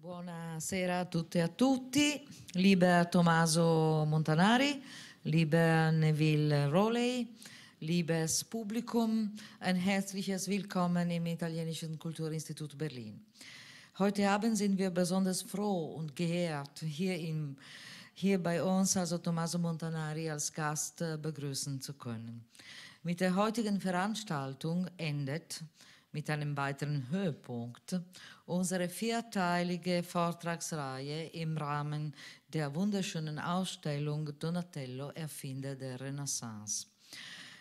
Buonasera a tutte e a tutti, lieber Tommaso Montanari, lieber Neville Rowley, liebes Publikum, ein herzliches Willkommen im Italienischen Kulturinstitut Berlin. Heute Abend sind wir besonders froh und geehrt, hier, in, hier bei uns, also Tommaso Montanari, als Gast äh, begrüßen zu können. Mit der heutigen Veranstaltung endet mit einem weiteren Höhepunkt unsere vierteilige Vortragsreihe im Rahmen der wunderschönen Ausstellung Donatello Erfinder der Renaissance.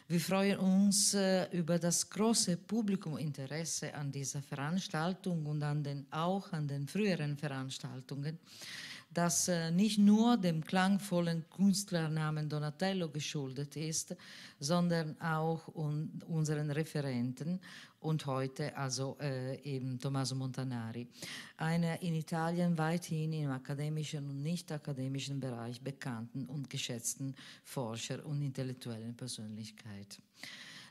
Wir freuen uns äh, über das große Publikuminteresse an dieser Veranstaltung und an den, auch an den früheren Veranstaltungen das äh, nicht nur dem klangvollen Künstlernamen Donatello geschuldet ist, sondern auch un unseren Referenten und heute also äh, eben Tommaso Montanari, einer in Italien weithin im akademischen und nicht akademischen Bereich bekannten und geschätzten Forscher und intellektuellen Persönlichkeit.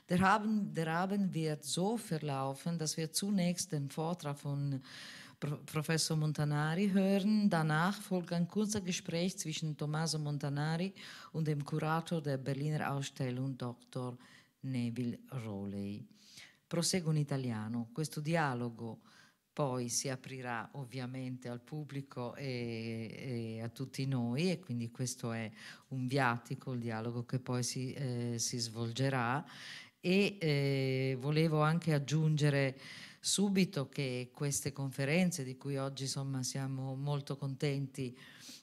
Der Abend, der Abend wird so verlaufen, dass wir zunächst den Vortrag von Professor Montanari hören. Danach folgt ein kurzer Gespräch zwischen Tommaso Montanari und dem Kurator der Berliner Ausstellung, Dr. Neville Rowley. Proseguo in italiano. Questo dialogo poi si aprirà ovviamente al pubblico e, e, a tutti noi e quindi questo è un viatico, il dialogo che poi si, eh, si svolgerà e eh, volevo anche aggiungere subito che queste conferenze, di cui oggi insomma, siamo molto contenti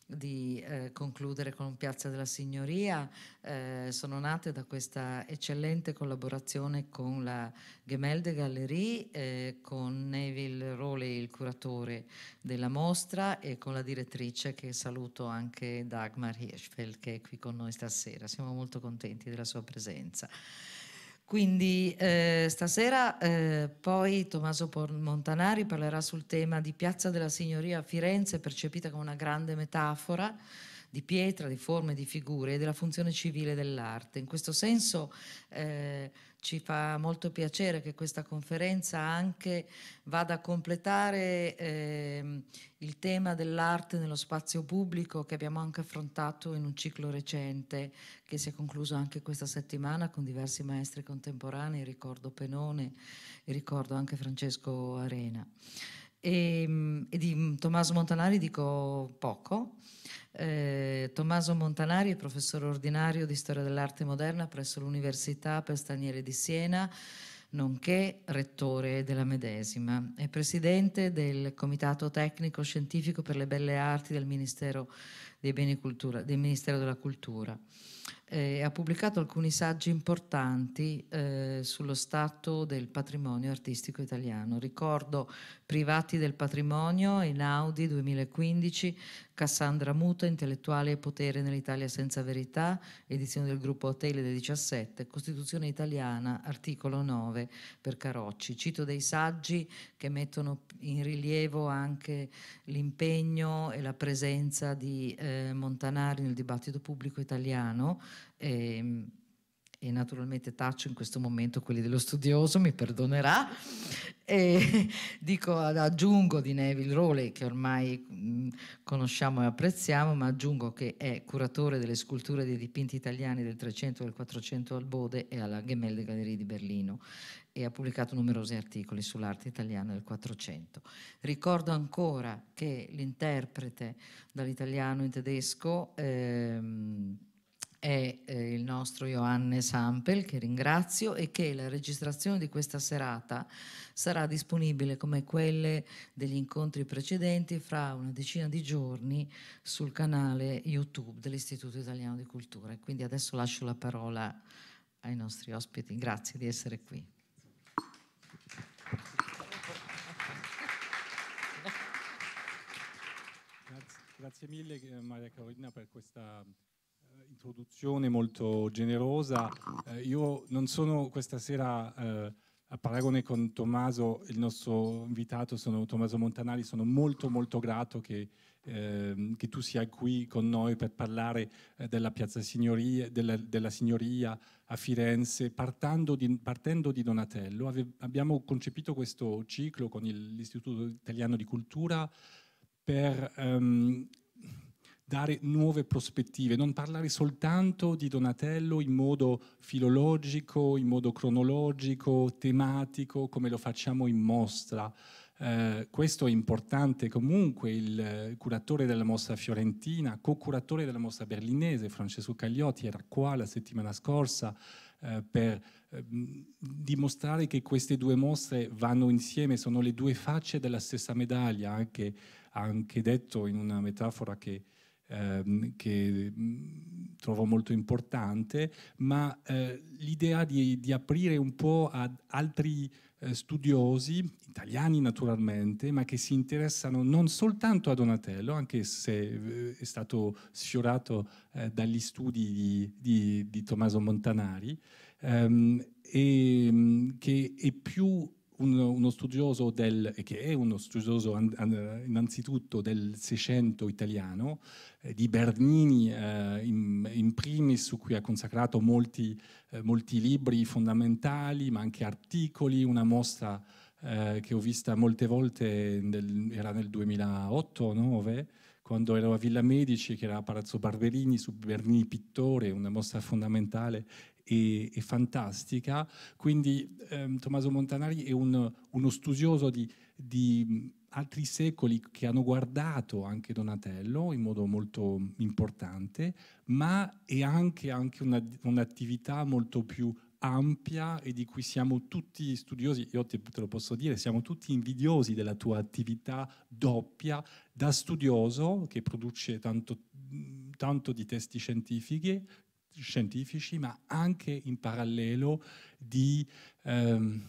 di eh, concludere con Piazza della Signoria, eh, sono nate da questa eccellente collaborazione con la Gemelde Gallerie, eh, con Neville Rowley, il curatore della mostra, e con la direttrice che saluto anche Dagmar Hirschfeld che è qui con noi stasera. Siamo molto contenti della sua presenza. Quindi eh, stasera eh, poi Tommaso Montanari parlerà sul tema di Piazza della Signoria a Firenze, percepita come una grande metafora di pietra, di forme, di figure e della funzione civile dell'arte. In questo senso eh, ci fa molto piacere che questa conferenza anche vada a completare eh, il tema dell'arte nello spazio pubblico che abbiamo anche affrontato in un ciclo recente che si è concluso anche questa settimana con diversi maestri contemporanei, ricordo Penone e ricordo anche Francesco Arena. E, e, di Tommaso Montanari dico poco. Eh, Tommaso Montanari è professore ordinario di storia dell'arte moderna presso l'Università per Staniere di Siena, nonché rettore della medesima. È presidente del Comitato Tecnico Scientifico per le Belle Arti del Ministero, Cultura, del Ministero della Cultura eh, ha pubblicato alcuni saggi importanti eh, sullo stato del patrimonio artistico italiano. Ricordo Privati del patrimonio, Einaudi 2015, Cassandra Muta, Intellettuale e potere nell'Italia senza verità, edizione del gruppo Hotel del 17, Costituzione italiana, articolo 9 per Carocci. Cito dei saggi che mettono in rilievo anche l'impegno e la presenza di eh, Montanari nel dibattito pubblico italiano e, e, naturalmente taccio in questo momento quelli dello studioso, mi perdonerà, e dico, aggiungo di Neville Rowley che ormai conosciamo e apprezziamo, ma aggiungo che è curatore delle sculture dei dipinti italiani del 300 e del 400 al Bode e alla Gemelle Gallerie di Berlino e ha pubblicato numerosi articoli sull'arte italiana del 400. Ricordo ancora che l'interprete dall'italiano in tedesco ehm, è eh, il nostro Johannes Ampel, che ringrazio, e che la registrazione di questa serata sarà disponibile come quelle degli incontri precedenti fra una decina di giorni sul canale YouTube dell'Istituto Italiano di Cultura. quindi adesso lascio la parola ai nostri ospiti. Grazie di essere qui. Grazie, grazie mille eh, Maria Carolina per questa eh, introduzione molto generosa. Eh, io non sono questa sera eh, a paragone con Tommaso, il nostro invitato, sono Tommaso Montanari, sono molto molto grato che, eh, che tu sia qui con noi per parlare eh, della Piazza Signoria, della, della Signoria a Firenze, di, partendo di, Donatello. Ave, abbiamo concepito questo ciclo con il, l'Istituto Italiano di Cultura per... Ehm, dare nuove prospettive, non parlare soltanto di Donatello in modo filologico, in modo cronologico, tematico, come lo facciamo in mostra. Eh, questo è importante comunque, il curatore della mostra fiorentina, co-curatore della mostra berlinese, Francesco Cagliotti, era qua la settimana scorsa eh, per eh, dimostrare che queste due mostre vanno insieme, sono le due facce della stessa medaglia, anche, anche detto in una metafora che ehm, che trovo molto importante, ma eh, l'idea di, di, aprire un po' ad altri eh, studiosi, italiani naturalmente, ma che si interessano non soltanto a Donatello, anche se eh, è stato sfiorato eh, dagli studi di, di, di Tommaso Montanari, ehm, e che è più uno studioso, del, che è uno studioso an, an, innanzitutto del Seicento italiano, eh, di Bernini eh, in, in, primis, su cui ha consacrato molti, eh, molti, libri fondamentali, ma anche articoli, una mostra eh, che ho vista molte volte, nel, era nel 2008-2009, quando ero a Villa Medici, che era a Palazzo Barberini, su Bernini Pittore, una mostra fondamentale e, e fantastica. Quindi ehm, Tommaso Montanari è un, uno studioso di, di altri secoli che hanno guardato anche Donatello in modo molto importante, ma è anche, anche una, un'attività molto più ampia e di cui siamo tutti studiosi, io te, te, lo posso dire, siamo tutti invidiosi della tua attività doppia da studioso che produce tanto, tanto di testi scientifici, scientifici, ma anche in parallelo di ehm,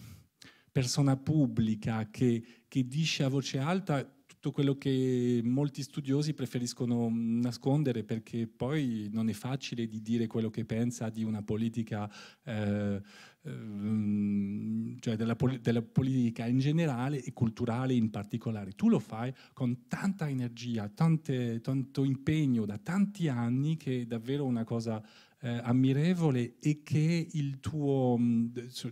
persona pubblica che, che dice a voce alta tutto quello che molti studiosi preferiscono nascondere perché poi non è facile di dire quello che pensa di una politica, eh, eh, cioè della, pol della, politica in generale e culturale in particolare. Tu lo fai con tanta energia, tante, tanto impegno da tanti anni che è davvero una cosa eh, ammirevole e che il tuo, mm,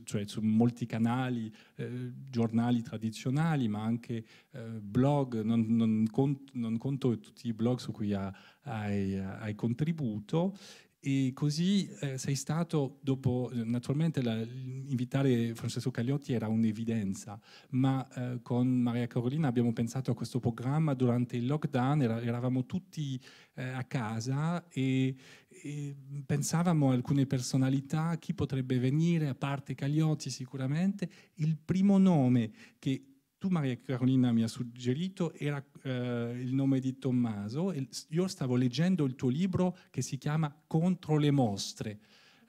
cioè su molti canali, eh, giornali tradizionali, ma anche eh, blog, non, non, cont, non, conto tutti i blog su cui ha, hai, hai contribuito, e così eh, sei stato, dopo, naturalmente la, invitare Francesco Cagliotti era un'evidenza, ma eh, con Maria Carolina abbiamo pensato a questo programma durante il lockdown, era, eravamo tutti eh, a casa e, e, pensavamo a alcune personalità, chi potrebbe venire, a parte Cagliotti sicuramente, il primo nome che tu Maria Carolina mi ha suggerito era eh, il nome di Tommaso, io stavo leggendo il tuo libro che si chiama Contro le mostre,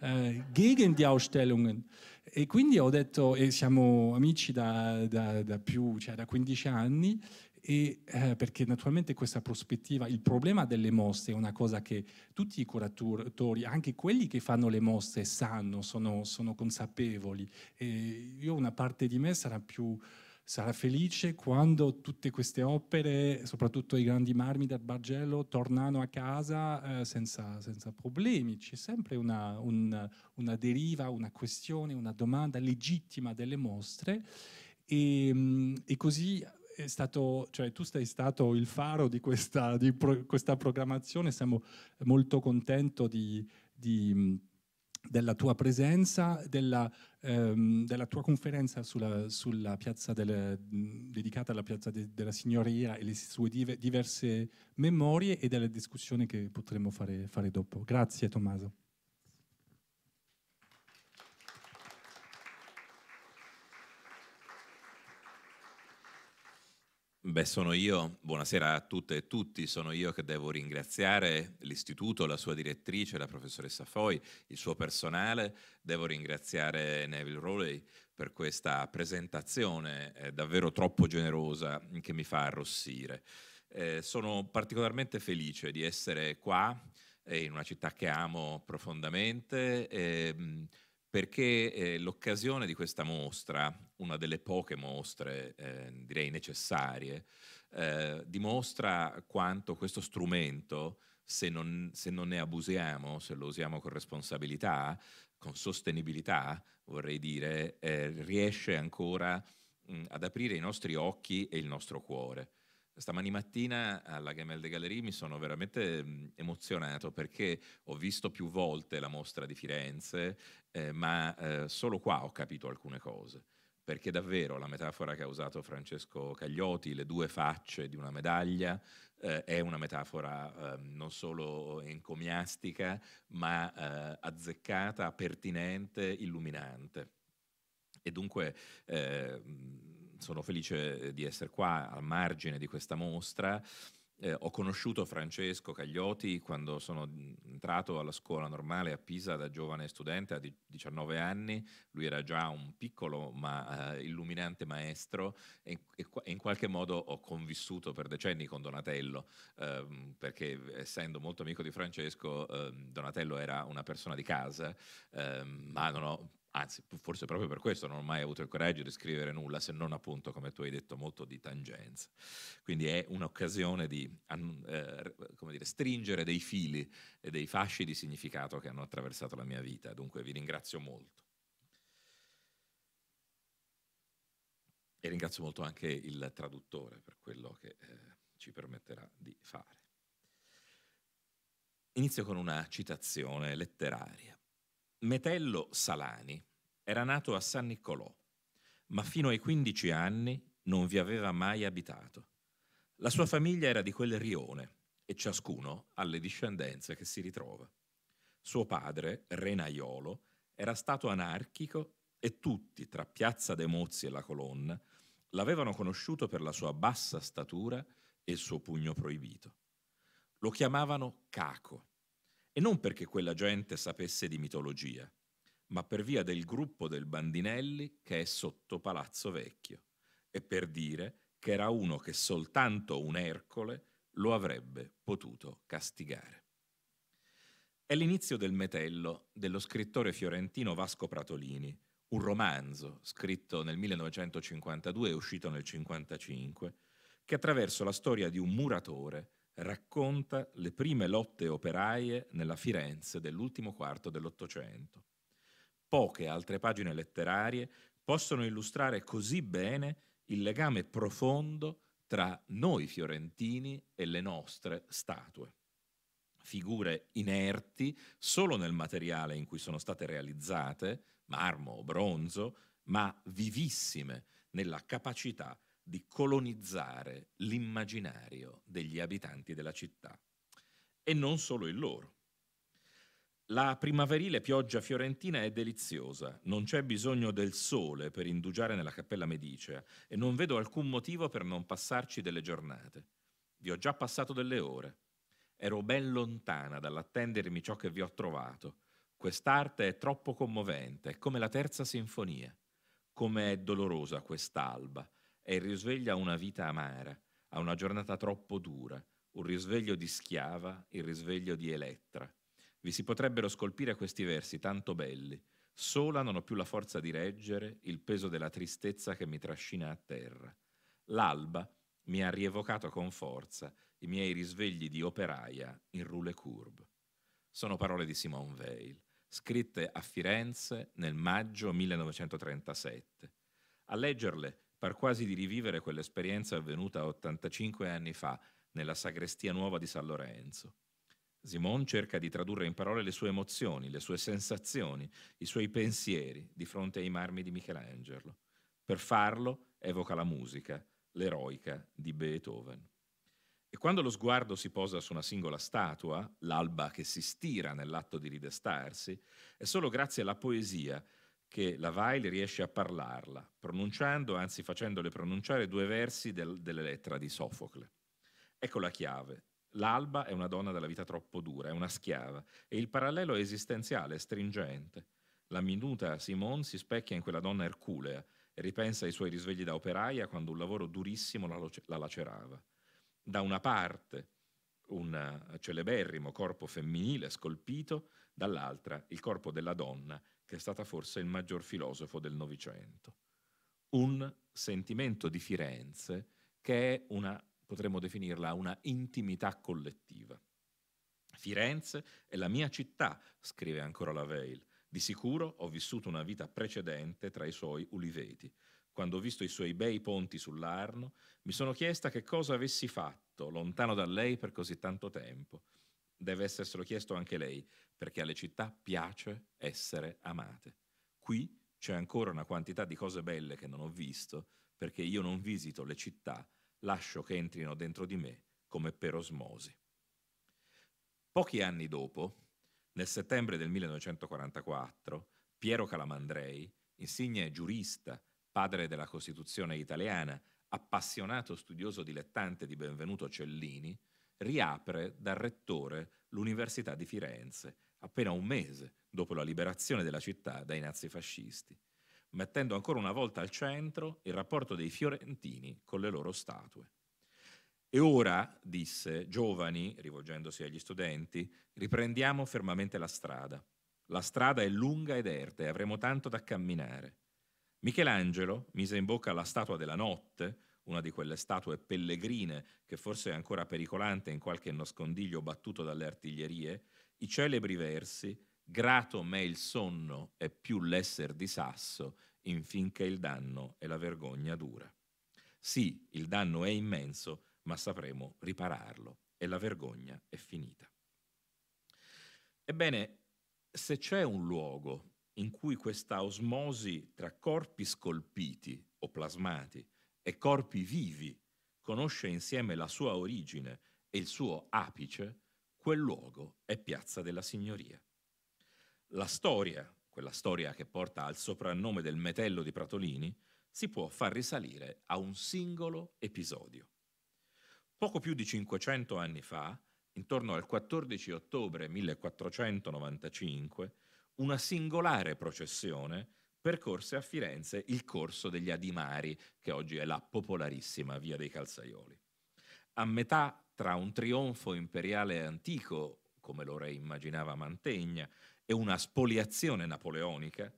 eh, Gegen die Ausstellungen, e quindi ho detto, e siamo amici da, da, da più, cioè da 15 anni, e, eh, perché naturalmente questa prospettiva, il problema delle mostre è una cosa che tutti i curatori, anche quelli che fanno le mostre, sanno, sono, sono consapevoli. E io una parte di me sarà più sarà felice quando tutte queste opere, soprattutto i grandi marmi del Bargello, tornano a casa eh, senza, senza, problemi. C'è sempre una, un, una, deriva, una questione, una domanda legittima delle mostre e, mm, e così Stato, cioè, tu sei stato il faro di questa, di pro, questa programmazione, siamo molto contenti di, di mm, della tua presenza, della, ehm, della tua conferenza sulla, sulla piazza delle, dedicata alla piazza de, della signoria e le sue dive, diverse memorie e della discussione che potremo fare, fare dopo. Grazie Tommaso. Beh, sono io, buonasera a tutte e tutti, sono io che devo ringraziare l'Istituto, la sua direttrice, la professoressa Foy, il suo personale, devo ringraziare Neville Rowley per questa presentazione eh, davvero troppo generosa che mi fa arrossire. Eh, sono particolarmente felice di essere qua eh, in una città che amo profondamente. Ehm, perché eh, l'occasione di questa mostra, una delle poche mostre eh, direi necessarie, eh, dimostra quanto questo strumento, se non, se non, ne abusiamo, se lo usiamo con responsabilità, con sostenibilità, vorrei dire, eh, riesce ancora mh, mm, ad aprire i nostri occhi e il nostro cuore. Stamani mattina alla Gamel de Gallerie mi sono veramente mm, emozionato perché ho visto più volte la mostra di Firenze, eh, ma eh, solo qua ho capito alcune cose. Perché davvero la metafora che ha usato Francesco Cagliotti, le due facce di una medaglia, eh, è una metafora ehm, non solo encomiastica, ma eh, azzeccata, pertinente, illuminante. E dunque eh, sono felice eh, di essere qua al margine di questa mostra. Eh, ho conosciuto Francesco Cagliotti quando sono entrato alla scuola normale a Pisa da giovane studente a 19 anni, lui era già un piccolo ma eh, illuminante maestro e, e, in qualche modo ho convissuto per decenni con Donatello, ehm, perché essendo molto amico di Francesco, ehm, Donatello era una persona di casa, ehm, ma non ho anzi forse proprio per questo non ho mai avuto il coraggio di scrivere nulla se non appunto come tu hai detto molto di tangenza quindi è un'occasione di eh, dire, stringere dei fili e dei fasci di significato che hanno attraversato la mia vita dunque vi ringrazio molto e ringrazio molto anche il traduttore per quello che eh, ci permetterà di fare inizio con una citazione letteraria Metello Salani era nato a San Niccolò, ma fino ai 15 anni non vi aveva mai abitato. La sua famiglia era di quel rione e ciascuno ha le discendenze che si ritrova. Suo padre, Renaiolo, era stato anarchico e tutti, tra Piazza dei Mozzi e la Colonna, l'avevano conosciuto per la sua bassa statura e il suo pugno proibito. Lo chiamavano Caco e non perché quella gente sapesse di mitologia, ma per via del gruppo del Bandinelli che è sotto Palazzo Vecchio, e per dire che era uno che soltanto un Ercole lo avrebbe potuto castigare. È l'inizio del Metello dello scrittore fiorentino Vasco Pratolini, un romanzo scritto nel 1952 e uscito nel 1955, che attraverso la storia di un muratore racconta le prime lotte operaie nella Firenze dell'ultimo quarto dell'Ottocento. Poche altre pagine letterarie possono illustrare così bene il legame profondo tra noi fiorentini e le nostre statue. Figure inerti solo nel materiale in cui sono state realizzate, marmo o bronzo, ma vivissime nella capacità di di colonizzare l'immaginario degli abitanti della città. E non solo il loro. La primaverile pioggia fiorentina è deliziosa, non c'è bisogno del sole per indugiare nella cappella medicea e non vedo alcun motivo per non passarci delle giornate. Vi ho già passato delle ore. Ero ben lontana dall'attendermi ciò che vi ho trovato. Quest'arte è troppo commovente, è come la terza sinfonia. Come è dolorosa quest'alba, è il risveglio a una vita amara, a una giornata troppo dura, un risveglio di schiava, il risveglio di Elettra. Vi si potrebbero scolpire questi versi tanto belli. Sola non ho più la forza di reggere il peso della tristezza che mi trascina a terra. L'alba mi ha rievocato con forza i miei risvegli di operaia in Rule Courbe. Sono parole di Simone Veil, scritte a Firenze nel maggio 1937. A leggerle par quasi di rivivere quell'esperienza avvenuta 85 anni fa nella sagrestia nuova di San Lorenzo. Simon cerca di tradurre in parole le sue emozioni, le sue sensazioni, i suoi pensieri di fronte ai marmi di Michelangelo. Per farlo evoca la musica, l'eroica di Beethoven. E quando lo sguardo si posa su una singola statua, l'alba che si stira nell'atto di ridestarsi, è solo grazie alla poesia che la Weil riesce a parlarla, pronunciando, anzi facendole pronunciare due versi del, lettere di Sofocle. Ecco la chiave. L'alba è una donna dalla vita troppo dura, è una schiava, e il parallelo è esistenziale, è stringente. La minuta Simone si specchia in quella donna erculea e ripensa ai suoi risvegli da operaia quando un lavoro durissimo la, la lacerava. Da una parte un celeberrimo corpo femminile scolpito, dall'altra il corpo della donna che è stata forse il maggior filosofo del Novecento. Un sentimento di Firenze che è una, potremmo definirla, una intimità collettiva. Firenze è la mia città, scrive ancora la Veil. Di sicuro ho vissuto una vita precedente tra i suoi uliveti. Quando ho visto i suoi bei ponti sull'Arno, mi sono chiesta che cosa avessi fatto lontano da lei per così tanto tempo deve esserselo chiesto anche lei, perché alle città piace essere amate. Qui c'è ancora una quantità di cose belle che non ho visto, perché io non visito le città, lascio che entrino dentro di me come per osmosi. Pochi anni dopo, nel settembre del 1944, Piero Calamandrei, insigne giurista, padre della Costituzione italiana, appassionato studioso dilettante di Benvenuto Cellini, riapre dal rettore l'Università di Firenze, appena un mese dopo la liberazione della città dai nazifascisti, mettendo ancora una volta al centro il rapporto dei fiorentini con le loro statue. E ora, disse, giovani, rivolgendosi agli studenti, riprendiamo fermamente la strada. La strada è lunga ed erta e avremo tanto da camminare. Michelangelo mise in bocca la statua della notte, una di quelle statue pellegrine che forse è ancora pericolante in qualche nascondiglio battuto dalle artiglierie, i celebri versi Grato me il sonno e più l'esser di sasso, infinché il danno e la vergogna dura. Sì, il danno è immenso, ma sapremo ripararlo e la vergogna è finita. Ebbene, se c'è un luogo in cui questa osmosi tra corpi scolpiti o plasmati e corpi vivi, conosce insieme la sua origine e il suo apice, quel luogo è Piazza della Signoria. La storia, quella storia che porta al soprannome del metello di Pratolini, si può far risalire a un singolo episodio. Poco più di 500 anni fa, intorno al 14 ottobre 1495, una singolare processione percorse a Firenze il corso degli Adimari, che oggi è la popolarissima via dei Calzaioli. A metà tra un trionfo imperiale antico, come lo reimmaginava Mantegna, e una spoliazione napoleonica,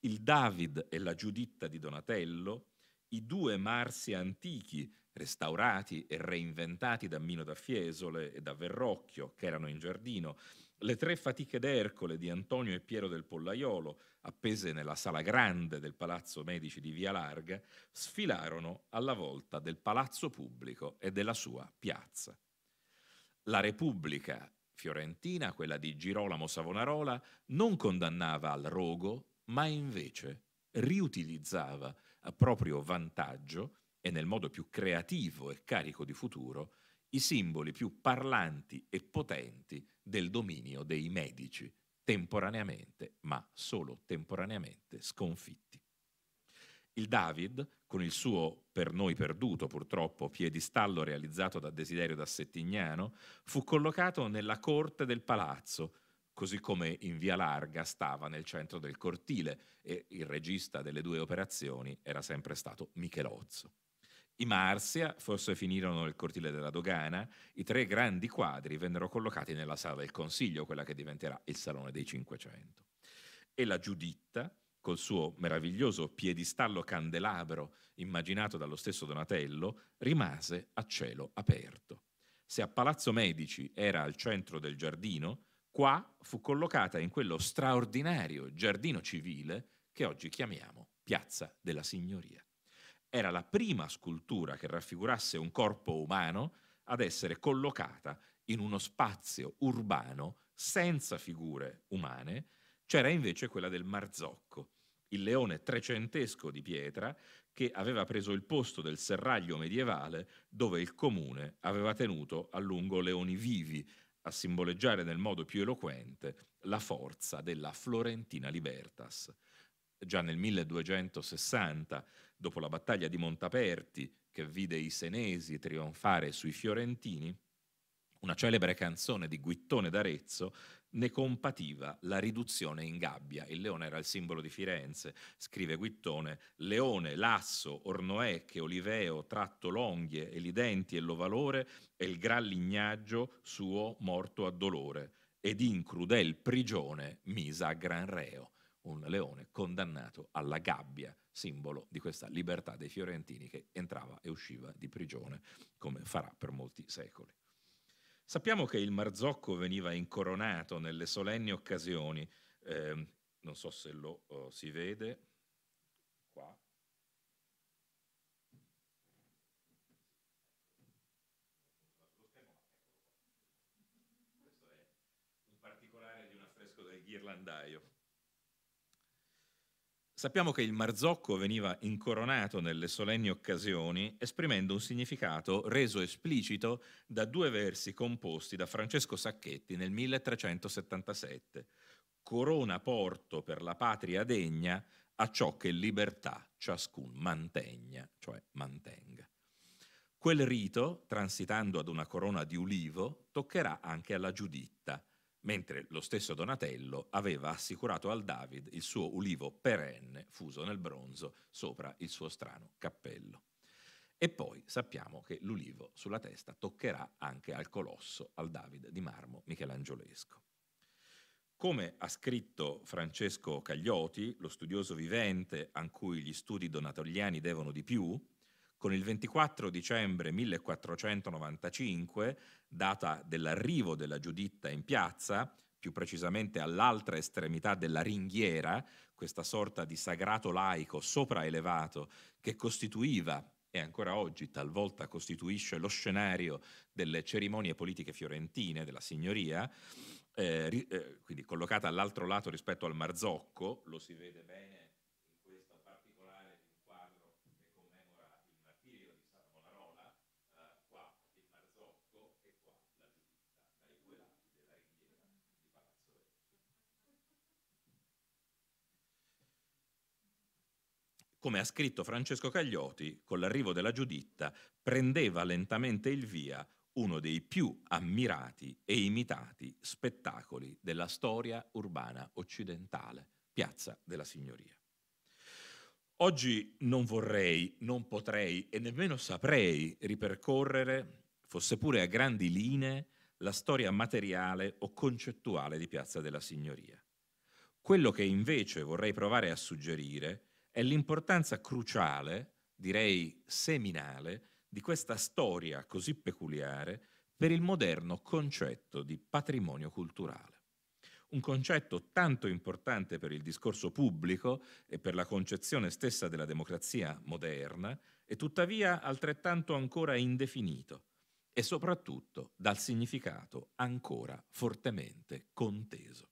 il David e la Giuditta di Donatello, i due Marsi antichi restaurati e reinventati da Mino da Fiesole e da Verrocchio, che erano in giardino, le tre fatiche d'Ercole di Antonio e Piero del Pollaiolo, appese nella sala grande del Palazzo Medici di Via Larga, sfilarono alla volta del Palazzo Pubblico e della sua piazza. La Repubblica fiorentina, quella di Girolamo Savonarola, non condannava al rogo, ma invece riutilizzava a proprio vantaggio e nel modo più creativo e carico di futuro i simboli più parlanti e potenti del dominio dei Medici, temporaneamente, ma solo temporaneamente, sconfitti. Il David, con il suo per noi perduto purtroppo piedistallo realizzato da Desiderio da Settignano, fu collocato nella corte del palazzo, così come in via larga stava nel centro del cortile e il regista delle due operazioni era sempre stato Michelozzo. I Marsia forse finirono nel cortile della dogana, i tre grandi quadri vennero collocati nella sala del Consiglio, quella che diventerà il Salone dei Cinquecento. E la Giuditta, col suo meraviglioso piedistallo candelabro immaginato dallo stesso Donatello, rimase a cielo aperto. Se a Palazzo Medici era al centro del giardino, qua fu collocata in quello straordinario giardino civile che oggi chiamiamo Piazza della Signoria. Era la prima scultura che raffigurasse un corpo umano ad essere collocata in uno spazio urbano senza figure umane, c'era invece quella del Marzocco, il leone trecentesco di pietra che aveva preso il posto del serraglio medievale dove il comune aveva tenuto a lungo leoni vivi, a simboleggiare nel modo più eloquente la forza della Florentina Libertas. Già nel 1260 dopo la battaglia di Montaperti, che vide i senesi trionfare sui fiorentini, una celebre canzone di Guittone d'Arezzo ne compativa la riduzione in gabbia. Il leone era il simbolo di Firenze, scrive Guittone, leone, lasso, che oliveo, tratto l'onghie, e li denti e lo valore, e il gran lignaggio suo morto a dolore, ed in crudel prigione misa a gran reo un leone condannato alla gabbia, simbolo di questa libertà dei fiorentini che entrava e usciva di prigione, come farà per molti secoli. Sappiamo che il Marzocco veniva incoronato nelle solenni occasioni, eh, non so se lo oh, si vede qua, Sappiamo che il marzocco veniva incoronato nelle solenni occasioni esprimendo un significato reso esplicito da due versi composti da Francesco Sacchetti nel 1377. Corona porto per la patria degna a ciò che libertà ciascun mantegna, cioè mantenga. Quel rito, transitando ad una corona di ulivo, toccherà anche alla giuditta, mentre lo stesso Donatello aveva assicurato al David il suo ulivo perenne fuso nel bronzo sopra il suo strano cappello. E poi sappiamo che l'ulivo sulla testa toccherà anche al colosso, al David di marmo michelangiolesco. Come ha scritto Francesco Cagliotti, lo studioso vivente a cui gli studi donatoliani devono di più, con il 24 dicembre 1495, data dell'arrivo della Giuditta in piazza, più precisamente all'altra estremità della ringhiera, questa sorta di sagrato laico sopraelevato che costituiva e ancora oggi talvolta costituisce lo scenario delle cerimonie politiche fiorentine della signoria, eh, eh, quindi collocata all'altro lato rispetto al Marzocco, lo si vede bene come ha scritto Francesco Cagliotti, con l'arrivo della Giuditta prendeva lentamente il via uno dei più ammirati e imitati spettacoli della storia urbana occidentale, Piazza della Signoria. Oggi non vorrei, non potrei e nemmeno saprei ripercorrere, fosse pure a grandi linee, la storia materiale o concettuale di Piazza della Signoria. Quello che invece vorrei provare a suggerire è è l'importanza cruciale, direi seminale, di questa storia così peculiare per il moderno concetto di patrimonio culturale. Un concetto tanto importante per il discorso pubblico e per la concezione stessa della democrazia moderna, e tuttavia altrettanto ancora indefinito e soprattutto dal significato ancora fortemente conteso.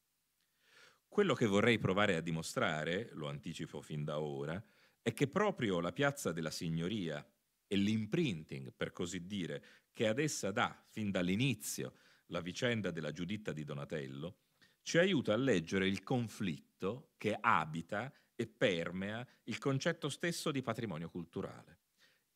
Quello che vorrei provare a dimostrare, lo anticipo fin da ora, è che proprio la piazza della signoria e l'imprinting, per così dire, che ad essa dà fin dall'inizio la vicenda della Giuditta di Donatello, ci aiuta a leggere il conflitto che abita e permea il concetto stesso di patrimonio culturale.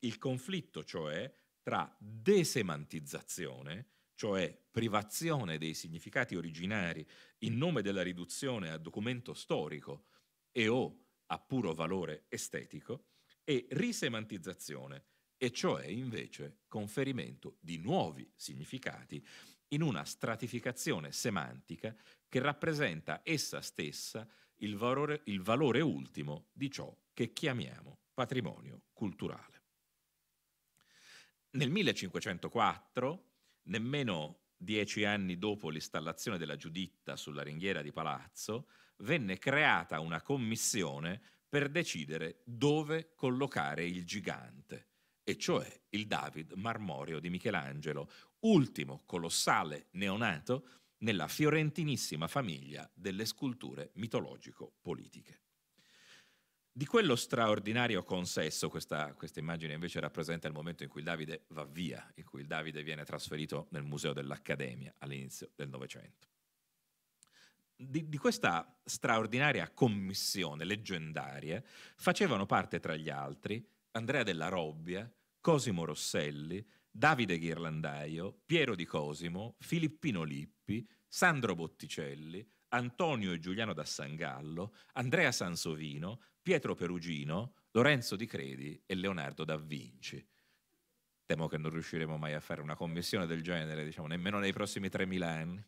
Il conflitto, cioè, tra desemantizzazione, cioè privazione dei significati originari in nome della riduzione a documento storico e o a puro valore estetico, e risemantizzazione, e cioè invece conferimento di nuovi significati in una stratificazione semantica che rappresenta essa stessa il valore, il valore ultimo di ciò che chiamiamo patrimonio culturale. Nel 1504 Nemmeno dieci anni dopo l'installazione della Giuditta sulla ringhiera di Palazzo, venne creata una commissione per decidere dove collocare il gigante, e cioè il David marmoreo di Michelangelo, ultimo colossale neonato nella fiorentinissima famiglia delle sculture mitologico-politiche. Di quello straordinario consesso, questa, questa, immagine invece rappresenta il momento in cui il Davide va via, in cui il Davide viene trasferito nel Museo dell'Accademia all'inizio del Novecento. Di, di, questa straordinaria commissione leggendaria facevano parte, tra gli altri, Andrea della Robbia, Cosimo Rosselli, Davide Ghirlandaio, Piero di Cosimo, Filippino Lippi, Sandro Botticelli, Antonio e Giuliano da Sangallo, Andrea Sansovino, Pietro Perugino, Lorenzo Di Credi e Leonardo da Vinci. Temo che non riusciremo mai a fare una commissione del genere, diciamo, nemmeno nei prossimi 3.000 anni.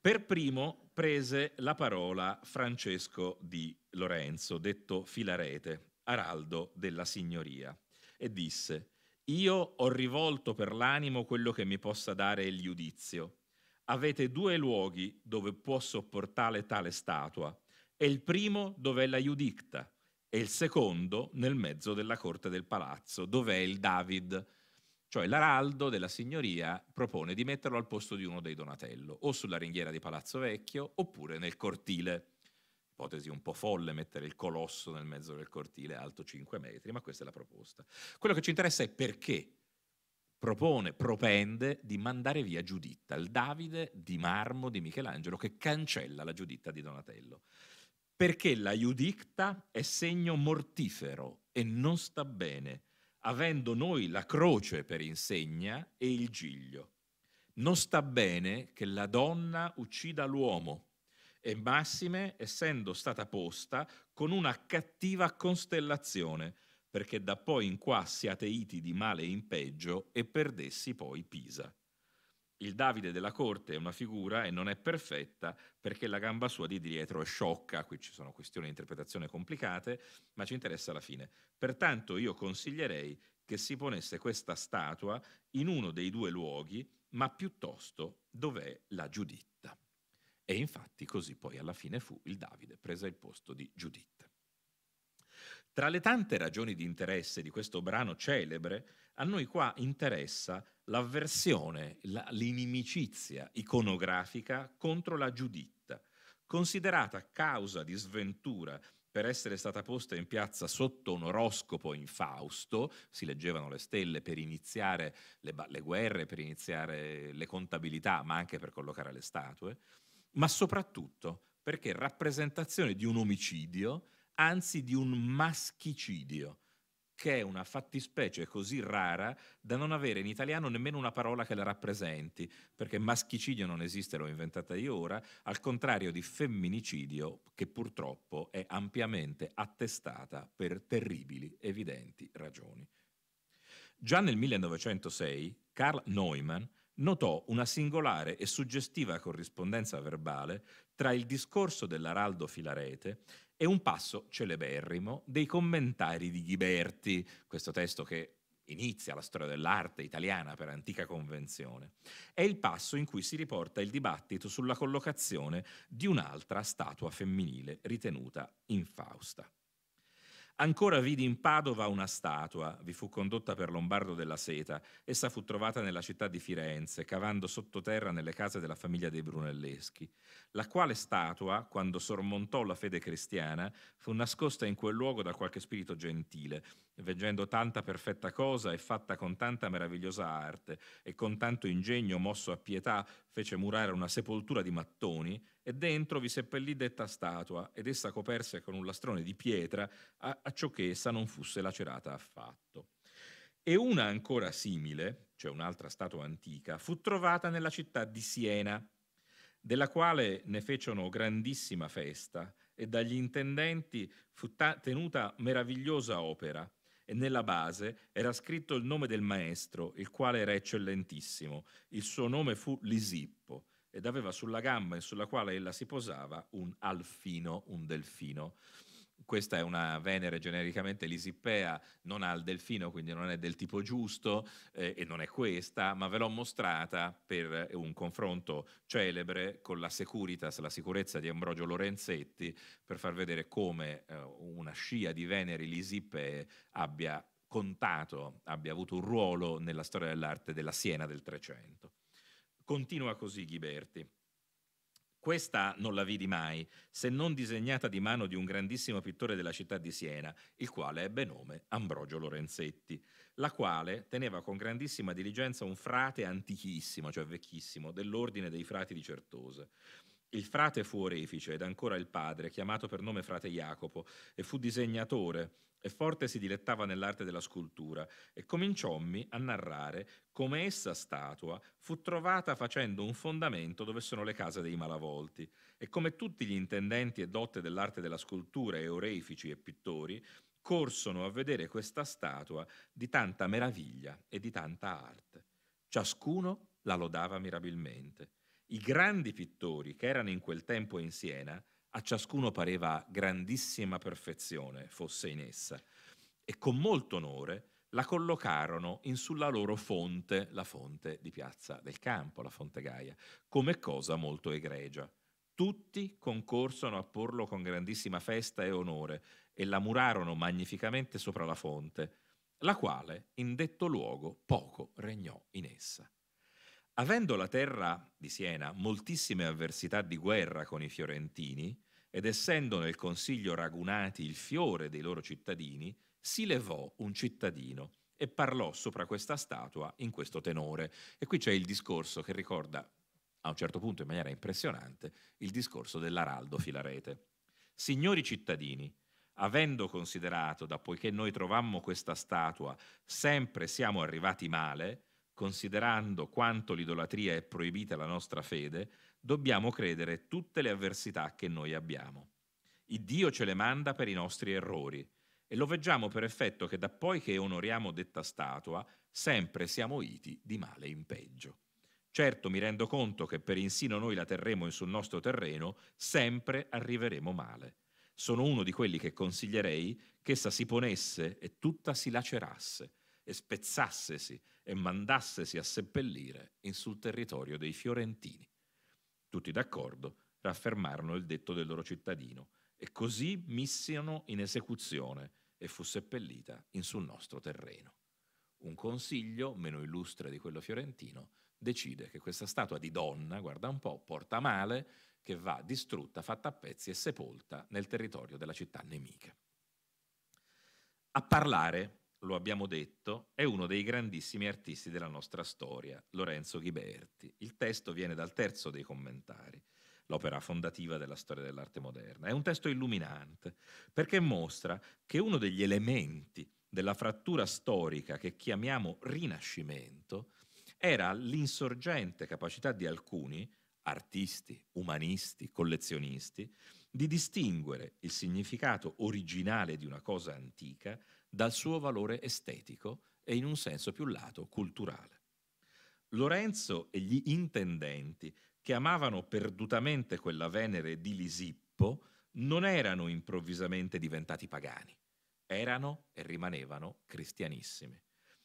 Per primo prese la parola Francesco di Lorenzo, detto Filarete, araldo della signoria, e disse, io ho rivolto per l'animo quello che mi possa dare il giudizio. Avete due luoghi dove può sopportare tale statua, e il primo dov'è la Judicta e il secondo nel mezzo della corte del palazzo, dov'è il David. Cioè l'araldo della signoria propone di metterlo al posto di uno dei Donatello, o sulla ringhiera di Palazzo Vecchio oppure nel cortile. Ipotesi un po' folle mettere il colosso nel mezzo del cortile, alto 5 metri, ma questa è la proposta. Quello che ci interessa è perché propone, propende di mandare via Giuditta, il Davide di marmo di Michelangelo che cancella la Giuditta di Donatello perché la iudicta è segno mortifero e non sta bene, avendo noi la croce per insegna e il giglio. Non sta bene che la donna uccida l'uomo, e massime essendo stata posta con una cattiva costellazione, perché da poi in qua siate iti di male in peggio e perdessi poi Pisa. Il Davide della corte è una figura e non è perfetta perché la gamba sua di dietro è sciocca, qui ci sono questioni di interpretazione complicate, ma ci interessa alla fine. Pertanto io consiglierei che si ponesse questa statua in uno dei due luoghi, ma piuttosto dov'è la Giuditta. E infatti così poi alla fine fu il Davide presa il posto di Giuditta. Tra le tante ragioni di interesse di questo brano celebre, a noi qua interessa l'avversione, l'inimicizia iconografica contro la Giuditta, considerata causa di sventura per essere stata posta in piazza sotto un oroscopo in Fausto, si leggevano le stelle per iniziare le, le guerre, per iniziare le contabilità, ma anche per collocare le statue, ma soprattutto perché rappresentazione di un omicidio, anzi di un maschicidio che è una fattispecie così rara da non avere in italiano nemmeno una parola che la rappresenti, perché maschicidio non esiste, l'ho inventata io ora, al contrario di femminicidio, che purtroppo è ampiamente attestata per terribili, evidenti ragioni. Già nel 1906 Karl Neumann notò una singolare e suggestiva corrispondenza verbale tra il discorso dell'Araldo Filarete e un passo celeberrimo dei commentari di Ghiberti, questo testo che inizia la storia dell'arte italiana per antica convenzione, è il passo in cui si riporta il dibattito sulla collocazione di un'altra statua femminile ritenuta infausta. Ancora vidi in Padova una statua, vi fu condotta per Lombardo della Seta. Essa fu trovata nella città di Firenze, cavando sottoterra nelle case della famiglia dei Brunelleschi, la quale statua, quando sormontò la fede cristiana, fu nascosta in quel luogo da qualche spirito gentile, veggendo tanta perfetta cosa e fatta con tanta meravigliosa arte e con tanto ingegno mosso a pietà fece murare una sepoltura di mattoni e dentro vi seppellì detta statua ed essa coperse con un lastrone di pietra a, a ciò che essa non fosse lacerata affatto. E una ancora simile, cioè un'altra statua antica, fu trovata nella città di Siena, della quale ne fecero grandissima festa e dagli intendenti fu ta- tenuta meravigliosa opera e nella base era scritto il nome del maestro, il quale era eccellentissimo. Il suo nome fu Lisippo ed aveva sulla gamba e sulla quale ella si posava un alfino, un delfino questa è una Venere genericamente lisipea, non ha il delfino, quindi non è del tipo giusto eh, e non è questa, ma ve l'ho mostrata per un confronto celebre con la Securitas, la sicurezza di Ambrogio Lorenzetti, per far vedere come eh, una scia di Venere lisipee abbia contato, abbia avuto un ruolo nella storia dell'arte della Siena del Trecento. Continua così Ghiberti. Questa non la vidi mai, se non disegnata di mano di un grandissimo pittore della città di Siena, il quale ebbe nome Ambrogio Lorenzetti, la quale teneva con grandissima diligenza un frate antichissimo, cioè vecchissimo, dell'ordine dei frati di Certose il frate fu orefice ed ancora il padre, chiamato per nome frate Jacopo, e fu disegnatore, e forte si dilettava nell'arte della scultura, e cominciommi a narrare come essa statua fu trovata facendo un fondamento dove sono le case dei malavolti, e come tutti gli intendenti e dotte dell'arte della scultura e orefici e pittori corsono a vedere questa statua di tanta meraviglia e di tanta arte. Ciascuno la lodava mirabilmente i grandi pittori che erano in quel tempo in Siena, a ciascuno pareva grandissima perfezione fosse in essa, e con molto onore la collocarono in sulla loro fonte, la fonte di Piazza del Campo, la Fonte Gaia, come cosa molto egregia. Tutti concorsero a porlo con grandissima festa e onore e la murarono magnificamente sopra la fonte, la quale in detto luogo poco regnò in essa. Avendo la terra di Siena moltissime avversità di guerra con i fiorentini, ed essendo nel consiglio ragunati il fiore dei loro cittadini, si levò un cittadino e parlò sopra questa statua in questo tenore. E qui c'è il discorso che ricorda, a un certo punto in maniera impressionante, il discorso dell'Araldo Filarete. Signori cittadini, avendo considerato da poiché noi trovammo questa statua, sempre siamo arrivati male, considerando quanto l'idolatria è proibita alla nostra fede, dobbiamo credere tutte le avversità che noi abbiamo. Il Dio ce le manda per i nostri errori e lo veggiamo per effetto che da poi che onoriamo detta statua, sempre siamo iti di male in peggio. Certo mi rendo conto che per insino noi la terremo sul nostro terreno, sempre arriveremo male. Sono uno di quelli che consiglierei che essa si ponesse e tutta si lacerasse, e spezzassesi e mandassesi a seppellire in sul territorio dei fiorentini. Tutti d'accordo raffermarono il detto del loro cittadino e così missero in esecuzione e fu seppellita in sul nostro terreno. Un consiglio, meno illustre di quello fiorentino, decide che questa statua di donna, guarda un po', porta male, che va distrutta, fatta a pezzi e sepolta nel territorio della città nemica. A parlare lo abbiamo detto, è uno dei grandissimi artisti della nostra storia, Lorenzo Ghiberti. Il testo viene dal terzo dei commentari, l'opera fondativa della storia dell'arte moderna. È un testo illuminante perché mostra che uno degli elementi della frattura storica che chiamiamo rinascimento era l'insorgente capacità di alcuni, artisti, umanisti, collezionisti, di distinguere il significato originale di una cosa antica dal suo valore estetico e in un senso più lato culturale. Lorenzo e gli intendenti, che amavano perdutamente quella Venere di Lisippo, non erano improvvisamente diventati pagani, erano e rimanevano cristianissimi.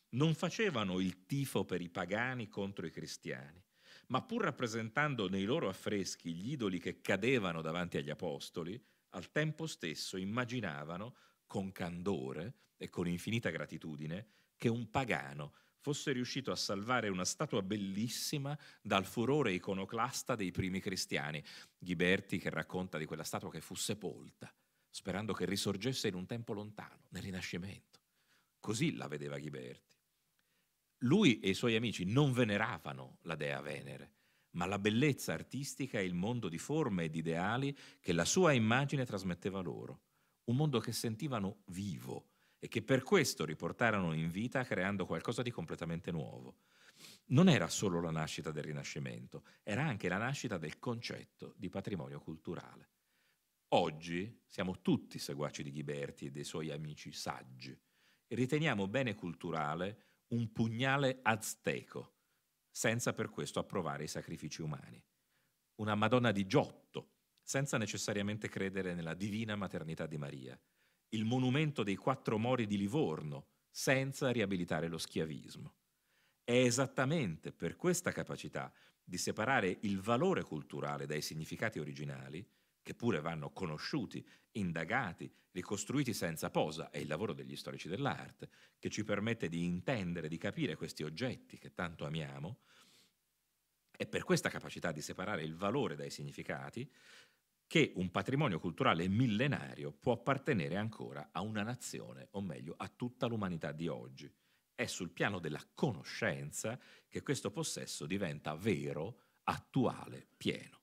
Non facevano il tifo per i pagani contro i cristiani, ma pur rappresentando nei loro affreschi gli idoli che cadevano davanti agli apostoli, al tempo stesso immaginavano con candore e con infinita gratitudine che un pagano fosse riuscito a salvare una statua bellissima dal furore iconoclasta dei primi cristiani. Ghiberti che racconta di quella statua che fu sepolta, sperando che risorgesse in un tempo lontano, nel Rinascimento. Così la vedeva Ghiberti. Lui e i suoi amici non veneravano la dea Venere, ma la bellezza artistica e il mondo di forme e di ideali che la sua immagine trasmetteva loro un mondo che sentivano vivo e che per questo riportarono in vita creando qualcosa di completamente nuovo. Non era solo la nascita del Rinascimento, era anche la nascita del concetto di patrimonio culturale. Oggi siamo tutti seguaci di Ghiberti e dei suoi amici saggi e riteniamo bene culturale un pugnale azteco, senza per questo approvare i sacrifici umani. Una Madonna di Giotto senza necessariamente credere nella divina maternità di Maria, il monumento dei quattro mori di Livorno, senza riabilitare lo schiavismo. È esattamente per questa capacità di separare il valore culturale dai significati originali, che pure vanno conosciuti, indagati, ricostruiti senza posa, è il lavoro degli storici dell'arte, che ci permette di intendere, di capire questi oggetti che tanto amiamo, è per questa capacità di separare il valore dai significati che un patrimonio culturale millenario può appartenere ancora a una nazione, o meglio a tutta l'umanità di oggi. È sul piano della conoscenza che questo possesso diventa vero, attuale, pieno.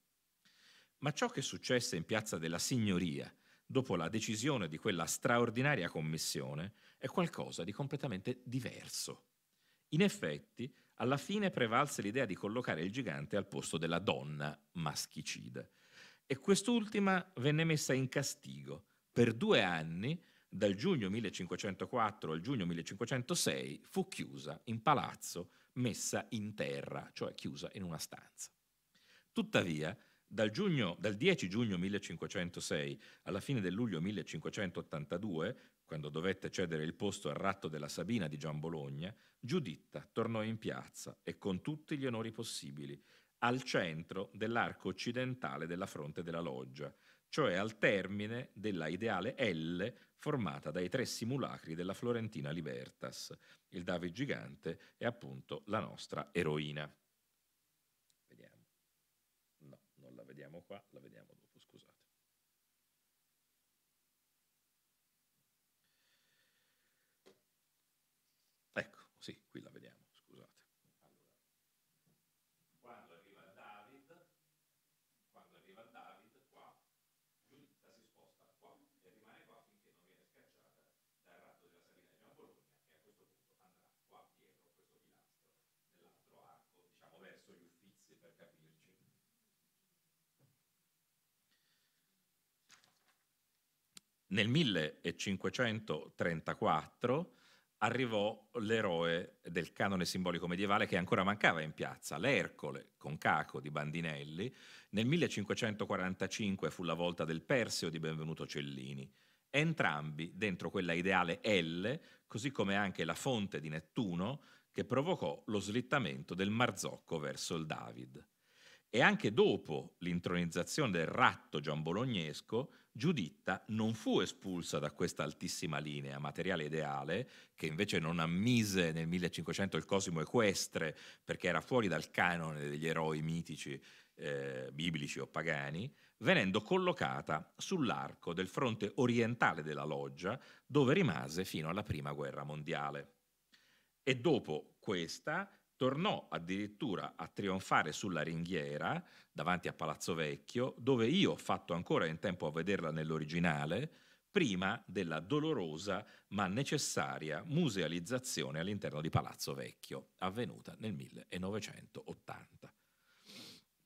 Ma ciò che successe in Piazza della Signoria, dopo la decisione di quella straordinaria commissione, è qualcosa di completamente diverso. In effetti, alla fine prevalse l'idea di collocare il gigante al posto della donna maschicida e quest'ultima venne messa in castigo per due anni dal giugno 1504 al giugno 1506 fu chiusa in palazzo, messa in terra, cioè chiusa in una stanza. Tuttavia, dal, giugno, dal 10 giugno 1506 alla fine del luglio 1582, quando dovette cedere il posto al ratto della Sabina di Giambologna, Giuditta tornò in piazza e con tutti gli onori possibili al centro dell'arco occidentale della fronte della loggia, cioè al termine della ideale L formata dai tre simulacri della Florentina Libertas. Il David Gigante è appunto la nostra eroina. Vediamo. No, non la vediamo qua, la vediamo dopo. Nel 1534 arrivò l'eroe del canone simbolico medievale che ancora mancava in piazza, l'Ercole, con Caco di Bandinelli. Nel 1545 fu la volta del Perseo di Benvenuto Cellini. Entrambi dentro quella ideale L, così come anche la fonte di Nettuno, che provocò lo slittamento del Marzocco verso il David. E anche dopo l'intronizzazione del ratto giambolognesco, Giuditta non fu espulsa da questa altissima linea materiale ideale, che invece non ammise nel 1500 il Cosimo Equestre perché era fuori dal canone degli eroi mitici eh, biblici o pagani, venendo collocata sull'arco del fronte orientale della loggia, dove rimase fino alla Prima Guerra Mondiale. E dopo questa tornò addirittura a trionfare sulla ringhiera davanti a Palazzo Vecchio, dove io ho fatto ancora in tempo a vederla nell'originale, prima della dolorosa ma necessaria musealizzazione all'interno di Palazzo Vecchio, avvenuta nel 1980.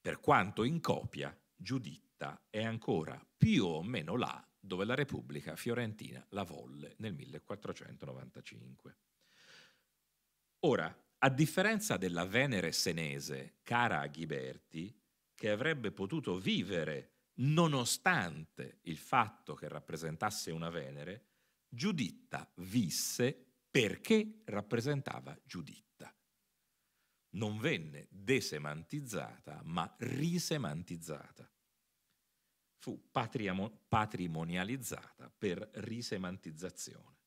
Per quanto in copia, Giuditta è ancora più o meno là dove la Repubblica fiorentina la volle nel 1495. Ora, a differenza della Venere senese, cara a Ghiberti, che avrebbe potuto vivere nonostante il fatto che rappresentasse una Venere, Giuditta visse perché rappresentava Giuditta. Non venne desemantizzata, ma risemantizzata. Fu patrimonializzata per risemantizzazione.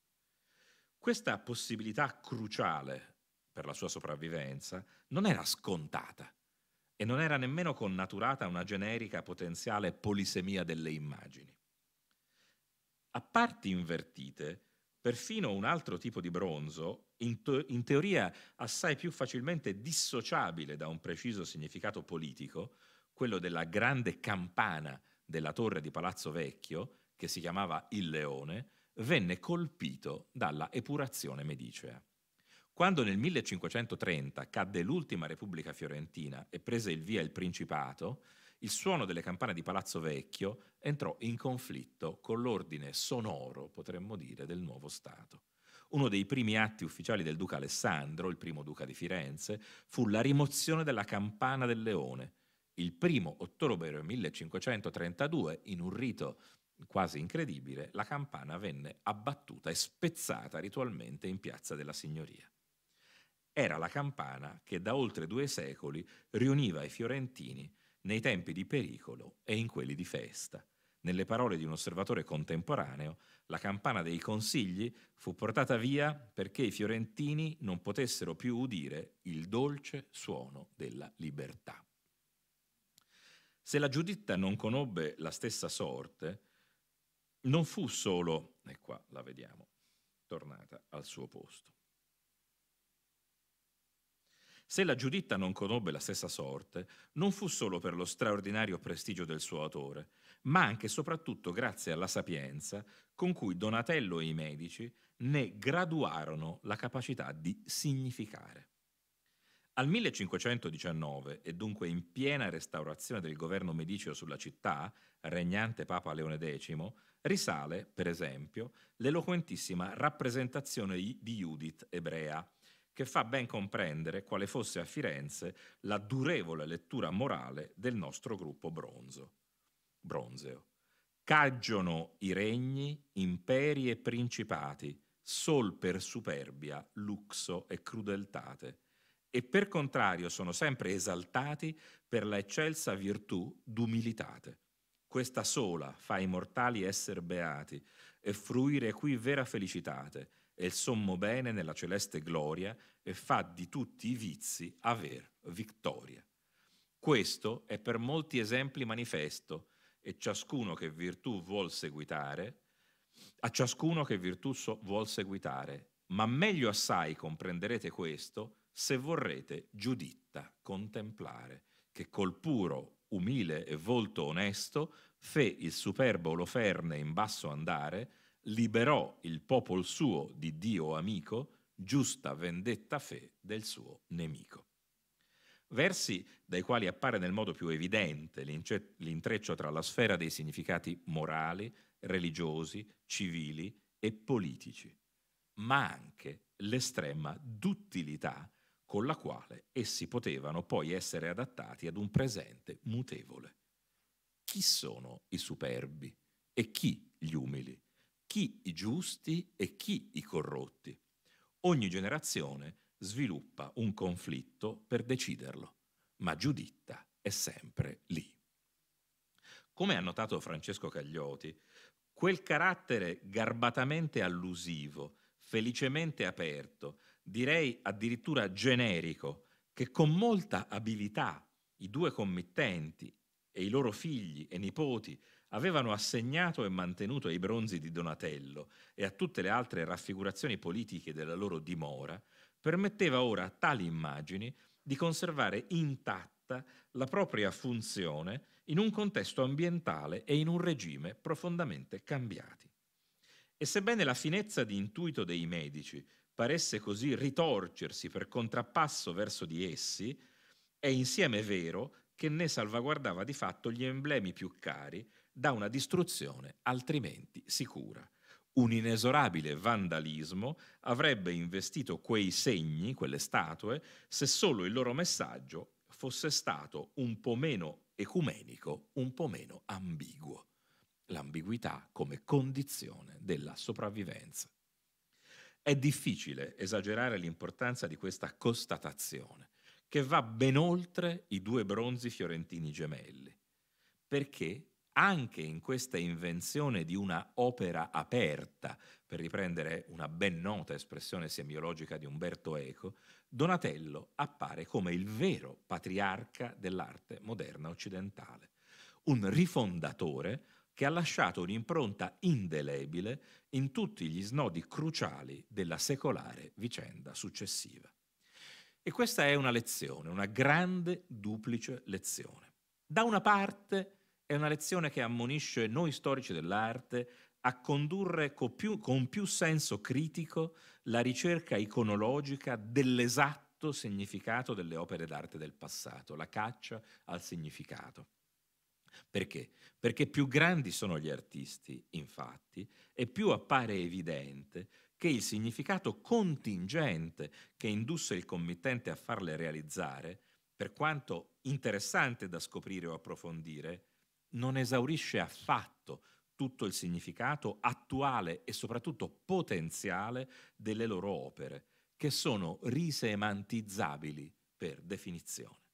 Questa possibilità cruciale per la sua sopravvivenza, non era scontata e non era nemmeno connaturata una generica potenziale polisemia delle immagini. A parti invertite, perfino un altro tipo di bronzo, in, to- in teoria assai più facilmente dissociabile da un preciso significato politico, quello della grande campana della torre di Palazzo Vecchio, che si chiamava Il Leone, venne colpito dalla epurazione medicea. Quando nel 1530 cadde l'ultima Repubblica fiorentina e prese il via il Principato, il suono delle campane di Palazzo Vecchio entrò in conflitto con l'ordine sonoro, potremmo dire, del nuovo Stato. Uno dei primi atti ufficiali del duca Alessandro, il primo duca di Firenze, fu la rimozione della campana del leone. Il primo ottobre 1532, in un rito quasi incredibile, la campana venne abbattuta e spezzata ritualmente in piazza della Signoria era la campana che da oltre due secoli riuniva i fiorentini nei tempi di pericolo e in quelli di festa. Nelle parole di un osservatore contemporaneo, la campana dei consigli fu portata via perché i fiorentini non potessero più udire il dolce suono della libertà. Se la Giuditta non conobbe la stessa sorte, non fu solo, e qua la vediamo, tornata al suo posto. Se la Giuditta non conobbe la stessa sorte, non fu solo per lo straordinario prestigio del suo autore, ma anche e soprattutto grazie alla sapienza con cui Donatello e i Medici ne graduarono la capacità di significare. Al 1519, e dunque in piena restaurazione del governo mediceo sulla città, regnante Papa Leone X, risale, per esempio, l'eloquentissima rappresentazione di Judith ebrea, che fa ben comprendere quale fosse a Firenze la durevole lettura morale del nostro gruppo bronzo. bronzeo. Cagiono i regni, imperi e principati, sol per superbia, luxo e crudeltate, e per contrario sono sempre esaltati per la eccelsa virtù d'umilitate. Questa sola fa i mortali essere beati e fruire qui vera felicitate, e il sommo bene nella celeste gloria e fa di tutti i vizi aver vittoria. Questo è per molti esempi manifesto e ciascuno che virtù vuol seguitare, a ciascuno che virtù so, vuol seguitare, ma meglio assai comprenderete questo se vorrete giuditta contemplare, che col puro, umile e volto onesto fe il superbo Oloferne in basso andare, liberò il popol suo di Dio amico, giusta vendetta fe del suo nemico. Versi dai quali appare nel modo più evidente l'intreccio tra la sfera dei significati morali, religiosi, civili e politici, ma anche l'estrema duttilità con la quale essi potevano poi essere adattati ad un presente mutevole. Chi sono i superbi e chi gli umili? chi i giusti e chi i corrotti. Ogni generazione sviluppa un conflitto per deciderlo, ma Giuditta è sempre lì. Come ha notato Francesco Cagliotti, quel carattere garbatamente allusivo, felicemente aperto, direi addirittura generico, che con molta abilità i due committenti e i loro figli e nipoti avevano assegnato e mantenuto ai bronzi di Donatello e a tutte le altre raffigurazioni politiche della loro dimora, permetteva ora a tali immagini di conservare intatta la propria funzione in un contesto ambientale e in un regime profondamente cambiati. E sebbene la finezza di intuito dei medici paresse così ritorcersi per contrappasso verso di essi, è insieme vero che ne salvaguardava di fatto gli emblemi più cari da una distruzione altrimenti sicura. Un inesorabile vandalismo avrebbe investito quei segni, quelle statue, se solo il loro messaggio fosse stato un po' meno ecumenico, un po' meno ambiguo. L'ambiguità come condizione della sopravvivenza. È difficile esagerare l'importanza di questa constatazione, che va ben oltre i due bronzi fiorentini gemelli, perché anche in questa invenzione di una opera aperta, per riprendere una ben nota espressione semiologica di Umberto Eco, Donatello appare come il vero patriarca dell'arte moderna occidentale, un rifondatore che ha lasciato un'impronta indelebile in tutti gli snodi cruciali della secolare vicenda successiva. E questa è una lezione, una grande duplice lezione. Da una parte è una lezione che ammonisce noi storici dell'arte a condurre con più, con più senso critico la ricerca iconologica dell'esatto significato delle opere d'arte del passato, la caccia al significato. Perché? Perché più grandi sono gli artisti, infatti, e più appare evidente che il significato contingente che indusse il committente a farle realizzare, per quanto interessante da scoprire o approfondire, non esaurisce affatto tutto il significato attuale e soprattutto potenziale delle loro opere, che sono risemantizzabili per definizione.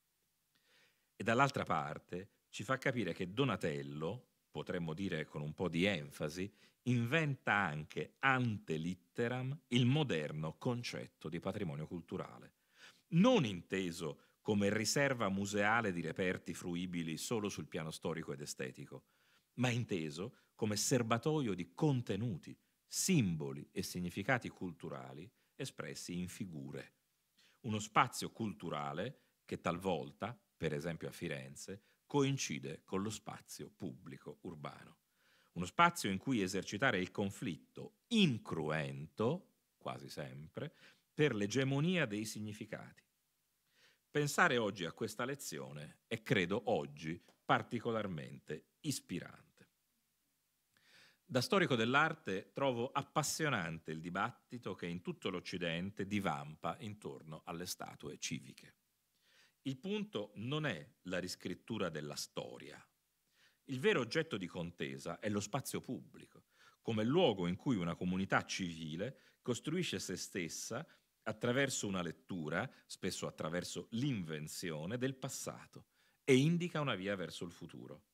E dall'altra parte ci fa capire che Donatello, potremmo dire con un po' di enfasi, inventa anche ante litteram il moderno concetto di patrimonio culturale, non inteso come riserva museale di reperti fruibili solo sul piano storico ed estetico, ma inteso come serbatoio di contenuti, simboli e significati culturali espressi in figure. Uno spazio culturale che talvolta, per esempio a Firenze, coincide con lo spazio pubblico urbano. Uno spazio in cui esercitare il conflitto incruento, quasi sempre, per l'egemonia dei significati Pensare oggi a questa lezione è, credo, oggi particolarmente ispirante. Da storico dell'arte trovo appassionante il dibattito che in tutto l'Occidente divampa intorno alle statue civiche. Il punto non è la riscrittura della storia. Il vero oggetto di contesa è lo spazio pubblico, come luogo in cui una comunità civile costruisce se stessa attraverso una lettura, spesso attraverso l'invenzione del passato, e indica una via verso il futuro.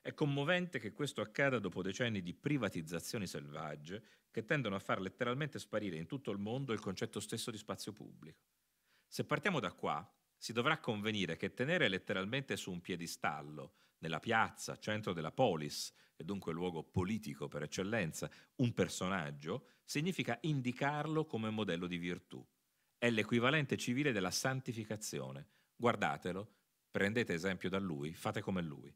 È commovente che questo accada dopo decenni di privatizzazioni selvagge che tendono a far letteralmente sparire in tutto il mondo il concetto stesso di spazio pubblico. Se partiamo da qua, si dovrà convenire che tenere letteralmente su un piedistallo, nella piazza, centro della polis, e dunque luogo politico per eccellenza, un personaggio, significa indicarlo come modello di virtù. È l'equivalente civile della santificazione. Guardatelo, prendete esempio da lui, fate come lui.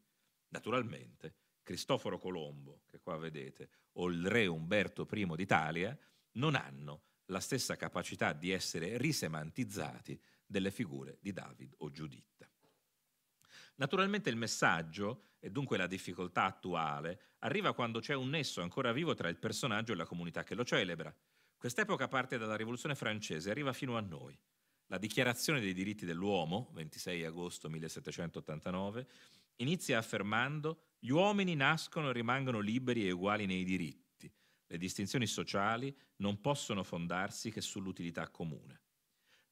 Naturalmente, Cristoforo Colombo, che qua vedete, o il re Umberto I d'Italia, non hanno la stessa capacità di essere risemantizzati delle figure di David o Giuditta. Naturalmente il messaggio, e dunque la difficoltà attuale, arriva quando c'è un nesso ancora vivo tra il personaggio e la comunità che lo celebra. Quest'epoca parte dalla Rivoluzione francese e arriva fino a noi. La Dichiarazione dei diritti dell'uomo, 26 agosto 1789, inizia affermando gli uomini nascono e rimangono liberi e uguali nei diritti. Le distinzioni sociali non possono fondarsi che sull'utilità comune.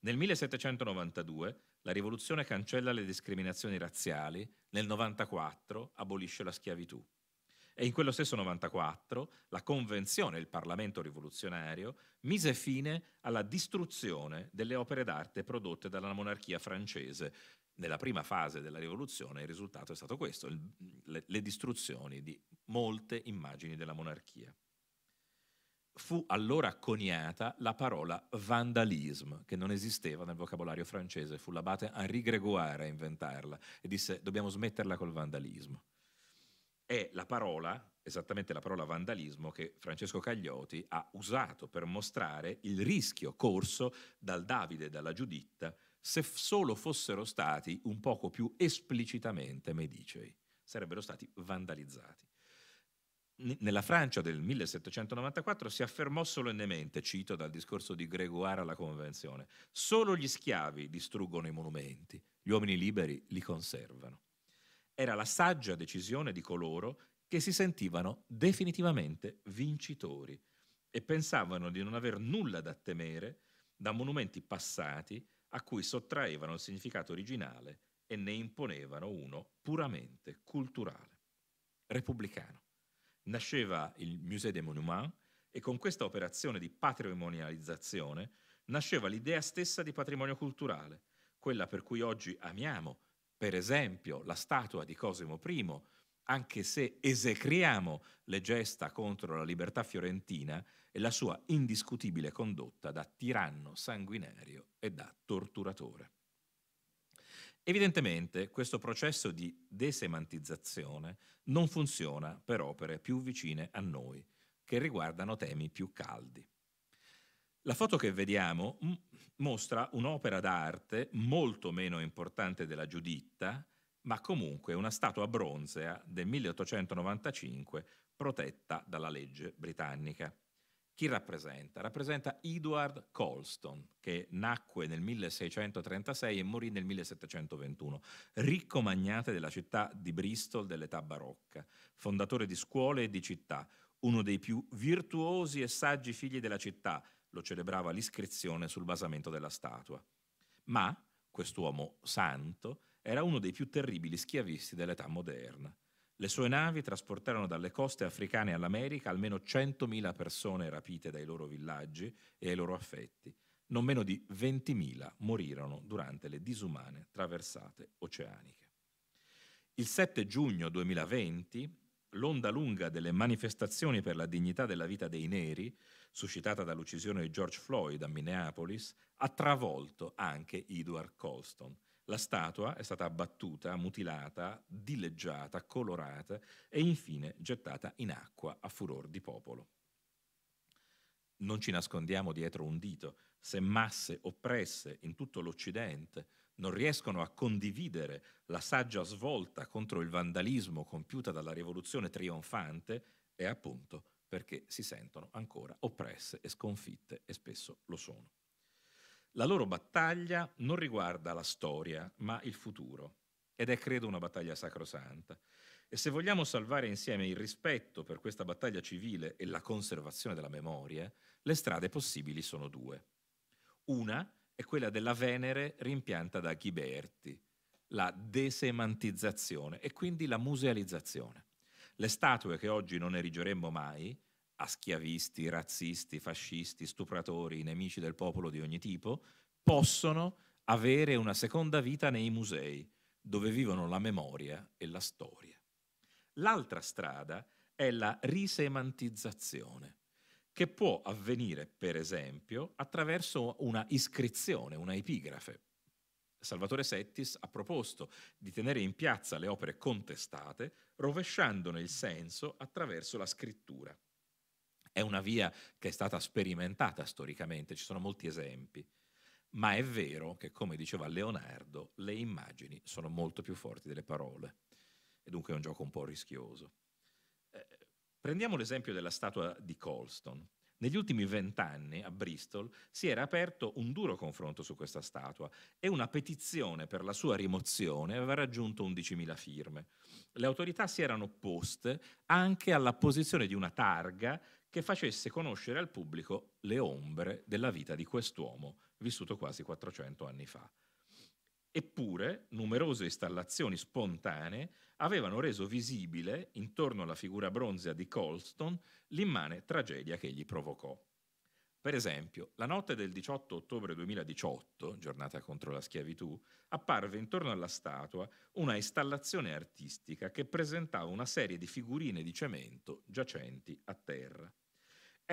Nel 1792 la rivoluzione cancella le discriminazioni razziali, nel 1994 abolisce la schiavitù. E in quello stesso 94 la Convenzione il Parlamento rivoluzionario mise fine alla distruzione delle opere d'arte prodotte dalla monarchia francese. Nella prima fase della rivoluzione il risultato è stato questo, le distruzioni di molte immagini della monarchia fu allora coniata la parola vandalismo, che non esisteva nel vocabolario francese, fu l'abate Henri Gregoire a inventarla e disse dobbiamo smetterla col vandalismo. È la parola, esattamente la parola vandalismo, che Francesco Cagliotti ha usato per mostrare il rischio corso dal Davide e dalla Giuditta se solo fossero stati un poco più esplicitamente medicei, sarebbero stati vandalizzati nella Francia del 1794 si affermò solennemente, cito dal discorso di Gregoire alla Convenzione, solo gli schiavi distruggono i monumenti, gli uomini liberi li conservano. Era la saggia decisione di coloro che si sentivano definitivamente vincitori e pensavano di non aver nulla da temere da monumenti passati a cui sottraevano il significato originale e ne imponevano uno puramente culturale. Repubblicano nasceva il Musée des Monuments e con questa operazione di patrimonializzazione nasceva l'idea stessa di patrimonio culturale, quella per cui oggi amiamo, per esempio, la statua di Cosimo I, anche se esecriamo le gesta contro la libertà fiorentina e la sua indiscutibile condotta da tiranno sanguinario e da torturatore. Evidentemente questo processo di desemantizzazione non funziona per opere più vicine a noi, che riguardano temi più caldi. La foto che vediamo mm, mostra un'opera d'arte molto meno importante della Giuditta, ma comunque una statua bronzea del 1895 protetta dalla legge britannica. Chi rappresenta? Rappresenta Edward Colston, che nacque nel 1636 e morì nel 1721, ricco magnate della città di Bristol dell'età barocca, fondatore di scuole e di città, uno dei più virtuosi e saggi figli della città, lo celebrava l'iscrizione sul basamento della statua. Ma quest'uomo santo era uno dei più terribili schiavisti dell'età moderna. Le sue navi trasportarono dalle coste africane all'America almeno 100.000 persone rapite dai loro villaggi e ai loro affetti. Non meno di 20.000 morirono durante le disumane traversate oceaniche. Il 7 giugno 2020, l'onda lunga delle manifestazioni per la dignità della vita dei neri, suscitata dall'uccisione di George Floyd a Minneapolis, ha travolto anche Edward Colston la statua è stata abbattuta, mutilata, dileggiata, colorata e infine gettata in acqua a furor di popolo. Non ci nascondiamo dietro un dito, se masse oppresse in tutto l'Occidente non riescono a condividere la saggia svolta contro il vandalismo compiuta dalla rivoluzione trionfante, è appunto perché si sentono ancora oppresse e sconfitte e spesso lo sono. La loro battaglia non riguarda la storia, ma il futuro, ed è credo una battaglia sacrosanta. E se vogliamo salvare insieme il rispetto per questa battaglia civile e la conservazione della memoria, le strade possibili sono due. Una è quella della Venere rimpianta da Ghiberti, la desemantizzazione e quindi la musealizzazione. Le statue che oggi non erigeremmo mai a schiavisti, razzisti, fascisti, stupratori, nemici del popolo di ogni tipo, possono avere una seconda vita nei musei, dove vivono la memoria e la storia. L'altra strada è la risemantizzazione, che può avvenire, per esempio, attraverso una iscrizione, una epigrafe. Salvatore Settis ha proposto di tenere in piazza le opere contestate, rovesciandone il senso attraverso la scrittura. È una via che è stata sperimentata storicamente, ci sono molti esempi. Ma è vero che, come diceva Leonardo, le immagini sono molto più forti delle parole. E dunque è un gioco un po' rischioso. Eh, prendiamo l'esempio della statua di Colston. Negli ultimi vent'anni a Bristol si era aperto un duro confronto su questa statua e una petizione per la sua rimozione aveva raggiunto 11.000 firme. Le autorità si erano opposte anche alla posizione di una targa che facesse conoscere al pubblico le ombre della vita di quest'uomo, vissuto quasi 400 anni fa. Eppure numerose installazioni spontanee avevano reso visibile, intorno alla figura bronzea di Colston, l'immane tragedia che gli provocò. Per esempio, la notte del 18 ottobre 2018, giornata contro la schiavitù, apparve intorno alla statua una installazione artistica che presentava una serie di figurine di cemento giacenti a terra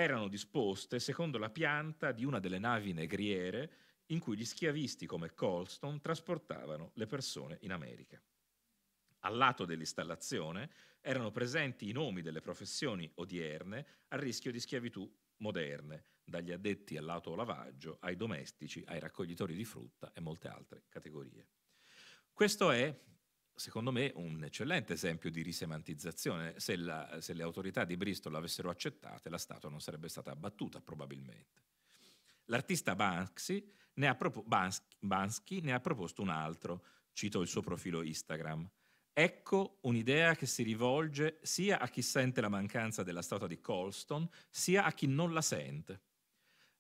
erano disposte secondo la pianta di una delle navi negriere in cui gli schiavisti come Colston trasportavano le persone in America. Al lato dell'installazione erano presenti i nomi delle professioni odierne a rischio di schiavitù moderne, dagli addetti all'autolavaggio ai domestici, ai raccoglitori di frutta e molte altre categorie. Questo è secondo me, un eccellente esempio di risemantizzazione. Se, la, se le autorità di Bristol l'avessero accettata, la statua non sarebbe stata abbattuta, probabilmente. L'artista Bansky ne, propo- Bansky, Bansky ne ha proposto un altro, cito il suo profilo Instagram. Ecco un'idea che si rivolge sia a chi sente la mancanza della statua di Colston, sia a chi non la sente.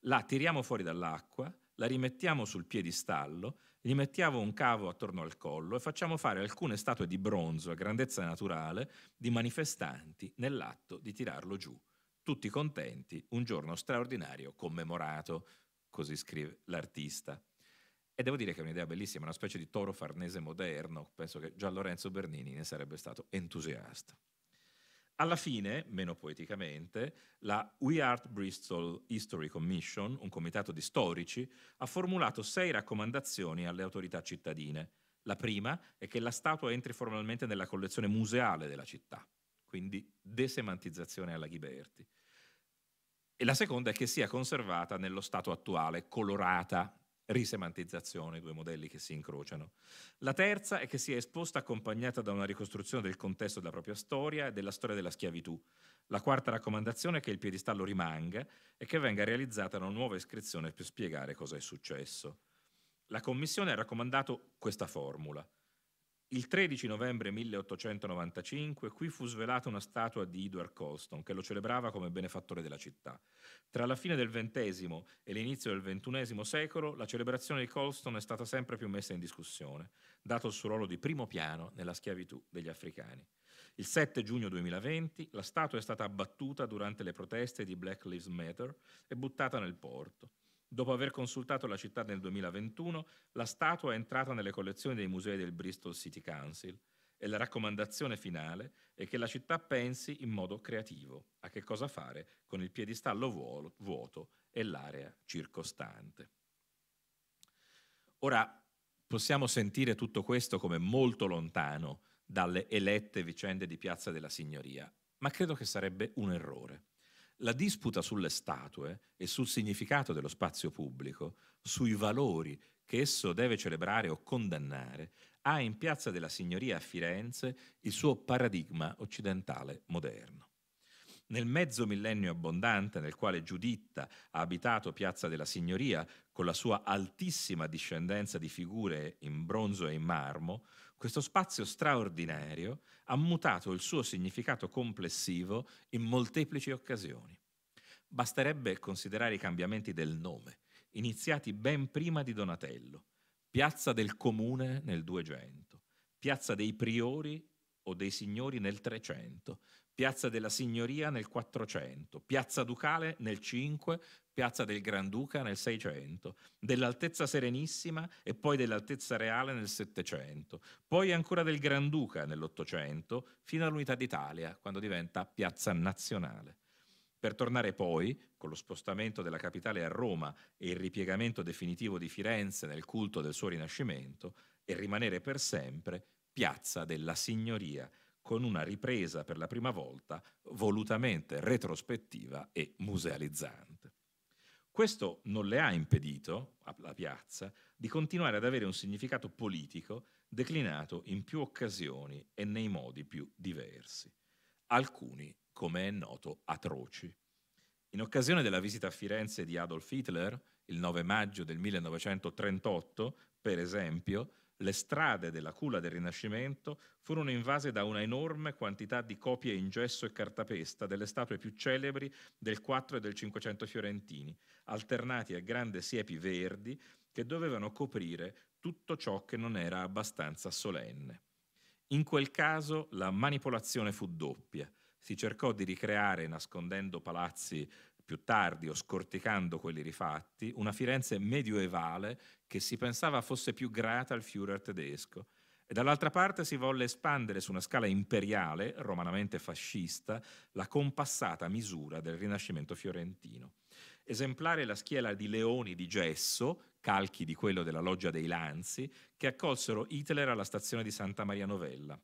La tiriamo fuori dall'acqua, la rimettiamo sul piedistallo gli mettiamo un cavo attorno al collo e facciamo fare alcune statue di bronzo a grandezza naturale di manifestanti nell'atto di tirarlo giù. Tutti contenti, un giorno straordinario commemorato, così scrive l'artista. E devo dire che è un'idea bellissima, una specie di toro farnese moderno, penso che Gian Lorenzo Bernini ne sarebbe stato entusiasta. Alla fine, meno poeticamente, la We Art Bristol History Commission, un comitato di storici, ha formulato sei raccomandazioni alle autorità cittadine. La prima è che la statua entri formalmente nella collezione museale della città, quindi desemantizzazione alla Ghiberti. E la seconda è che sia conservata nello stato attuale, colorata, risemantizzazione, due modelli che si incrociano. La terza è che sia esposta accompagnata da una ricostruzione del contesto della propria storia e della storia della schiavitù. La quarta raccomandazione è che il piedistallo rimanga e che venga realizzata una nuova iscrizione per spiegare cosa è successo. La Commissione ha raccomandato questa formula. Il 13 novembre 1895 qui fu svelata una statua di Edward Colston che lo celebrava come benefattore della città. Tra la fine del XX e l'inizio del XXI secolo la celebrazione di Colston è stata sempre più messa in discussione, dato il suo ruolo di primo piano nella schiavitù degli africani. Il 7 giugno 2020 la statua è stata abbattuta durante le proteste di Black Lives Matter e buttata nel porto. Dopo aver consultato la città nel 2021, la statua è entrata nelle collezioni dei musei del Bristol City Council e la raccomandazione finale è che la città pensi in modo creativo a che cosa fare con il piedistallo vuoto e l'area circostante. Ora, possiamo sentire tutto questo come molto lontano dalle elette vicende di Piazza della Signoria, ma credo che sarebbe un errore. La disputa sulle statue e sul significato dello spazio pubblico, sui valori che esso deve celebrare o condannare, ha in Piazza della Signoria a Firenze il suo paradigma occidentale moderno. Nel mezzo millennio abbondante nel quale Giuditta ha abitato Piazza della Signoria con la sua altissima discendenza di figure in bronzo e in marmo, questo spazio straordinario ha mutato il suo significato complessivo in molteplici occasioni. Basterebbe considerare i cambiamenti del nome, iniziati ben prima di Donatello, piazza del comune nel 200, piazza dei priori o dei signori nel 300, Piazza della Signoria nel 400, Piazza Ducale nel 5, Piazza del Granduca nel 600, dell'Altezza Serenissima e poi dell'Altezza Reale nel 700, poi ancora del Granduca nell'800, fino all'Unità d'Italia, quando diventa Piazza Nazionale. Per tornare poi, con lo spostamento della capitale a Roma e il ripiegamento definitivo di Firenze nel culto del suo rinascimento, e rimanere per sempre Piazza della Signoria, con una ripresa per la prima volta volutamente retrospettiva e musealizzante. Questo non le ha impedito, alla piazza, di continuare ad avere un significato politico declinato in più occasioni e nei modi più diversi, alcuni, come è noto, atroci. In occasione della visita a Firenze di Adolf Hitler, il 9 maggio del 1938, per esempio, le strade della culla del Rinascimento furono invase da una enorme quantità di copie in gesso e cartapesta delle statue più celebri del 4 e del 500 fiorentini, alternati a grandi siepi verdi che dovevano coprire tutto ciò che non era abbastanza solenne. In quel caso la manipolazione fu doppia. Si cercò di ricreare, nascondendo palazzi più tardi o scorticando quelli rifatti, una Firenze medioevale che si pensava fosse più grata al Führer tedesco e dall'altra parte si volle espandere su una scala imperiale, romanamente fascista, la compassata misura del Rinascimento fiorentino. Esemplare la schiera di leoni di gesso, calchi di quello della loggia dei Lanzi, che accolsero Hitler alla stazione di Santa Maria Novella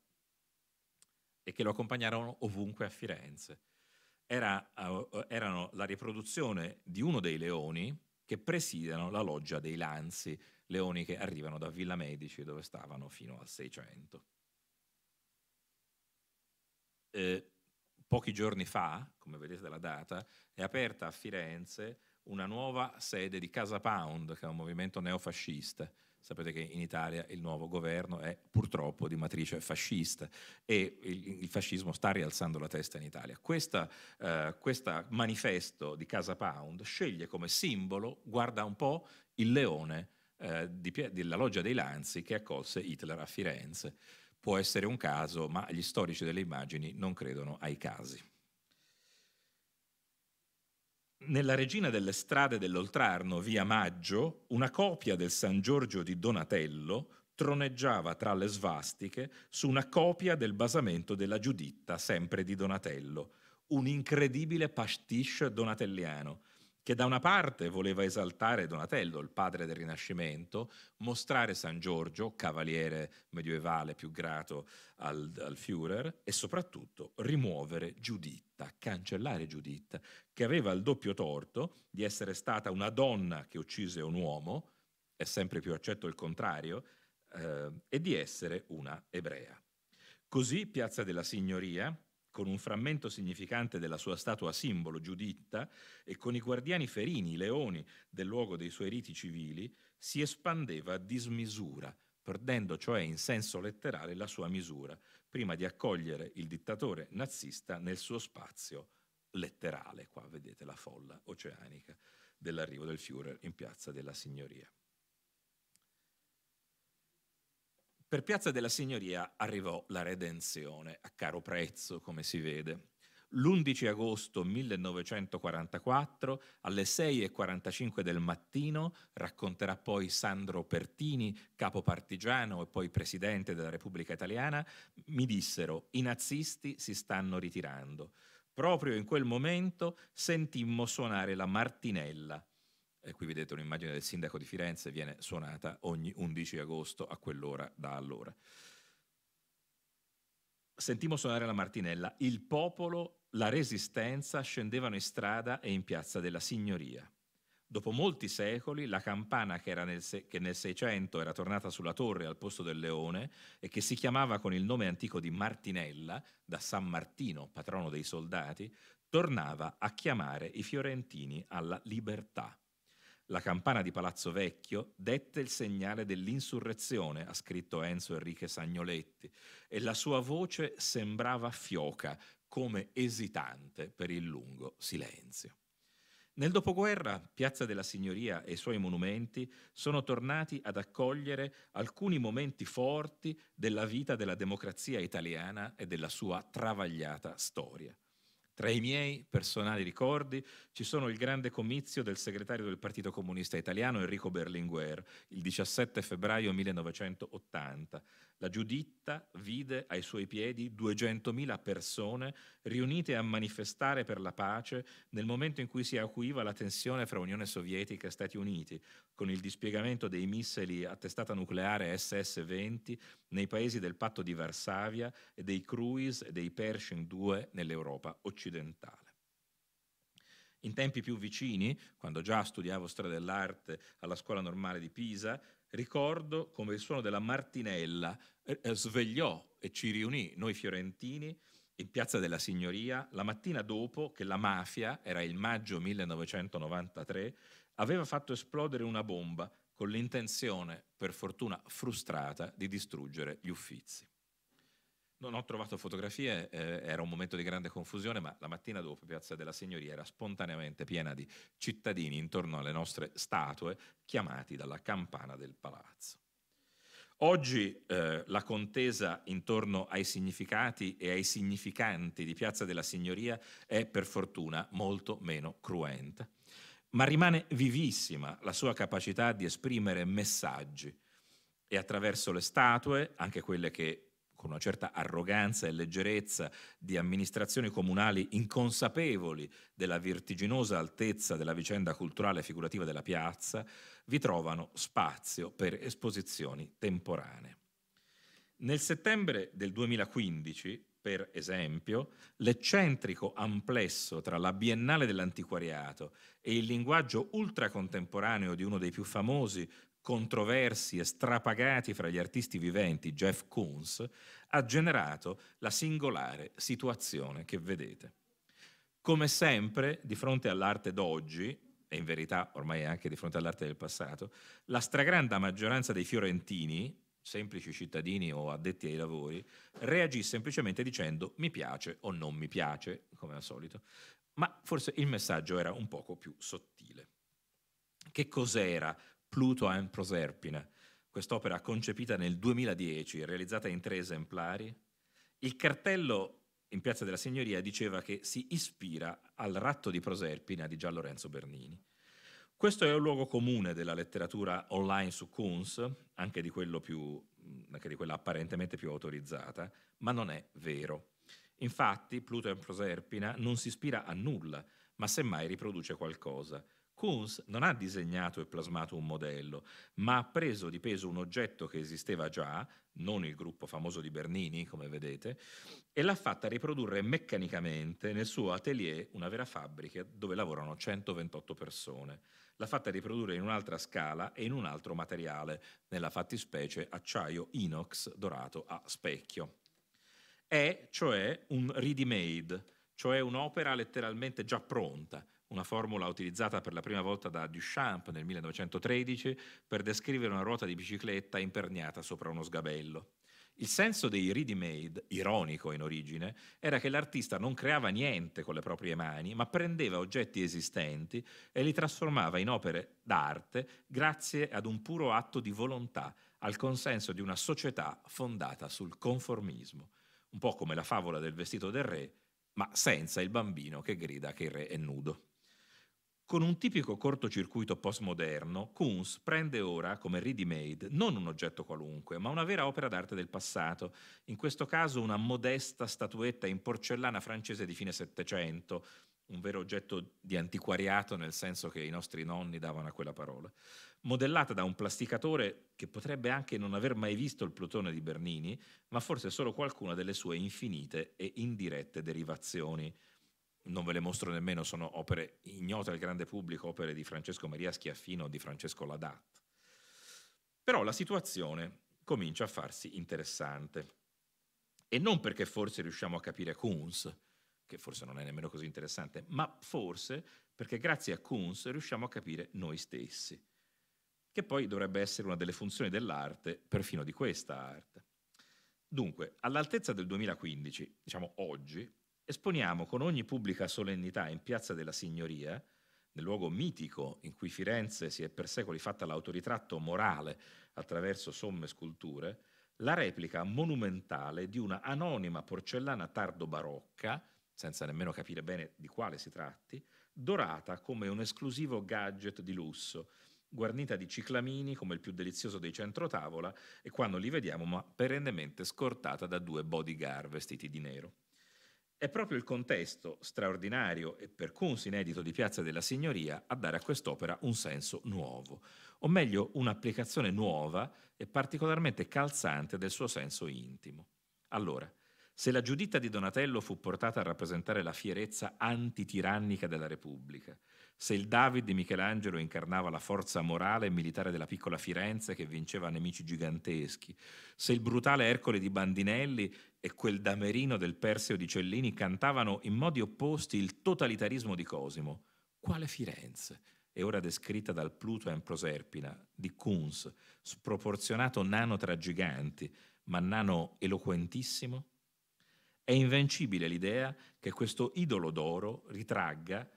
e che lo accompagnarono ovunque a Firenze era, uh, uh, erano la riproduzione di uno dei leoni che presidiano la loggia dei Lanzi, leoni che arrivano da Villa Medici dove stavano fino al 600. Eh, pochi giorni fa, come vedete dalla data, è aperta a Firenze una nuova sede di Casa Pound, che è un movimento neofascista, Sapete che in Italia il nuovo governo è purtroppo di matrice fascista e il, il fascismo sta rialzando la testa in Italia. Questo eh, manifesto di Casa Pound sceglie come simbolo, guarda un po', il leone eh, di, della loggia dei Lanzi che accolse Hitler a Firenze. Può essere un caso, ma gli storici delle immagini non credono ai casi. Nella Regina delle Strade dell'Oltrarno, via Maggio, una copia del San Giorgio di Donatello troneggiava tra le svastiche su una copia del basamento della Giuditta, sempre di Donatello, un incredibile pastiche donatelliano che da una parte voleva esaltare Donatello, il padre del Rinascimento, mostrare San Giorgio, cavaliere medievale più grato al, al Führer, e soprattutto rimuovere Giuditta, cancellare Giuditta, che aveva il doppio torto di essere stata una donna che uccise un uomo, è sempre più accetto il contrario, eh, e di essere una ebrea. Così Piazza della Signoria, con un frammento significante della sua statua simbolo Giuditta e con i guardiani ferini, i leoni del luogo dei suoi riti civili, si espandeva a dismisura, perdendo cioè in senso letterale la sua misura, prima di accogliere il dittatore nazista nel suo spazio letterale. Qua vedete la folla oceanica dell'arrivo del Führer in piazza della Signoria. Per Piazza della Signoria arrivò la redenzione, a caro prezzo, come si vede. L'11 agosto 1944, alle 6.45 del mattino, racconterà poi Sandro Pertini, capo partigiano e poi presidente della Repubblica Italiana, mi dissero i nazisti si stanno ritirando. Proprio in quel momento sentimmo suonare la martinella. E qui vedete un'immagine del sindaco di Firenze, viene suonata ogni 11 agosto a quell'ora da allora. Sentimmo suonare la Martinella, il popolo, la resistenza scendevano in strada e in piazza della Signoria. Dopo molti secoli, la campana che, nel, che nel 600 era tornata sulla torre al posto del leone e che si chiamava con il nome antico di Martinella, da San Martino, patrono dei soldati, tornava a chiamare i fiorentini alla libertà. La campana di Palazzo Vecchio dette il segnale dell'insurrezione, ha scritto Enzo Enrique Sagnoletti, e la sua voce sembrava fioca, come esitante per il lungo silenzio. Nel dopoguerra, Piazza della Signoria e i suoi monumenti sono tornati ad accogliere alcuni momenti forti della vita della democrazia italiana e della sua travagliata storia. Tra i miei personali ricordi ci sono il grande comizio del segretario del Partito Comunista Italiano Enrico Berlinguer il 17 febbraio 1980, la Giuditta vide ai suoi piedi 200.000 persone riunite a manifestare per la pace nel momento in cui si acuiva la tensione fra Unione Sovietica e Stati Uniti, con il dispiegamento dei missili a testata nucleare SS-20 nei paesi del patto di Varsavia e dei Cruise e dei Pershing 2 nell'Europa occidentale. In tempi più vicini, quando già studiavo storia dell'arte alla scuola normale di Pisa, Ricordo come il suono della Martinella eh, eh, svegliò e ci riunì, noi fiorentini, in Piazza della Signoria, la mattina dopo che la mafia, era il maggio 1993, aveva fatto esplodere una bomba con l'intenzione, per fortuna frustrata, di distruggere gli uffizi. Non ho trovato fotografie, eh, era un momento di grande confusione, ma la mattina dopo Piazza della Signoria era spontaneamente piena di cittadini intorno alle nostre statue chiamati dalla campana del palazzo. Oggi eh, la contesa intorno ai significati e ai significanti di Piazza della Signoria è per fortuna molto meno cruenta, ma rimane vivissima la sua capacità di esprimere messaggi e attraverso le statue, anche quelle che con una certa arroganza e leggerezza di amministrazioni comunali inconsapevoli della vertiginosa altezza della vicenda culturale e figurativa della piazza, vi trovano spazio per esposizioni temporanee. Nel settembre del 2015, per esempio, l'eccentrico amplesso tra la Biennale dell'antiquariato e il linguaggio ultracontemporaneo di uno dei più famosi controversi e strapagati fra gli artisti viventi, Jeff Koons, ha generato la singolare situazione che vedete. Come sempre, di fronte all'arte d'oggi, e in verità ormai anche di fronte all'arte del passato, la stragrande maggioranza dei fiorentini, semplici cittadini o addetti ai lavori, reagì semplicemente dicendo mi piace o non mi piace, come al solito, ma forse il messaggio era un poco più sottile. Che cos'era Pluto and Proserpine, quest'opera concepita nel 2010, realizzata in tre esemplari. Il cartello in Piazza della Signoria diceva che si ispira al ratto di Proserpina di Gian Lorenzo Bernini. Questo è un luogo comune della letteratura online su Kunz, anche di, più, anche di, quella apparentemente più autorizzata, ma non è vero. Infatti, Pluto e Proserpina non si ispira a nulla, ma semmai riproduce qualcosa. Kunz non ha disegnato e plasmato un modello, ma ha preso di peso un oggetto che esisteva già, non il gruppo famoso di Bernini, come vedete, e l'ha fatta riprodurre meccanicamente nel suo atelier, una vera fabbrica, dove lavorano 128 persone. L'ha fatta riprodurre in un'altra scala e in un altro materiale, nella fattispecie acciaio inox dorato a specchio. È, cioè, un ready-made, cioè un'opera letteralmente già pronta, una formula utilizzata per la prima volta da Duchamp nel 1913 per descrivere una ruota di bicicletta imperniata sopra uno sgabello. Il senso dei ready-made, ironico in origine, era che l'artista non creava niente con le proprie mani, ma prendeva oggetti esistenti e li trasformava in opere d'arte grazie ad un puro atto di volontà, al consenso di una società fondata sul conformismo, un po' come la favola del vestito del re, ma senza il bambino che grida che il re è nudo. Con un tipico cortocircuito postmoderno, Kunz prende ora, come Ready Made, non un oggetto qualunque, ma una vera opera d'arte del passato, in questo caso una modesta statuetta in porcellana francese di fine Settecento, un vero oggetto di antiquariato nel senso che i nostri nonni davano a quella parola, modellata da un plasticatore che potrebbe anche non aver mai visto il Plutone di Bernini, ma forse solo qualcuna delle sue infinite e indirette derivazioni non ve le mostro nemmeno, sono opere ignote al grande pubblico, opere di Francesco Maria Schiaffino o di Francesco Ladat. Però la situazione comincia a farsi interessante. E non perché forse riusciamo a capire Kunz, che forse non è nemmeno così interessante, ma forse perché grazie a Kunz riusciamo a capire noi stessi, che poi dovrebbe essere una delle funzioni dell'arte, perfino di questa arte. Dunque, all'altezza del 2015, diciamo oggi, esponiamo con ogni pubblica solennità in Piazza della Signoria, nel luogo mitico in cui Firenze si è per secoli fatta l'autoritratto morale attraverso somme sculture, la replica monumentale di una anonima porcellana tardo-barocca, senza nemmeno capire bene di quale si tratti, dorata come un esclusivo gadget di lusso, guarnita di ciclamini come il più delizioso dei centrotavola e quando li vediamo ma perennemente scortata da due bodyguard vestiti di nero. È proprio il contesto straordinario e per percusso inedito di Piazza della Signoria a dare a quest'opera un senso nuovo, o meglio un'applicazione nuova e particolarmente calzante del suo senso intimo. Allora, se la Giuditta di Donatello fu portata a rappresentare la fierezza antitirannica della Repubblica, se il David di Michelangelo incarnava la forza morale e militare della piccola Firenze che vinceva nemici giganteschi, se il brutale Ercole di Bandinelli e quel Damerino del Perseo di Cellini cantavano in modi opposti il totalitarismo di Cosimo, quale Firenze? è ora descritta dal Pluto in Proserpina di Kunz, sproporzionato nano tra giganti, ma nano eloquentissimo? È invincibile l'idea che questo idolo d'oro ritragga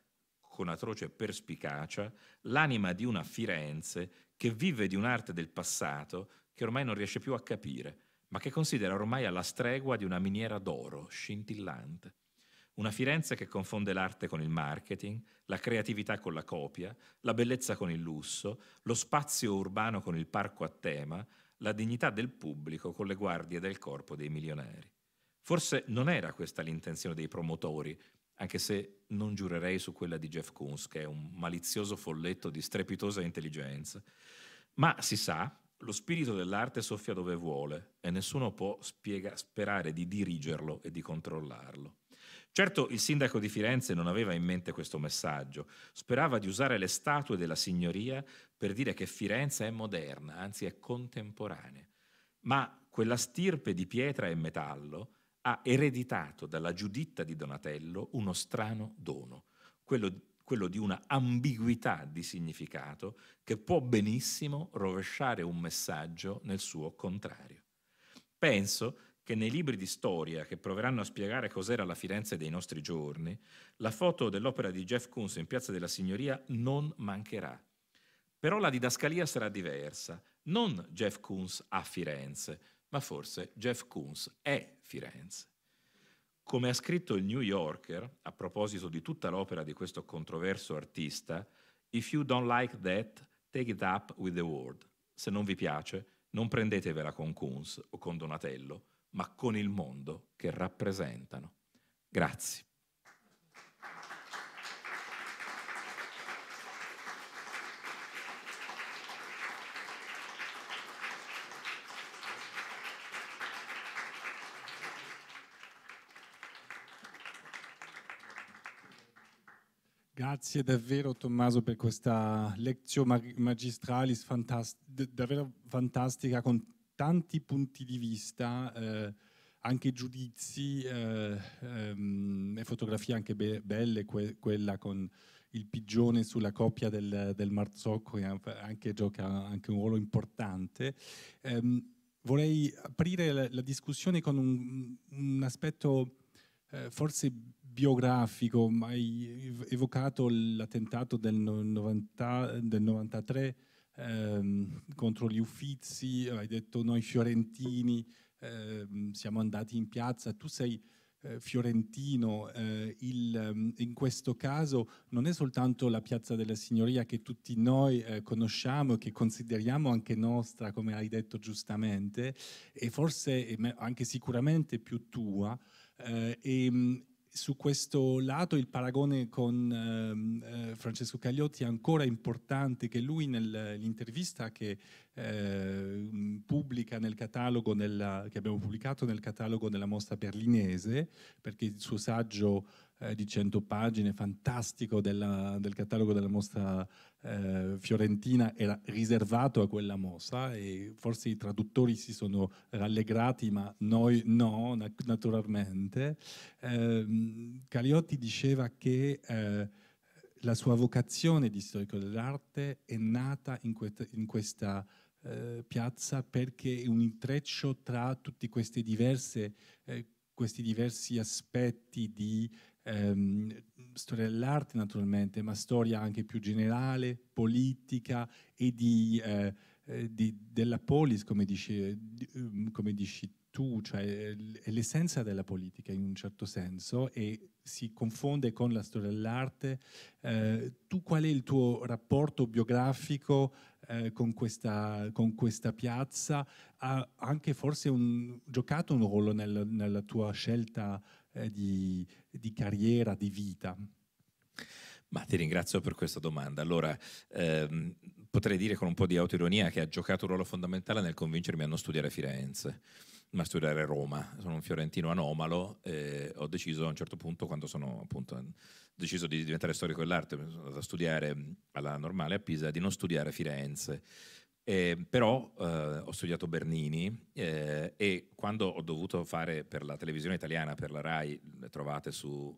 con atroce perspicacia l'anima di una Firenze che vive di un'arte del passato che ormai non riesce più a capire, ma che considera ormai alla stregua di una miniera d'oro scintillante. Una Firenze che confonde l'arte con il marketing, la creatività con la copia, la bellezza con il lusso, lo spazio urbano con il parco a tema, la dignità del pubblico con le guardie del corpo dei milionari. Forse non era questa l'intenzione dei promotori, anche se non giurerei su quella di Jeff Koons, che è un malizioso folletto di strepitosa intelligenza. Ma si sa, lo spirito dell'arte soffia dove vuole e nessuno può spiega, sperare di dirigerlo e di controllarlo. Certo il sindaco di Firenze non aveva in mente questo messaggio, sperava di usare le statue della signoria per dire che Firenze è moderna, anzi è contemporanea. Ma quella stirpe di pietra e metallo ha ereditato dalla Giuditta di Donatello uno strano dono, quello, quello di una ambiguità di significato che può benissimo rovesciare un messaggio nel suo contrario. Penso che nei libri di storia che proveranno a spiegare cos'era la Firenze dei nostri giorni, la foto dell'opera di Jeff Koons in Piazza della Signoria non mancherà. Però la didascalia sarà diversa, non Jeff Koons a Firenze, ma forse Jeff Koons è Firenze. Come ha scritto il New Yorker, a proposito di tutta l'opera di questo controverso artista, If you don't like that, take it up with the world. Se non vi piace, non prendetevela con Koons o con Donatello, ma con il mondo che rappresentano. Grazie. Grazie davvero Tommaso per questa lezione magistralis fantast davvero fantastica con tanti punti di vista, eh, anche giudizi eh, ehm, e fotografie anche be belle, que quella con il pigione sulla coppia del, del Marzocco che anche, gioca anche un ruolo importante. Eh, vorrei aprire la, la, discussione con un, un aspetto eh, forse biografico, ma hai evocato l'attentato del, 90, del 93 ehm, contro gli Uffizi, hai detto noi fiorentini ehm, siamo andati in piazza, tu sei eh, fiorentino, eh, il, ehm, in questo caso non è soltanto la piazza della Signoria che tutti noi eh, conosciamo e che consideriamo anche nostra, come hai detto giustamente, e forse anche sicuramente più tua, eh, e, ehm, su questo lato il paragone con ehm, eh, Francesco Cagliotti è ancora importante che lui nell'intervista che, eh, nella, che abbiamo pubblicato nel catalogo della mostra berlinese, perché il suo saggio eh, di 100 pagine, fantastico, della, del catalogo della mostra eh, fiorentina era riservato a quella mostra e forse i traduttori si sono rallegrati, ma noi no, na naturalmente. Eh, Caliotti diceva che eh, la sua vocazione di storico dell'arte è nata in, que in questa eh, piazza perché è un intreccio tra tutti questi, diverse, eh, questi diversi aspetti di ehm, storia dell'arte naturalmente, ma storia anche più generale, politica e di, eh, eh di, della polis, come dici, ehm, come dici tu, cioè è eh, l'essenza della politica in un certo senso e si confonde con la storia dell'arte. Eh, tu qual è il tuo rapporto biografico eh, con, questa, con, questa, piazza? Ha anche forse un, giocato un ruolo nel, nella tua scelta eh, di, di carriera, di vita? Ma ti ringrazio per questa domanda. Allora, ehm, potrei dire con un po' di autoironia che ha giocato un ruolo fondamentale nel convincermi a non studiare Firenze, ma a studiare Roma. Sono un fiorentino anomalo e eh, ho deciso a un certo punto, quando sono appunto deciso di diventare storico dell'arte, sono andato a studiare alla normale a Pisa, di non studiare Firenze eh, però eh, ho studiato Bernini eh, e quando ho dovuto fare per la televisione italiana, per la RAI, trovate su,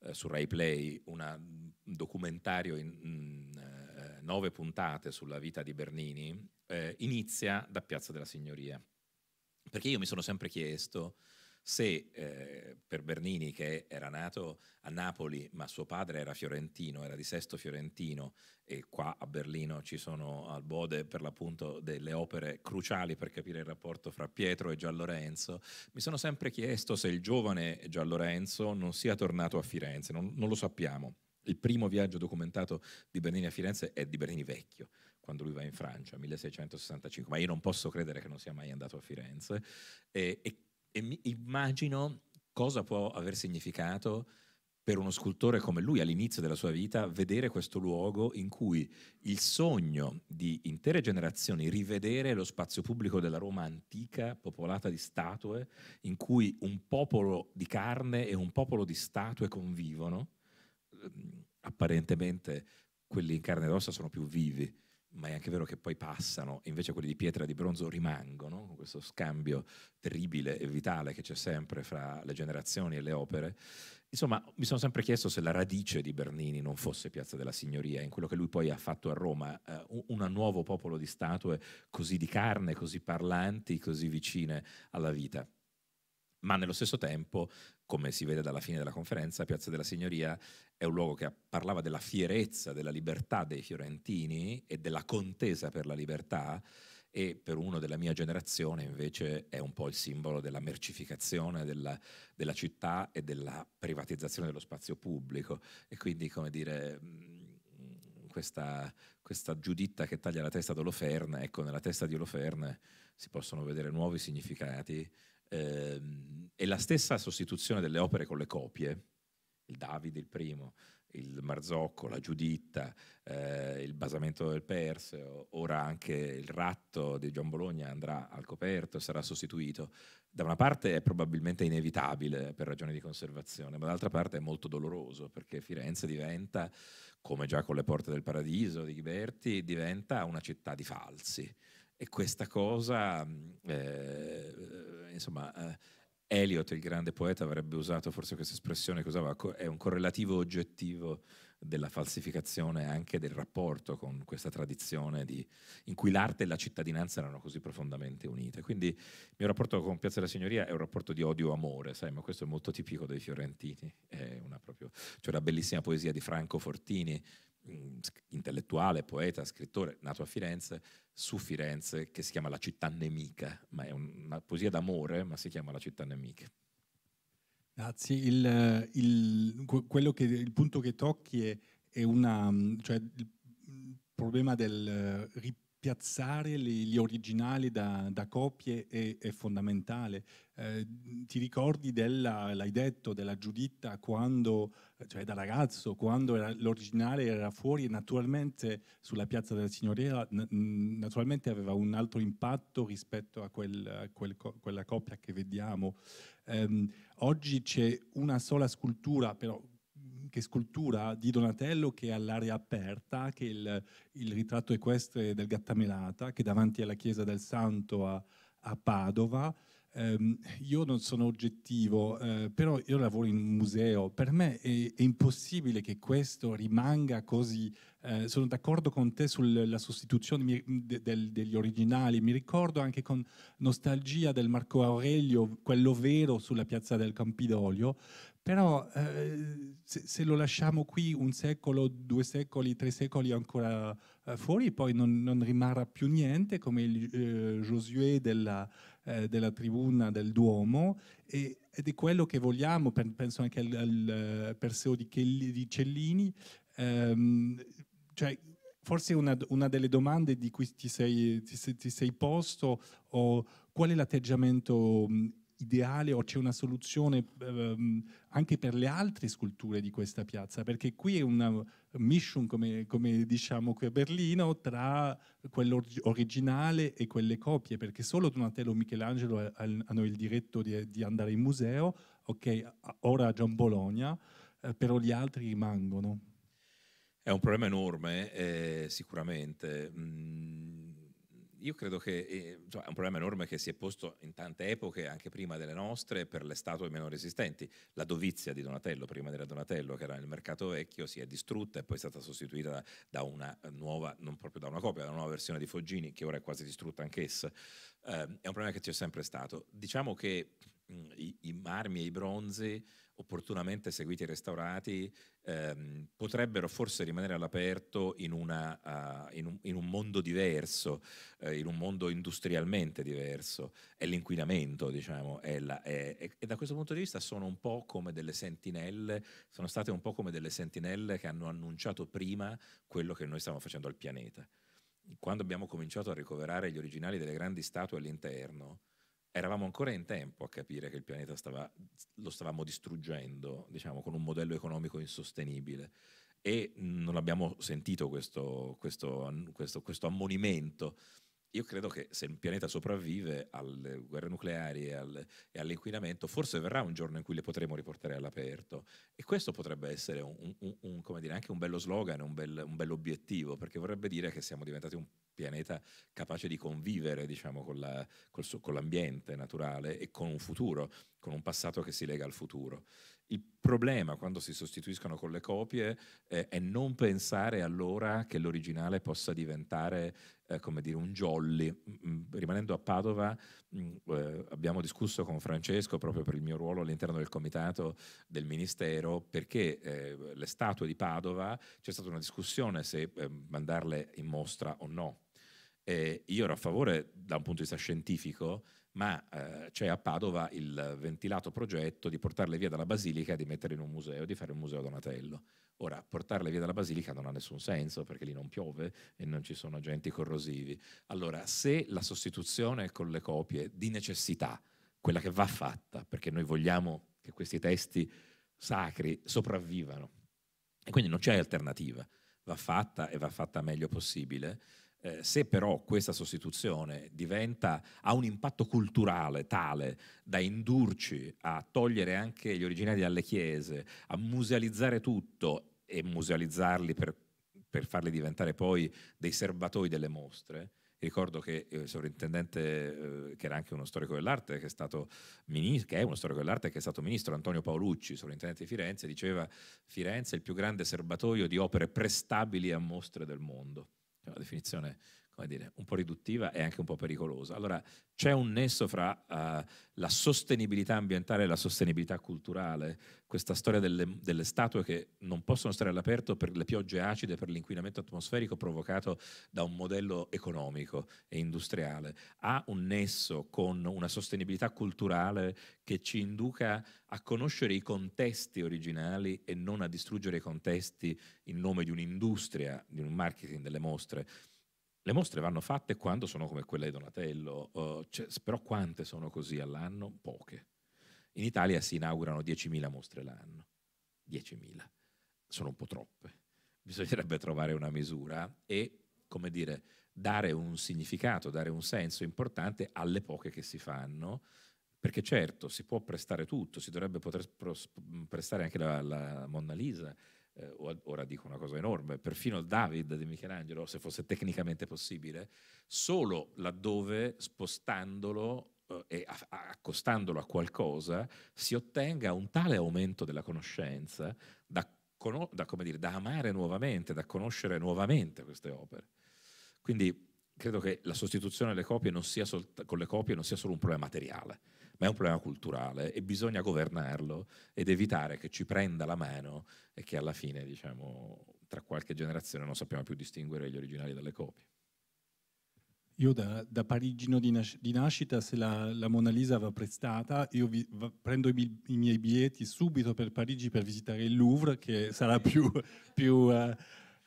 eh, su RAI Play un documentario in mh, mm, eh, nove puntate sulla vita di Bernini, eh, inizia da Piazza della Signoria. Perché io mi sono sempre chiesto se eh, per Bernini, che era nato a Napoli, ma suo padre era fiorentino, era di Sesto Fiorentino, e qua a Berlino ci sono al Bode per l'appunto delle opere cruciali per capire il rapporto fra Pietro e Gianlorenzo, mi sono sempre chiesto se il giovane Gianlorenzo non sia tornato a Firenze, non, non lo sappiamo. Il primo viaggio documentato di Bernini a Firenze è di Bernini vecchio, quando lui va in Francia, 1665, ma io non posso credere che non sia mai andato a Firenze. E, e e mi immagino cosa può aver significato per uno scultore come lui all'inizio della sua vita vedere questo luogo in cui il sogno di intere generazioni rivedere lo spazio pubblico della Roma antica popolata di statue in cui un popolo di carne e un popolo di statue convivono ehm, apparentemente quelli in carne ed ossa sono più vivi ma è anche vero che poi passano, invece quelli di pietra e di bronzo rimangono, con questo scambio terribile e vitale che c'è sempre fra le generazioni e le opere. Insomma, mi sono sempre chiesto se la radice di Bernini non fosse Piazza della Signoria, in quello che lui poi ha fatto a Roma, eh, un nuovo popolo di statue così di carne, così parlanti, così vicine alla vita ma nello stesso tempo come si vede dalla fine della conferenza, Piazza della Signoria è un luogo che parlava della fierezza, della libertà dei fiorentini e della contesa per la libertà e per uno della mia generazione invece è un po' il simbolo della mercificazione della, della città e della privatizzazione dello spazio pubblico e quindi come dire mm, questa, questa giuditta che taglia la testa ad Oloferne, ecco nella testa di Oloferne si possono vedere nuovi significati Ehm, e la stessa sostituzione delle opere con le copie, il Davide il primo, il Marzocco, la Giuditta, eh, il basamento del Perseo, ora anche il ratto di Gian Bologna andrà al coperto e sarà sostituito. Da una parte è probabilmente inevitabile per ragioni di conservazione, ma dall'altra parte è molto doloroso perché Firenze diventa, come già con le porte del paradiso di Ghiberti, diventa una città di falsi e questa cosa, eh, insomma, eh, Eliot, il grande poeta, avrebbe usato forse questa espressione che usava, è un correlativo oggettivo della falsificazione anche del rapporto con questa tradizione di, in cui l'arte e la cittadinanza erano così profondamente unite. Quindi il mio rapporto con Piazza della Signoria è un rapporto di odio-amore, sai, ma questo è molto tipico dei fiorentini. C'è cioè, una bellissima poesia di Franco Fortini intellettuale, poeta, scrittore, nato a Firenze, su Firenze, che si chiama La città nemica, ma è una poesia d'amore, ma si chiama La città nemica. Grazie, il, il, che, il punto che tocchi è, è una, cioè, il problema del eh, rip- piazzare li, gli originali da, da copie è, è fondamentale. Eh, ti ricordi della, l'hai detto, della Giuditta quando, cioè da ragazzo, quando era, l'originale era fuori naturalmente sulla piazza della Signoria, n- naturalmente aveva un altro impatto rispetto a, quel, a quel, quella copia che vediamo. Eh, oggi c'è una sola scultura, però che scultura di Donatello che è all'aria aperta, che è il, il ritratto equestre del Gattamelata, che è davanti alla chiesa del Santo a, a Padova. Um, io non sono oggettivo, uh, però io lavoro in un museo. Per me è, è impossibile che questo rimanga così. Uh, sono d'accordo con te sulla sostituzione de, de, degli originali. Mi ricordo anche con nostalgia del Marco Aurelio, quello vero sulla piazza del Campidoglio, però eh, se, se, lo lasciamo qui un secolo, due secoli, tre secoli ancora eh, fuori, poi non, non, rimarrà più niente come il eh, Josué della, eh, della, tribuna del Duomo e, ed è quello che vogliamo, penso anche al, al eh, Perseo di, Kelly, di Cellini. Ehm, cioè, forse una, una, delle domande di cui ti sei, ti ti sei posto o qual è l'atteggiamento ideale o c'è una soluzione ehm, anche per le altre sculture di questa piazza, perché qui è una mission, come, come diciamo qui a Berlino, tra quello originale e quelle copie, perché solo Donatello e Michelangelo hanno il diritto di, di andare in museo, ok, ora a Gian Bologna, eh, però gli altri rimangono. È un problema enorme, eh, sicuramente. Mm io credo che eh, è un problema enorme che si è posto in tante epoche, anche prima delle nostre, per le statue meno resistenti. La dovizia di Donatello, prima della Donatello, che era nel mercato vecchio, si è distrutta e poi è stata sostituita da, da una nuova, non proprio da una copia, da una nuova versione di Foggini, che ora è quasi distrutta anch'essa. Eh, è un problema che c'è sempre stato. Diciamo che mh, mm, i, i marmi e i bronzi opportunamente seguiti e restaurati, ehm, potrebbero forse rimanere all'aperto in, una, uh, in, un, in un, mondo diverso, eh, in un mondo industrialmente diverso. È l'inquinamento, diciamo, è la, è, è, e da questo punto di vista sono un po' come delle sentinelle, sono state un po' come delle sentinelle che hanno annunciato prima quello che noi stiamo facendo al pianeta. Quando abbiamo cominciato a ricoverare gli originali delle grandi statue all'interno, eravamo ancora in tempo a capire che il pianeta stava, lo stavamo distruggendo, diciamo, con un modello economico insostenibile e non abbiamo sentito questo, questo, questo, questo ammonimento io credo che se il pianeta sopravvive alle guerre nucleari e, al, e all'inquinamento, forse verrà un giorno in cui le potremo riportare all'aperto. E questo potrebbe essere un, un, un, dire, anche un bello slogan, un bel, un bel obiettivo, perché vorrebbe dire che siamo diventati un pianeta capace di convivere diciamo, con, la, col, con l'ambiente naturale e con un futuro con un passato che si lega al futuro. Il problema quando si sostituiscono con le copie eh, è non pensare allora che l'originale possa diventare, eh, come dire, un jolly. Mm, mm, rimanendo a Padova, mm, eh, abbiamo discusso con Francesco, proprio per il mio ruolo all'interno del comitato del Ministero, perché eh, le statue di Padova c'è stata una discussione se eh, mandarle in mostra o no. io ero a favore, da un punto di vista scientifico, ma eh, c'è a Padova il ventilato progetto di portarle via dalla Basilica e di mettere in un museo, di fare un museo Donatello. Ora, portarle via dalla Basilica non ha nessun senso perché lì non piove e non ci sono agenti corrosivi. Allora, se la sostituzione con le copie di necessità, quella che va fatta, perché noi vogliamo che questi testi sacri sopravvivano, e quindi non c'è alternativa, va fatta e va fatta meglio possibile, eh, se però questa sostituzione diventa, ha un impatto culturale tale da indurci a togliere anche gli originali dalle chiese, a musealizzare tutto e musealizzarli per, per farli diventare poi dei serbatoi delle mostre, Ricordo che il sovrintendente, eh, che era anche uno storico dell'arte, che è, stato ministro, che è uno storico dell'arte, che è stato ministro, Antonio Paolucci, sovrintendente di Firenze, diceva Firenze è il più grande serbatoio di opere prestabili a mostre del mondo. C'è una definizione come dire, un po' riduttiva e anche un po' pericolosa. Allora c'è un nesso fra uh, la sostenibilità ambientale e la sostenibilità culturale, questa storia delle, delle, statue che non possono stare all'aperto per le piogge acide, per l'inquinamento atmosferico provocato da un modello economico e industriale, ha un nesso con una sostenibilità culturale che ci induca a conoscere i contesti originali e non a distruggere i contesti in nome di un'industria, di un marketing delle mostre. Le mostre vanno fatte quando sono come quella di Donatello, uh, però quante sono così all'anno? Poche. In Italia si inaugurano 10.000 mostre l'anno, 10.000, sono un po' troppe, bisognerebbe trovare una misura e, come dire, dare un significato, dare un senso importante alle poche che si fanno, perché certo si può prestare tutto, si dovrebbe poter prestare anche la, la Monna Lisa, eh, ora dico una cosa enorme, perfino il David di Michelangelo, se fosse tecnicamente possibile, solo laddove spostandolo eh, e accostandolo a qualcosa si ottenga un tale aumento della conoscenza da, da, dire, da, amare nuovamente, da conoscere nuovamente queste opere. Quindi credo che la sostituzione solt- con le copie non sia solo un problema materiale, ma è un problema culturale e bisogna governarlo ed evitare che ci prenda la mano e che alla fine, diciamo, tra qualche generazione non sappiamo più distinguere gli originali dalle copie. Io da, da parigino di, nas- di, nascita, se la, la, Mona Lisa va prestata, io vi, va, prendo i, bi- i, miei biglietti subito per Parigi per visitare il Louvre, che sarà più, più uh,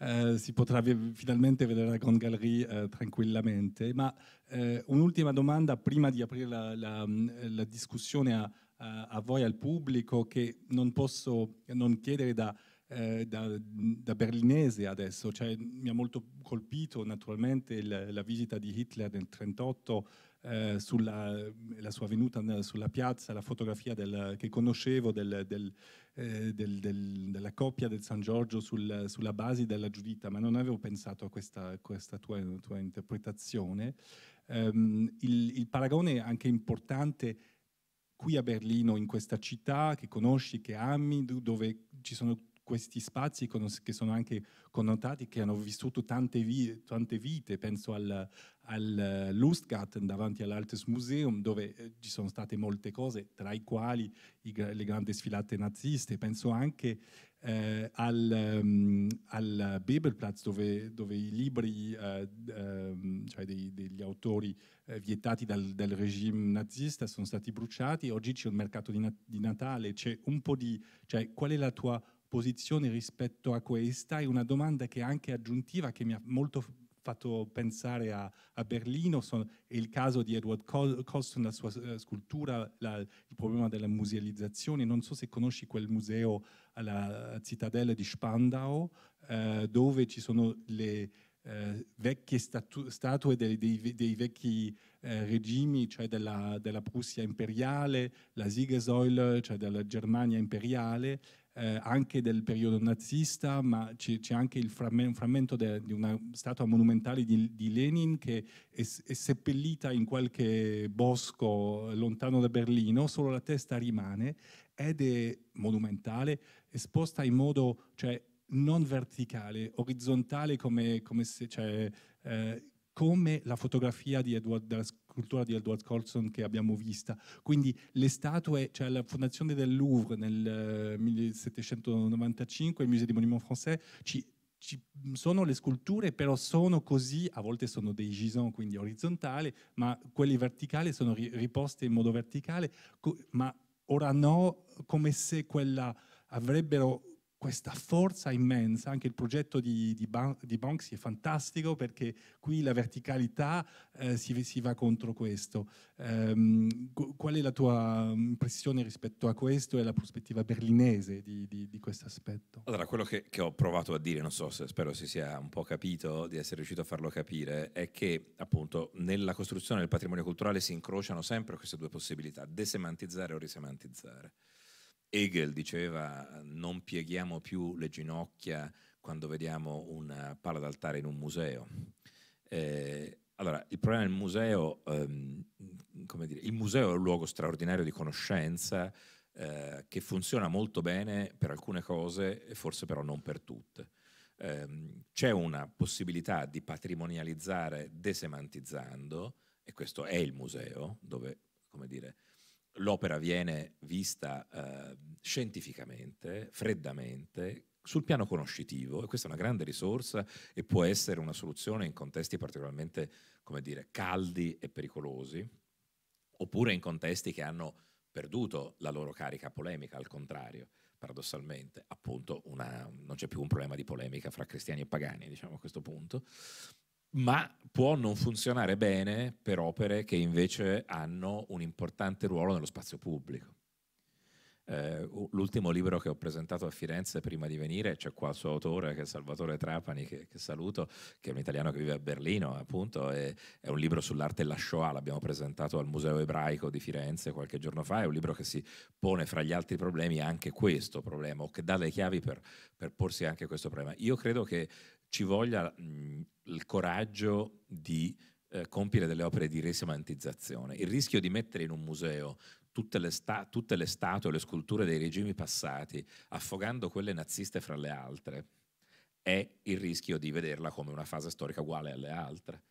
eh, si potrà finalmente vedere la Grand Gallery eh, tranquillamente. Ma eh, un'ultima domanda prima di aprire la, la, la discussione a, a, voi, al pubblico, che non posso non chiedere da, eh, da, da berlinese adesso. Cioè, mi ha molto colpito naturalmente il, la visita di Hitler nel 1938 eh, sulla sua venuta sulla piazza, la fotografia del, che conoscevo del, del, eh, della coppia del San Giorgio sul, sulla base della Giuditta, ma non avevo pensato a questa, questa tua, tua, interpretazione. Um, il, il paragone anche importante qui a Berlino, in questa città che conosci, che ami, dove ci sono questi spazi che sono anche connotati, che hanno vissuto tante, vi tante vite, penso al, al eh, Lustgarten davanti all'Altes Museum, dove eh, ci sono state molte cose, tra i quali i, le grandi sfilate naziste, penso anche eh, al, um, al, Bebelplatz, dove, dove i libri eh, um, cioè dei, degli autori eh, vietati dal, dal, regime nazista sono stati bruciati, oggi c'è un mercato di, na di Natale, c'è un po' di... Cioè, qual è la tua posizione rispetto a questa e una domanda che è anche aggiuntiva che mi ha molto fatto pensare a, a Berlino son, è il caso di Edward Colston, la sua uh, scultura, la, il problema della musealizzazione. Non so se conosci quel museo alla cittadella di Spandau uh, dove ci sono le uh, vecchie statu statue dei, dei, dei vecchi regimi, cioè della, della, Prussia imperiale, la Siegesäule, cioè della Germania imperiale, eh, anche del periodo nazista, ma c'è, anche framme, un frammento de, di una statua monumentale di, di Lenin che è, è, seppellita in qualche bosco lontano da Berlino, solo la testa rimane ed è monumentale, esposta in modo cioè, non verticale, orizzontale come, come se... Cioè, eh, come la fotografia di Edward cultura di Edward Colson che abbiamo vista. Quindi le statue, cioè la fondazione del Louvre nel 1795, eh, il Musée des Monuments Français, ci ci sono le sculture, però sono così, a volte sono dei gison, quindi orizzontali, ma quelli verticali sono riposti in modo verticale, ma ora no, come se quella avrebbero questa forza immensa, anche il progetto di, di, Ban- di Banksy è fantastico perché qui la verticalità eh, si, si, va contro questo. Ehm, qual è la tua impressione rispetto a questo e alla prospettiva berlinese di, di questo aspetto? Allora, quello che, che, ho provato a dire, non so se spero si sia un po' capito, di essere riuscito a farlo capire, è che appunto nella costruzione del patrimonio culturale si incrociano sempre queste due possibilità, desemantizzare o risemantizzare. Hegel diceva non pieghiamo più le ginocchia quando vediamo una palla d'altare in un museo. Eh, allora, il problema del museo, ehm, come dire, il museo è un luogo straordinario di conoscenza eh, che funziona molto bene per alcune cose e forse però non per tutte. Ehm, c'è una possibilità di patrimonializzare desemantizzando, e questo è il museo, dove, come dire, l'opera viene vista eh, scientificamente, freddamente, sul piano conoscitivo, e questa è una grande risorsa e può essere una soluzione in contesti particolarmente, come dire, caldi e pericolosi, oppure in contesti che hanno perduto la loro carica polemica, al contrario, paradossalmente, appunto una, non c'è più un problema di polemica fra cristiani e pagani, diciamo a questo punto, ma può non funzionare bene per opere che invece hanno un importante ruolo nello spazio pubblico. Eh, l'ultimo libro che ho presentato a Firenze prima di venire, c'è qua il suo autore che è Salvatore Trapani, che, che saluto, che è un italiano che vive a Berlino, appunto, è, è un libro sull'arte e la Shoah, l'abbiamo presentato al Museo Ebraico di Firenze qualche giorno fa, è un libro che si pone fra gli altri problemi anche questo problema, o che dà le chiavi per, per porsi anche questo problema. Io credo che ci voglia mh, mhmm, il coraggio di eh, compiere delle opere di resemantizzazione. Il rischio di mettere in un museo tutte le, sta- tutte le statue, le sculture dei regimi passati, affogando quelle naziste fra le altre, è il rischio di vederla come una fase storica uguale alle altre.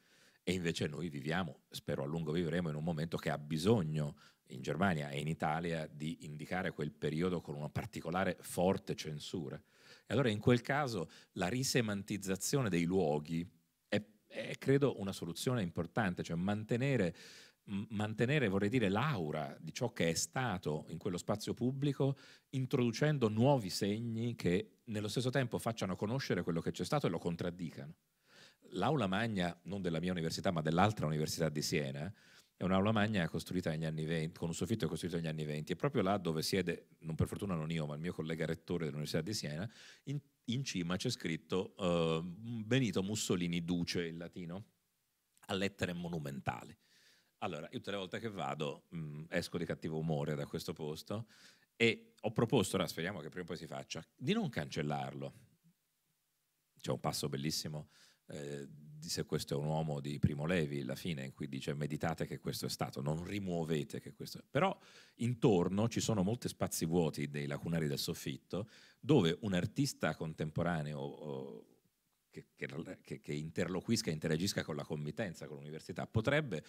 E invece noi viviamo, spero a lungo vivremo, in un momento che ha bisogno in Germania e in Italia di indicare quel periodo con una particolare forte censura. E allora in quel caso la risemantizzazione dei luoghi è, è credo, una soluzione importante, cioè mantenere mantenere, vorrei dire, l'aura di ciò che è stato in quello spazio pubblico, introducendo nuovi segni che nello stesso tempo facciano conoscere quello che c'è stato e lo contraddicano. L'aula magna, non della mia università, ma dell'altra università di Siena, è un'aula magna costruita negli anni 20, con un soffitto costruito negli anni 20, e proprio là dove siede, non per fortuna non io, ma il mio collega rettore dell'Università di Siena, in, in cima c'è scritto uh, Benito Mussolini Duce in latino, a lettere monumentali allora, io tutte le volte che vado mh, mm, esco di cattivo umore da questo posto e ho proposto, ora speriamo che prima o poi si faccia, di non cancellarlo. C'è un passo bellissimo eh, di se questo è un uomo di Primo Levi, la fine in cui dice meditate che questo è stato, non rimuovete che questo è. stato. Però intorno ci sono molti spazi vuoti dei lacunari del soffitto dove un artista contemporaneo... O, che, che, che, interloquisca, interagisca con la committenza, con l'università. Potrebbe,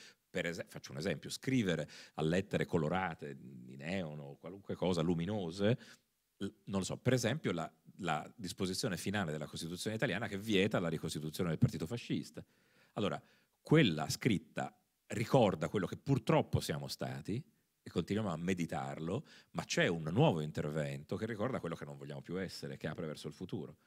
faccio un esempio, scrivere a lettere colorate, di neon o qualunque cosa, luminose, non lo so, per esempio la, la disposizione finale della Costituzione italiana che vieta la ricostituzione del partito fascista. Allora, quella scritta ricorda quello che purtroppo siamo stati e continuiamo a meditarlo, ma c'è un nuovo intervento che ricorda quello che non vogliamo più essere, che apre verso il futuro.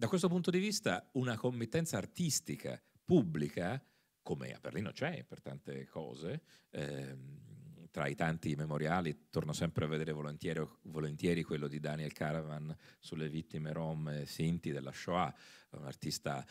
Da questo punto di vista una committenza artistica pubblica, come a Berlino c'è per tante cose, ehm, tra i tanti memoriali, torno sempre a vedere volentieri, volentieri, quello di Daniel Caravan sulle vittime rom e eh, sinti della Shoah, un artista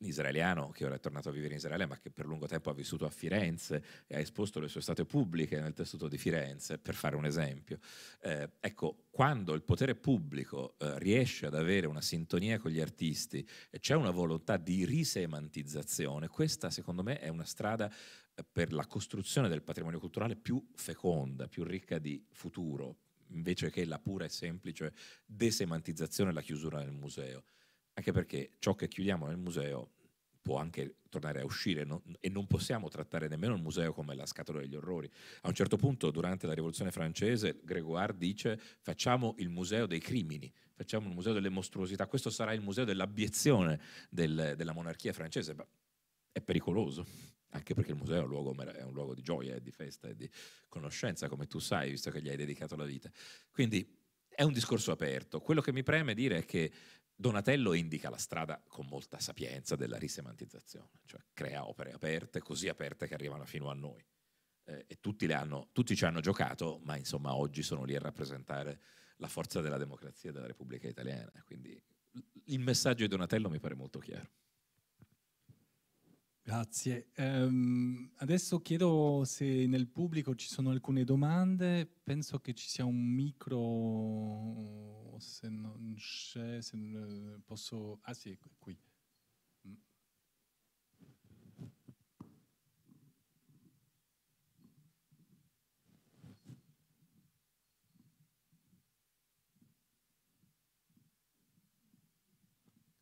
israeliano che ora è tornato a vivere in Israele, ma che per lungo tempo ha vissuto a Firenze e ha esposto le sue state pubbliche nel tessuto di Firenze, per fare un esempio. Eh, ecco, quando il potere pubblico eh, riesce ad avere una sintonia con gli artisti e c'è una volontà di risemantizzazione, questa secondo me è una strada eh, per la costruzione del patrimonio culturale più feconda, più ricca di futuro, invece che la pura e semplice desemantizzazione e la chiusura del museo anche perché ciò che chiudiamo nel museo può anche tornare a uscire no? e non possiamo trattare nemmeno il museo come la scatola degli orrori. A un certo punto, durante la Rivoluzione francese, Grégoire dice facciamo il museo dei crimini, facciamo il museo delle mostruosità, questo sarà il museo dell'abiezione del, della monarchia francese. Ma è pericoloso, anche perché il museo è un luogo, è un luogo di gioia, di festa e di conoscenza, come tu sai, visto che gli hai dedicato la vita. Quindi è un discorso aperto. Quello che mi preme dire è che Donatello indica la strada con molta sapienza della risemantizzazione, cioè crea opere aperte, così aperte che arrivano fino a noi. Eh, e tutti, hanno, tutti, ci hanno giocato, ma insomma oggi sono lì a rappresentare la forza della democrazia e della Repubblica Italiana. Quindi il messaggio di Donatello mi pare molto chiaro. Grazie. Um, adesso chiedo se nel pubblico ci sono alcune domande. Penso che ci sia un micro, se non c'è, se non posso... Ah sì, è qui. Mm.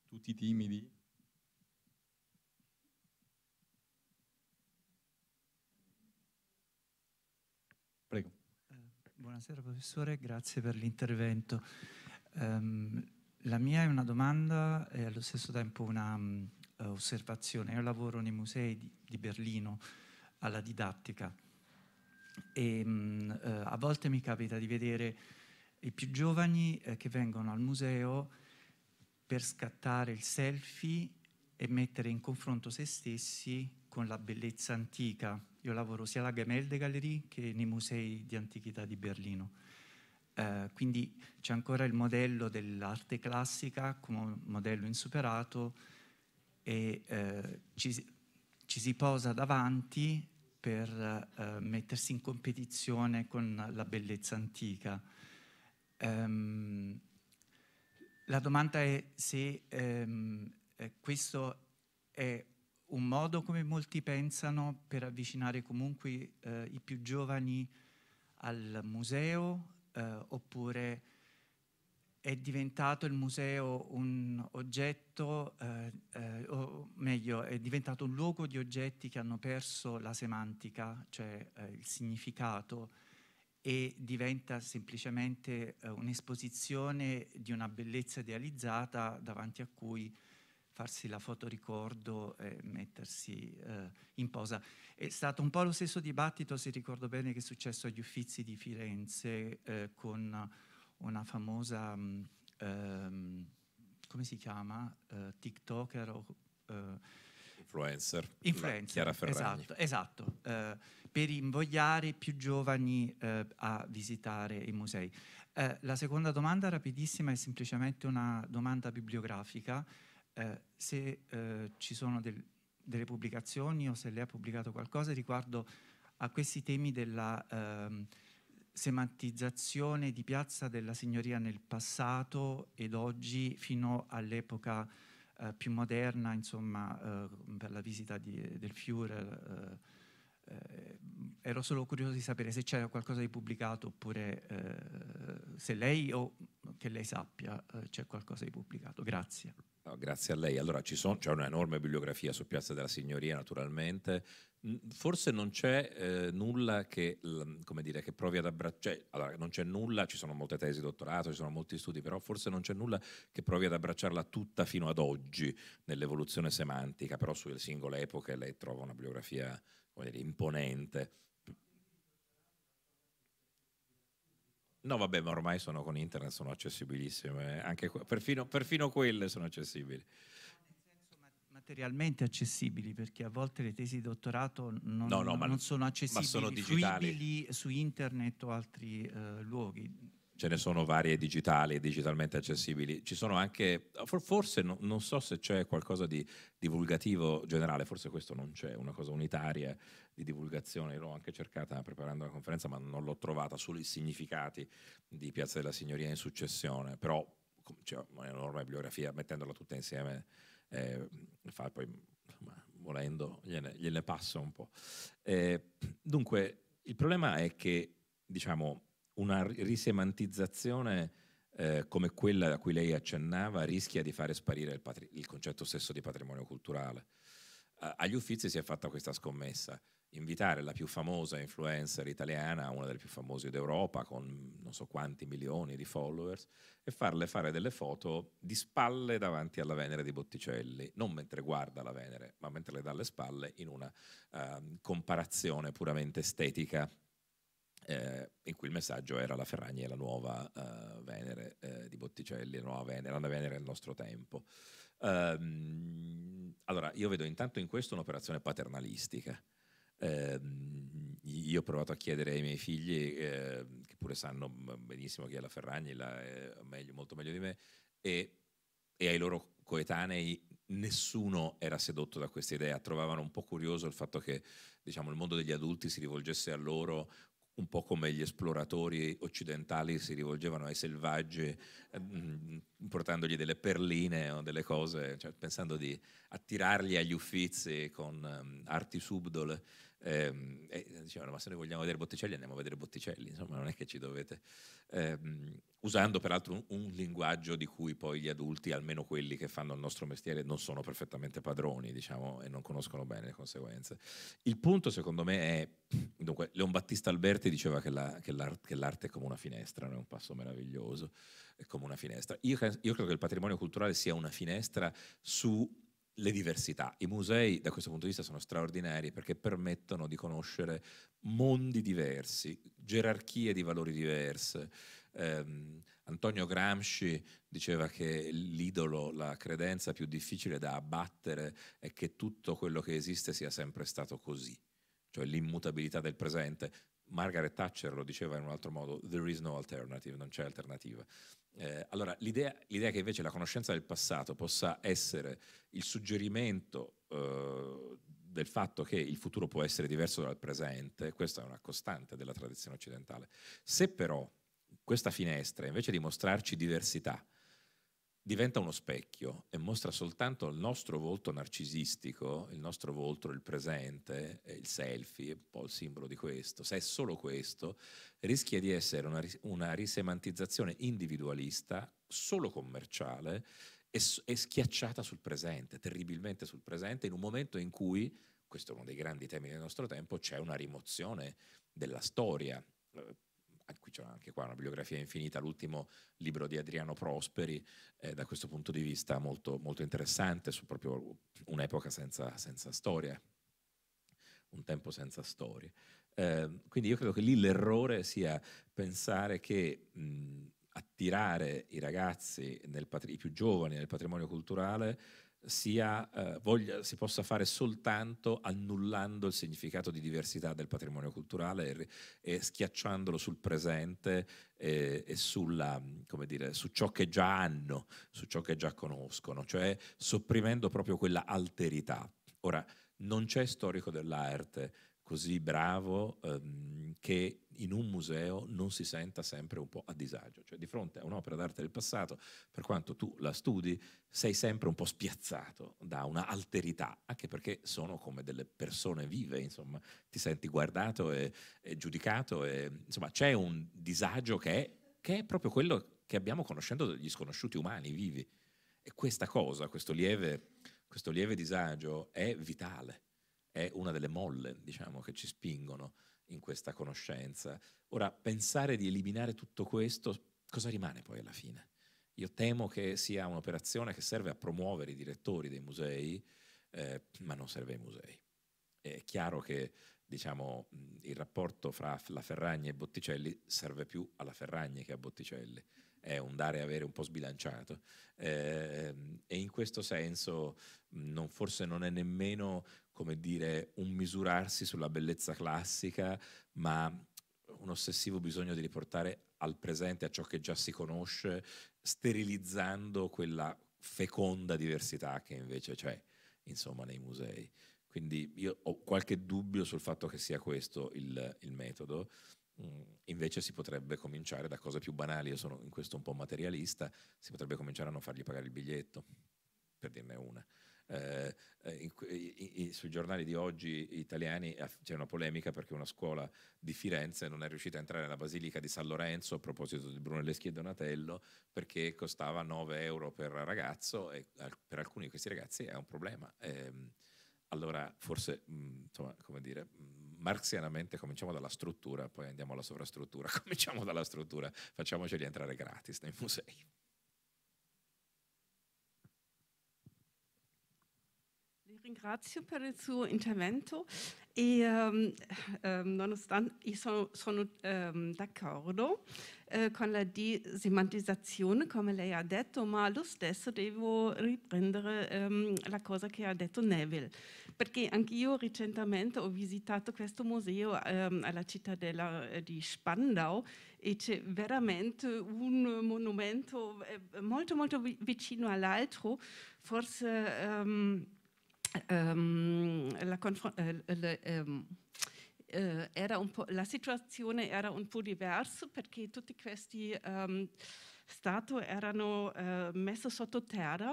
Tutti timidi. Buonasera professore, grazie per l'intervento. Um, la mia è una domanda e allo stesso tempo una um, osservazione. Io lavoro nei musei di, di Berlino alla didattica e um, uh, a volte mi capita di vedere i più giovani eh, che vengono al museo per scattare il selfie e mettere in confronto se stessi con la bellezza antica io lavoro sia alla Gemelde Galerie che nei musei di antichità di Berlino. Eh, quindi c'è ancora il modello dell'arte classica come modello insuperato e eh, ci, ci, si posa davanti per eh, mettersi in competizione con la bellezza antica. Ehm, la domanda è se ehm, eh, questo è un modo, come molti pensano, per avvicinare comunque eh, i più giovani al museo, eh, oppure è diventato il museo un oggetto, eh, eh o meglio, è diventato un luogo di oggetti che hanno perso la semantica, cioè eh, il significato, e diventa semplicemente eh, un'esposizione di una bellezza idealizzata davanti a cui farsi la fotoricordo e mettersi eh, in posa. È stato un po' lo stesso dibattito, se ricordo bene, che è successo agli Uffizi di Firenze eh, con una famosa, um, um, come si chiama, uh, TikToker o... Uh, influencer, influencer esatto, esatto eh, per invogliare più giovani eh, a visitare i musei. Eh, la seconda domanda rapidissima è semplicemente una domanda bibliografica eh, se eh, ci sono del, delle pubblicazioni o se lei ha pubblicato qualcosa riguardo a questi temi della eh, semantizzazione di piazza della signoria nel passato ed oggi fino all'epoca eh, più moderna, insomma, eh, per la visita di, del Führer. Eh, eh, ero solo curioso di sapere se c'era qualcosa di pubblicato oppure eh, se lei o che lei sappia eh, c'è qualcosa di pubblicato. Grazie. No, grazie a lei. Allora, c'è un'enorme bibliografia su Piazza della Signoria, naturalmente. Forse non c'è eh, nulla che, dire, che, provi ad abbracciare, cioè, allora, non c'è nulla, ci sono molte tesi di dottorato, ci sono molti studi, però forse non c'è nulla che provi ad abbracciarla tutta fino ad oggi nell'evoluzione semantica, però sulle singole epoche lei trova una bibliografia dire, imponente. No, vabbè, ma ormai sono con internet, sono accessibilissime, anche perfino, perfino quelle sono accessibili. Materialmente accessibili perché a volte le tesi di dottorato non, no, no, non ma, sono accessibili sono su internet o altri eh, luoghi ce ne sono varie digitali e digitalmente accessibili. Ci sono anche, forse no, non so se c'è qualcosa di divulgativo generale, forse questo non c'è, una cosa unitaria di divulgazione. L'ho anche cercata preparando la conferenza, ma non l'ho trovata sui significati di Piazza della Signoria in successione, però c'è un'enorme bibliografia, mettendola tutta insieme eh, fa poi, insomma, volendo, gliene, gliene passa un po'. Eh, dunque, il problema è che, diciamo, una risemantizzazione eh, come quella a cui lei accennava rischia di fare sparire il, patri- il concetto stesso di patrimonio culturale. Uh, agli Uffizi si è fatta questa scommessa, invitare la più famosa influencer italiana, una delle più famose d'Europa, con non so quanti milioni di followers, e farle fare delle foto di spalle davanti alla Venere di Botticelli, non mentre guarda la Venere, ma mentre le dà le spalle in una uh, comparazione puramente estetica eh, in cui il messaggio era la Ferragni è la nuova uh, Venere eh, di Botticelli, la nuova Venere, la Venere del nostro tempo. Um, allora, io vedo intanto in questo un'operazione paternalistica. Um, io ho provato a chiedere ai miei figli, eh, che pure sanno benissimo chi è la Ferragni, la, eh, meglio, molto meglio di me, e, e ai loro coetanei nessuno era sedotto da questa idea, trovavano un po' curioso il fatto che diciamo, il mondo degli adulti si rivolgesse a loro un po' come gli esploratori occidentali si rivolgevano ai selvaggi eh, mm, portandogli delle perline o delle cose, cioè, pensando di attirarli agli uffizi con eh, arti subdole. Ehm, e dicevano, ma se noi vogliamo vedere Botticelli andiamo a vedere Botticelli, insomma non è che ci dovete... Ehm, usando peraltro un, un, linguaggio di cui poi gli adulti, almeno quelli che fanno il nostro mestiere, non sono perfettamente padroni, diciamo, e non conoscono bene le conseguenze. Il punto secondo me è, dunque, Leon Battista Alberti diceva che, la, che, l'art, che l'arte è come una finestra, no? è un passo meraviglioso, è come una finestra. Io, io credo che il patrimonio culturale sia una finestra su le diversità. I musei da questo punto di vista sono straordinari perché permettono di conoscere mondi diversi, gerarchie di valori diverse. Um, Antonio Gramsci diceva che l'idolo, la credenza più difficile da abbattere è che tutto quello che esiste sia sempre stato così, cioè l'immutabilità del presente. Margaret Thatcher lo diceva in un altro modo, there is no alternative, non c'è alternativa. Eh, allora, l'idea, l'idea, che invece la conoscenza del passato possa essere il suggerimento eh, del fatto che il futuro può essere diverso dal presente, questa è una costante della tradizione occidentale. Se però questa finestra, invece di mostrarci diversità, diventa uno specchio e mostra soltanto il nostro volto narcisistico, il nostro volto, il presente, il selfie, un po' il simbolo di questo. Se è solo questo, rischia di essere una, una risemantizzazione individualista, solo commerciale e, e schiacciata sul presente, terribilmente sul presente, in un momento in cui, questo è uno dei grandi temi del nostro tempo, c'è una rimozione della storia Ah, qui c'è anche qua una bibliografia infinita, l'ultimo libro di Adriano Prosperi, eh, da questo punto di vista molto, molto interessante, su proprio un'epoca senza, senza storia, un tempo senza storie. Eh, quindi io credo che lì l'errore sia pensare che mh, attirare i ragazzi, patri- i più giovani, nel patrimonio culturale sia, eh, voglia, si possa fare soltanto annullando il significato di diversità del patrimonio culturale e, e schiacciandolo sul presente e, e sulla, dire, su ciò che già hanno, su ciò che già conoscono, cioè sopprimendo proprio quella alterità. Ora, non c'è storico dell'arte così bravo ehm, che in un museo non si senta sempre un po' a disagio, cioè di fronte a un'opera d'arte del passato, per quanto tu la studi, sei sempre un po' spiazzato da una alterità, anche perché sono come delle persone vive, insomma, ti senti guardato e, e giudicato, e, insomma c'è un disagio che è, che è proprio quello che abbiamo conoscendo degli sconosciuti umani vivi. E questa cosa, questo lieve, questo lieve disagio è vitale è una delle molle diciamo, che ci spingono in questa conoscenza. Ora, pensare di eliminare tutto questo, cosa rimane poi alla fine? Io temo che sia un'operazione che serve a promuovere i direttori dei musei, eh, ma non serve ai musei. È chiaro che diciamo, il rapporto fra la Ferragna e Botticelli serve più alla Ferragna che a Botticelli è un dare e avere un po' sbilanciato eh, e in questo senso non, forse non è nemmeno come dire un misurarsi sulla bellezza classica ma un ossessivo bisogno di riportare al presente a ciò che già si conosce sterilizzando quella feconda diversità che invece c'è insomma nei musei quindi io ho qualche dubbio sul fatto che sia questo il, il metodo Mm, invece si potrebbe cominciare da cose più banali, io sono in questo un po' materialista, si potrebbe cominciare a non fargli pagare il biglietto, per dirne una. Eh, eh in, in, in, sui giornali di oggi italiani ah, c'è una polemica perché una scuola di Firenze non è riuscita a entrare nella Basilica di San Lorenzo a proposito di Brunelleschi e Donatello perché costava 9 euro per ragazzo e al, per alcuni di questi ragazzi è un problema. Eh, allora forse, mh, mm, insomma, come dire... Mh, mm, marxianamente cominciamo dalla struttura, poi andiamo alla sovrastruttura, cominciamo dalla struttura, facciamoceli entrare gratis nei musei. Ringrazio per il suo intervento e ehm, ehm, nonostante io sono, sono ehm, d'accordo eh, con la disemantizzazione come lei ha detto, ma lo stesso devo riprendere ehm, la cosa che ha detto Neville, perché anch'io recentemente ho visitato questo museo ehm, alla cittadella eh, di Spandau e c'è veramente un monumento eh, molto molto vicino all'altro, forse ehm, ehm, la, eh, le, ehm, eh, la, situazione era un po' diversa perché tutti questi ehm, statue erano eh, messi sotto terra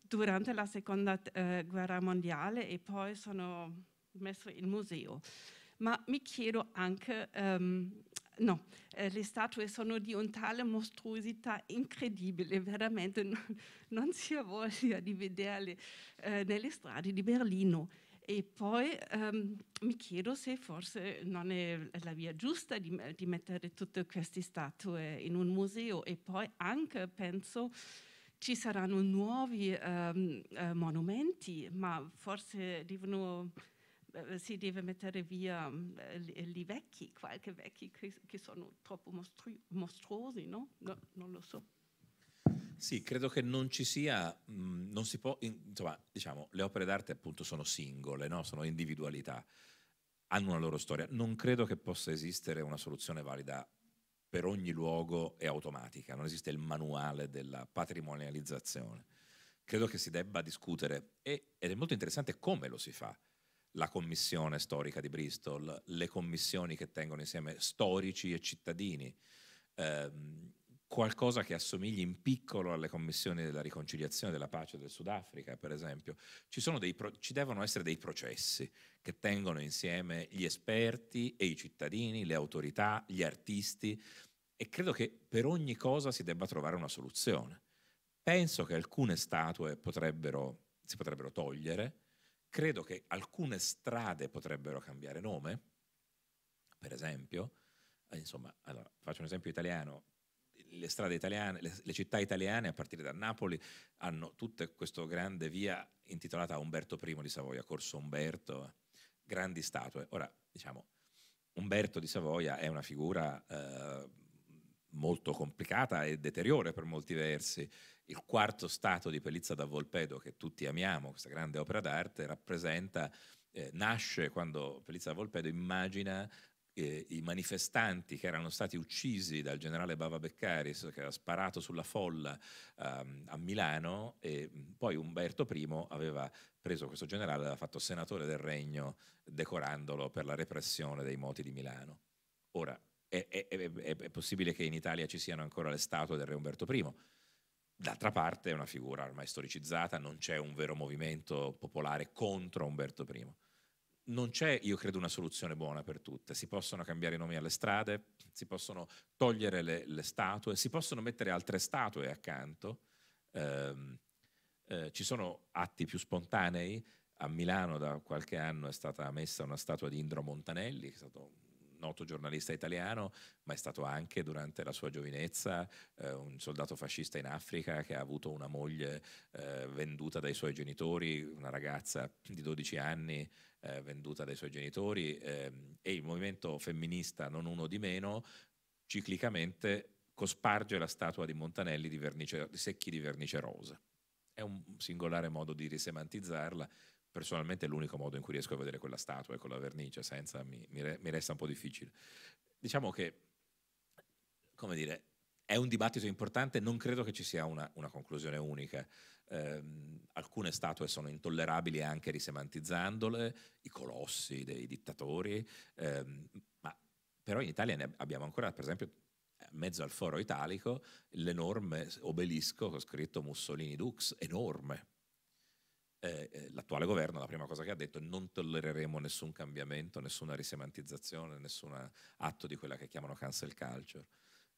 durante la seconda eh, guerra mondiale e poi sono messi in museo. Ma mi chiedo anche ehm, no, eh, le statue sono di un tale mostruosità incredibile, veramente non, non si ha voglia di vederle eh, nelle strade di Berlino. E poi ehm, mi chiedo se forse non è la via giusta di, di, mettere tutte queste statue in un museo e poi anche penso ci saranno nuovi ehm, eh, monumenti, ma forse devono si deve mettere via i vecchi, qualche vecchi che, sono troppo mostruosi, no? no? Non lo so. Sì, credo che non ci sia, non si può, insomma, diciamo, le opere d'arte appunto sono singole, no? sono individualità, hanno una loro storia. Non credo che possa esistere una soluzione valida per ogni luogo e automatica, non esiste il manuale della patrimonializzazione. Credo che si debba discutere, e, ed è molto interessante come lo si fa, la commissione storica di Bristol, le commissioni che tengono insieme storici e cittadini, ehm, qualcosa che assomigli in piccolo alle commissioni della riconciliazione della pace del Sudafrica, per esempio. Ci, pro- ci devono essere dei processi che tengono insieme gli esperti e i cittadini, le autorità, gli artisti e credo che per ogni cosa si debba trovare una soluzione. Penso che alcune statue potrebbero, si potrebbero togliere, Credo che alcune strade potrebbero cambiare nome, per esempio, eh, insomma, allora, faccio un esempio italiano, le strade italiane, le, le, città italiane a partire da Napoli hanno tutte questa grande via intitolata a Umberto I di Savoia, Corso Umberto, grandi statue. Ora, diciamo, Umberto di Savoia è una figura eh, molto complicata e deteriore per molti versi. Il quarto stato di Pelizza da Volpedo, che tutti amiamo, questa grande opera d'arte, rappresenta, eh, nasce quando Pelizza da Volpedo immagina eh, i manifestanti che erano stati uccisi dal generale Bava Beccaris, che aveva sparato sulla folla ehm, a Milano, e mm, poi Umberto I aveva preso questo generale e l'ha fatto senatore del regno, decorandolo per la repressione dei moti di Milano. Ora, è, è, è, possibile che in Italia ci siano ancora le statue del re Umberto I. D'altra parte è una figura ormai storicizzata, non c'è un vero movimento popolare contro Umberto I. Non c'è, io credo, una soluzione buona per tutte. Si possono cambiare i nomi alle strade, si possono togliere le, le statue, si possono mettere altre statue accanto. Eh, eh, ci sono atti più spontanei. A Milano da qualche anno è stata messa una statua di Indro Montanelli, che è stato noto giornalista italiano, ma è stato anche durante la sua giovinezza eh, un soldato fascista in Africa che ha avuto una moglie eh, venduta dai suoi genitori, una ragazza di 12 anni eh, venduta dai suoi genitori ehm, e il movimento femminista non uno di meno ciclicamente cosparge la statua di Montanelli di, vernice, di secchi di vernice rosa. È un singolare modo di risemantizzarla, personalmente è l'unico modo in cui riesco a vedere quella statua e con la vernice, senza mi, mi, mi resta un po' difficile. Diciamo che, come dire, è un dibattito importante, non credo che ci sia una, una conclusione unica. Eh, alcune statue sono intollerabili anche risemantizzandole, i colossi dei dittatori, eh, ma però in Italia ne abbiamo ancora, per esempio, mezzo al foro italico, l'enorme obelisco con scritto Mussolini Dux, enorme, eh, eh, l'attuale governo la prima cosa che ha detto è non tollereremo nessun cambiamento, nessuna risemantizzazione, nessun atto di quella che chiamano cancel culture.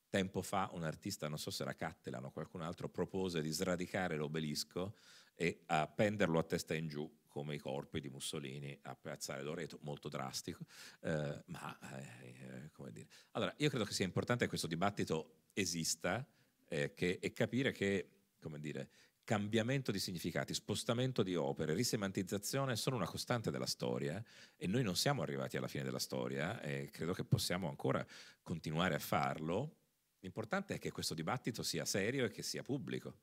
Tempo fa un artista, non so se era Cattelan o qualcun altro, propose di sradicare l'obelisco e appenderlo a testa in giù come i corpi di Mussolini a piazzare Loreto, molto drastico, eh, ma eh, eh, come dire. Allora, io credo che sia importante che questo dibattito esista eh, che, e capire che, come dire, cambiamento di significati, spostamento di opere, risemantizzazione sono una costante della storia eh, e noi non siamo arrivati alla fine della storia eh, e credo che possiamo ancora continuare a farlo. L'importante è che questo dibattito sia serio e che sia pubblico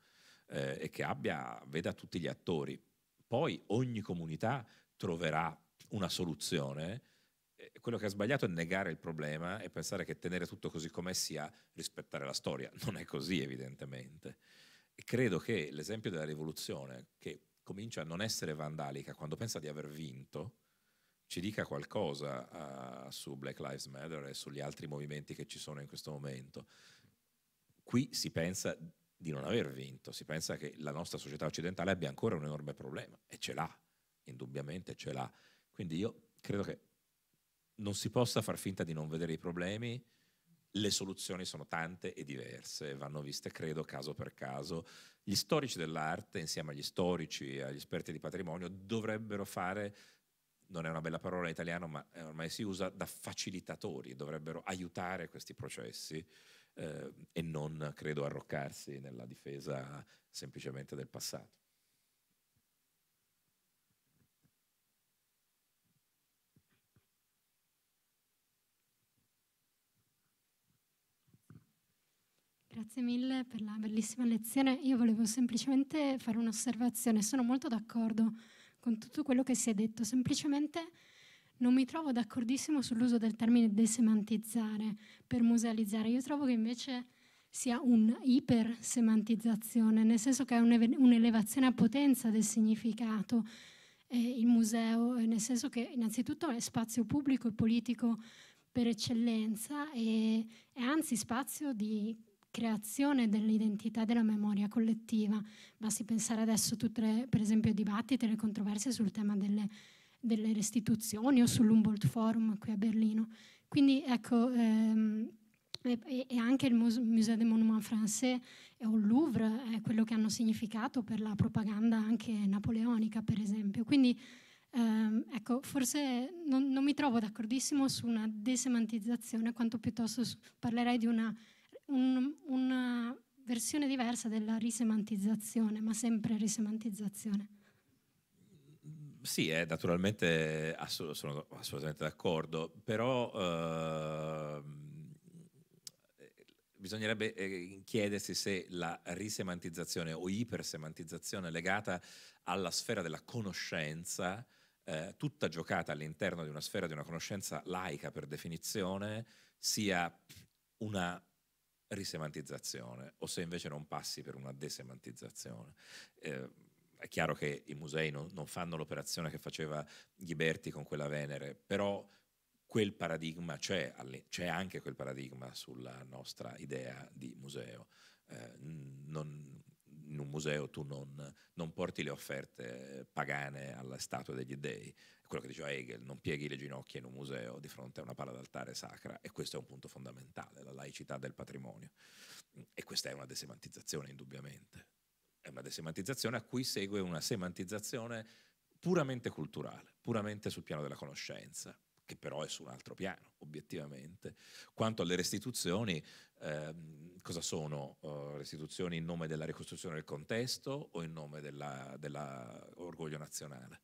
eh, e che abbia, veda tutti gli attori. Poi ogni comunità troverà una soluzione. Eh, quello che ha sbagliato è negare il problema e pensare che tenere tutto così com'è sia rispettare la storia. Non è così, evidentemente. E credo che l'esempio della rivoluzione, che comincia a non essere vandalica quando pensa di aver vinto, ci dica qualcosa uh, su Black Lives Matter e sugli altri movimenti che ci sono in questo momento. Qui si pensa di non aver vinto, si pensa che la nostra società occidentale abbia ancora un enorme problema e ce l'ha, indubbiamente ce l'ha. Quindi io credo che non si possa far finta di non vedere i problemi, le soluzioni sono tante e diverse, vanno viste, credo, caso per caso. Gli storici dell'arte, insieme agli storici e agli esperti di patrimonio, dovrebbero fare non è una bella parola in italiano, ma ormai si usa, da facilitatori, dovrebbero aiutare questi processi eh, e non, credo, arroccarsi nella difesa semplicemente del passato. grazie mille per la bellissima lezione. Io volevo semplicemente fare un'osservazione, sono molto d'accordo con tutto quello che si è detto, semplicemente non mi trovo d'accordissimo sull'uso del termine desemantizzare per musealizzare, io trovo che invece sia un'ipersemantizzazione, nel senso che è un'elevazione a potenza del significato. Eh, il museo, eh, nel senso che innanzitutto è spazio pubblico e politico per eccellenza e, e anzi spazio di creazione dell'identità della memoria collettiva. Basti pensare adesso tutte, le, per esempio, dibattiti e le controversie sul tema delle, delle restituzioni o sull'Humboldt Forum qui a Berlino. Quindi ecco, ehm, e, e, anche il Musée des Monuments Français o il Louvre è quello che hanno significato per la propaganda anche napoleonica, per esempio. Quindi ehm, ecco, forse non, non mi trovo d'accordissimo su una desemantizzazione, quanto piuttosto su, parlerei di una un, una versione diversa della risemantizzazione, ma sempre risemantizzazione. Sì, eh, naturalmente assolut- sono assolutamente d'accordo, però eh, bisognerebbe eh, chiedersi se la risemantizzazione o ipersemantizzazione legata alla sfera della conoscenza, eh, tutta giocata all'interno di una sfera di una conoscenza laica per definizione, sia una risemantizzazione o se invece non passi per una desemantizzazione. Eh, è chiaro che i musei non, non fanno l'operazione che faceva Ghiberti con quella Venere, però quel paradigma c'è, c'è anche quel paradigma sulla nostra idea di museo. Eh, non, in un museo tu non, non, porti le offerte pagane alla statua degli dei, quello che diceva Hegel, non pieghi le ginocchia in un museo di fronte a una palla d'altare sacra e questo è un punto fondamentale, la laicità del patrimonio. E questa è una desemantizzazione indubbiamente, è una desemantizzazione a cui segue una semantizzazione puramente culturale, puramente sul piano della conoscenza, che però è su un altro piano, obiettivamente. Quanto alle restituzioni, ehm, cosa sono? Uh, restituzioni in nome della ricostruzione del contesto o in nome dell'orgoglio nazionale?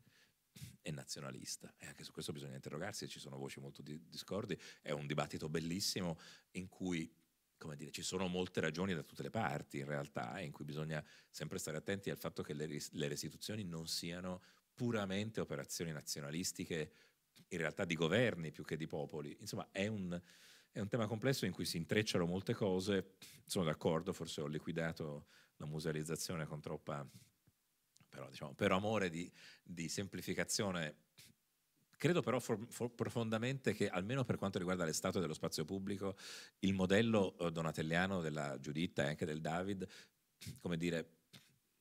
e nazionalista. E anche su questo bisogna interrogarsi, ci sono voci molto di- discordi, è un dibattito bellissimo in cui come dire, ci sono molte ragioni da tutte le parti in realtà, in cui bisogna sempre stare attenti al fatto che le, ris- le restituzioni non siano puramente operazioni nazionalistiche, in realtà di governi più che di popoli. Insomma, è un, è un tema complesso in cui si intrecciano molte cose, sono d'accordo, forse ho liquidato la musealizzazione con troppa però diciamo, per amore di, di semplificazione Credo però for, for, profondamente che, almeno per quanto riguarda le statue dello spazio pubblico, il modello eh, donatelliano della Giuditta e anche del David, come dire,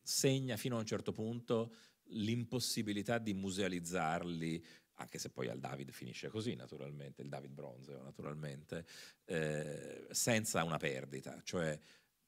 segna fino a un certo punto l'impossibilità di musealizzarli, anche se poi al David finisce così naturalmente, il David bronzeo naturalmente, eh, senza una perdita. Cioè,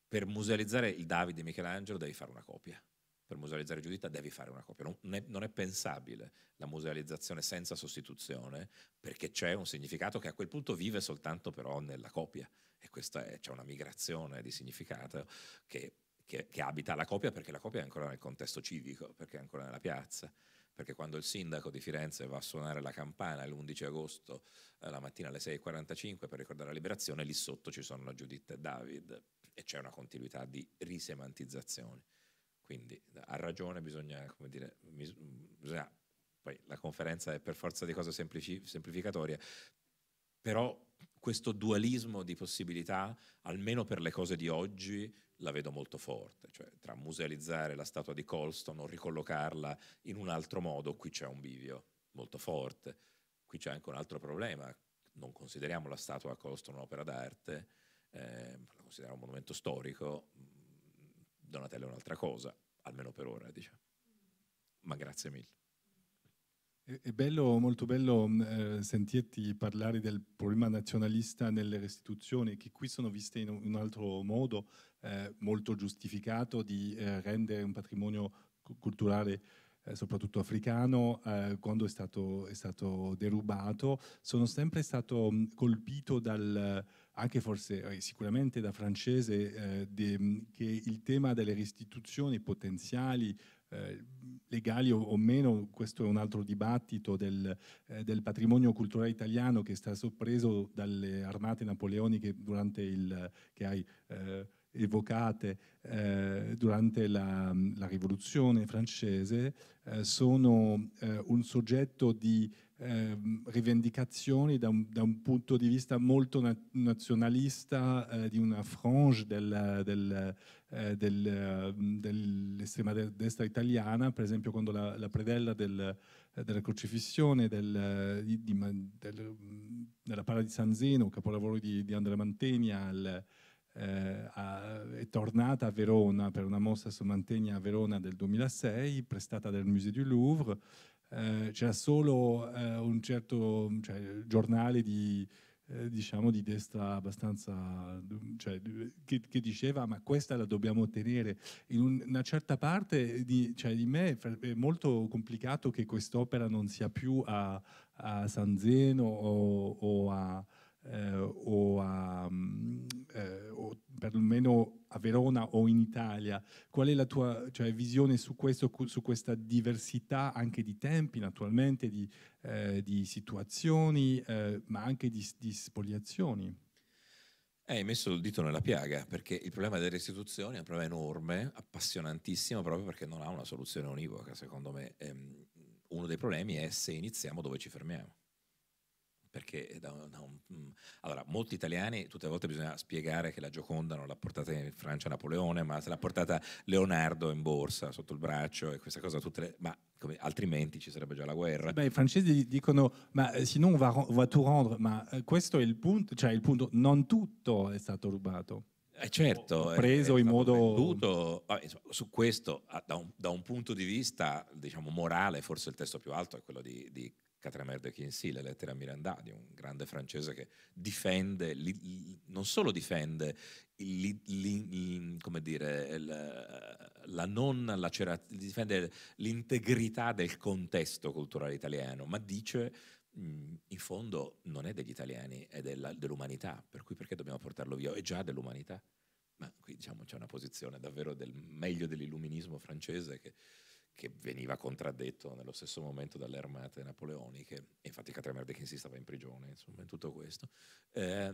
per musealizzare il David di Michelangelo devi fare una copia per musealizzare Giuditta devi fare una copia. Non è, non è, pensabile la musealizzazione senza sostituzione perché c'è un significato che a quel punto vive soltanto però nella copia e questa è, c'è una migrazione di significato che, che, che abita la copia perché la copia è ancora nel contesto civico, perché è ancora nella piazza perché quando il sindaco di Firenze va a suonare la campana l'11 agosto eh, la mattina alle 6.45 per ricordare la liberazione, lì sotto ci sono Giuditta e David e c'è una continuità di risemantizzazioni. Quindi ha ragione, bisogna, come dire, bisogna, poi la conferenza è per forza di cose semplici, semplificatoria, però questo dualismo di possibilità, almeno per le cose di oggi, la vedo molto forte, cioè tra musealizzare la statua di Colston o ricollocarla in un altro modo, qui c'è un bivio molto forte. Qui c'è anche un altro problema, non consideriamo la statua a Colston un'opera d'arte, eh, la consideriamo un monumento storico, Donatello è un'altra cosa, almeno per ora, diciamo. Ma grazie mille. È bello, molto bello mm, eh, sentirti parlare del problema nazionalista nelle restituzioni, che qui sono viste in un altro modo eh, molto giustificato di eh, rendere un patrimonio culturale eh, soprattutto africano, eh, quando è stato, è stato, derubato, sono sempre stato mm, colpito dal, anche forse eh, sicuramente da francese, eh, de, mm, che il tema delle restituzioni potenziali eh, legali o, o, meno, questo è un altro dibattito del, eh, del, patrimonio culturale italiano che è stato preso dalle armate napoleoniche durante il, che hai eh, evocate eh, durante la, la, rivoluzione francese eh, sono eh, un soggetto di ehm, rivendicazioni da un, da un, punto di vista molto na nazionalista eh, di una frange del, del, eh, del, ehm, dell'estrema destra italiana, per esempio quando la, la predella della crocifissione di, di, della para di San Zeno, capolavoro di, di Andrea Mantegna, al, eh, a, è tornata a Verona per una mostra su Mantegna a Verona del 2006, prestata dal Museo du Louvre. Eh, c'era solo eh, un certo cioè, giornale di, eh, diciamo di destra abbastanza cioè, che, che, diceva ma questa la dobbiamo tenere in una certa parte di, cioè, di me è molto complicato che quest'opera non sia più a, a San Zeno o, o a eh, o, a, mm, eh, o perlomeno a Verona o in Italia, qual è la tua cioè, visione su, questo, su questa diversità anche di tempi naturalmente, di, eh, di situazioni, ma anche di, di spoliazioni? Hai messo il dito nella piaga perché il problema delle restituzioni è un problema enorme, appassionantissimo, proprio perché non ha una soluzione univoca, secondo me. Ehm, uno dei problemi è se iniziamo dove ci fermiamo perché da un, da un, mm, allora, molti italiani tutte le volte bisogna spiegare che la Gioconda non l'ha portata in Francia Napoleone, ma se l'ha portata Leonardo in borsa sotto il braccio e questa cosa tutte le, ma come, altrimenti ci sarebbe già la guerra. Beh, I francesi dicono ma eh, se non va, va tout rendre, ma eh, questo è il punto, cioè il punto non tutto è stato rubato. Eh certo, eh, preso è, è in modo venduto. su questo, da un, da un, punto di vista diciamo, morale, forse il testo più alto è quello di, di Catramer de Quincy, le lettere a Miranda, di un grande francese che difende, li, non solo difende li, li, come dire, la, la non lacerazione, difende l'integrità del contesto culturale italiano, ma dice in fondo non è degli italiani, è della, dell'umanità, per cui perché dobbiamo portarlo via? È già dell'umanità. Ma qui diciamo c'è una posizione davvero del meglio dell'illuminismo francese che che veniva contraddetto nello stesso momento dalle armate napoleoniche, infatti Catremerde che si stava in prigione, insomma, in tutto questo. Eh,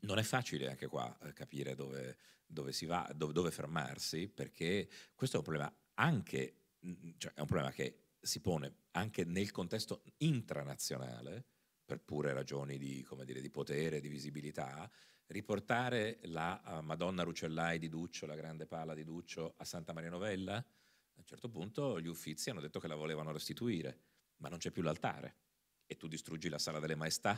non è facile anche qua eh, capire dove, dove si va, dove, dove, fermarsi, perché questo è un problema anche, mm, mm, cioè è un problema che si pone anche nel contesto intranazionale, per pure ragioni di, dire, di potere, di visibilità, riportare la eh, Madonna Rucellai di Duccio, la grande pala di Duccio, a Santa Maria Novella, a un certo punto gli uffizi hanno detto che la volevano restituire, ma non c'è più l'altare. E tu distruggi la Sala delle Maestà,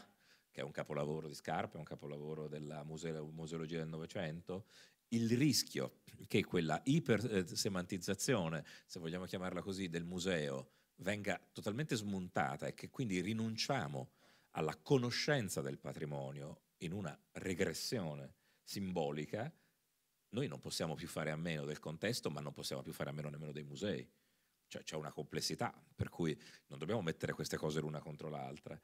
che è un capolavoro di Scarpa, è un capolavoro della muse- museologia del Novecento. Il rischio che quella ipersemantizzazione, eh, se vogliamo chiamarla così, del museo venga totalmente smontata e che quindi rinunciamo alla conoscenza del patrimonio in una regressione simbolica, noi non possiamo più fare a meno del contesto, ma non possiamo più fare a meno nemmeno dei musei. Cioè c'è una complessità, per cui non dobbiamo mettere queste cose l'una contro l'altra.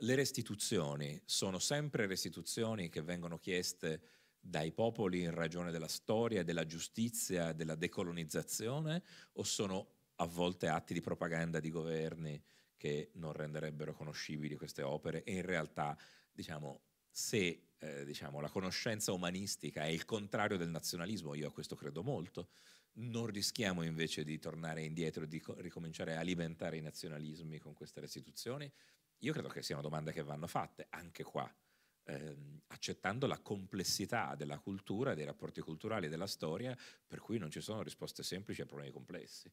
Le restituzioni sono sempre restituzioni che vengono chieste dai popoli in ragione della storia, della giustizia, della decolonizzazione o sono a volte atti di propaganda di governi che non renderebbero conoscibili queste opere e in realtà diciamo se eh, diciamo, la conoscenza umanistica è il contrario del nazionalismo, io a questo credo molto, non rischiamo invece di tornare indietro e di ricominciare a alimentare i nazionalismi con queste restituzioni? Io credo che siano domande che vanno fatte, anche qua, ehm, accettando la complessità della cultura, dei rapporti culturali, della storia, per cui non ci sono risposte semplici a problemi complessi,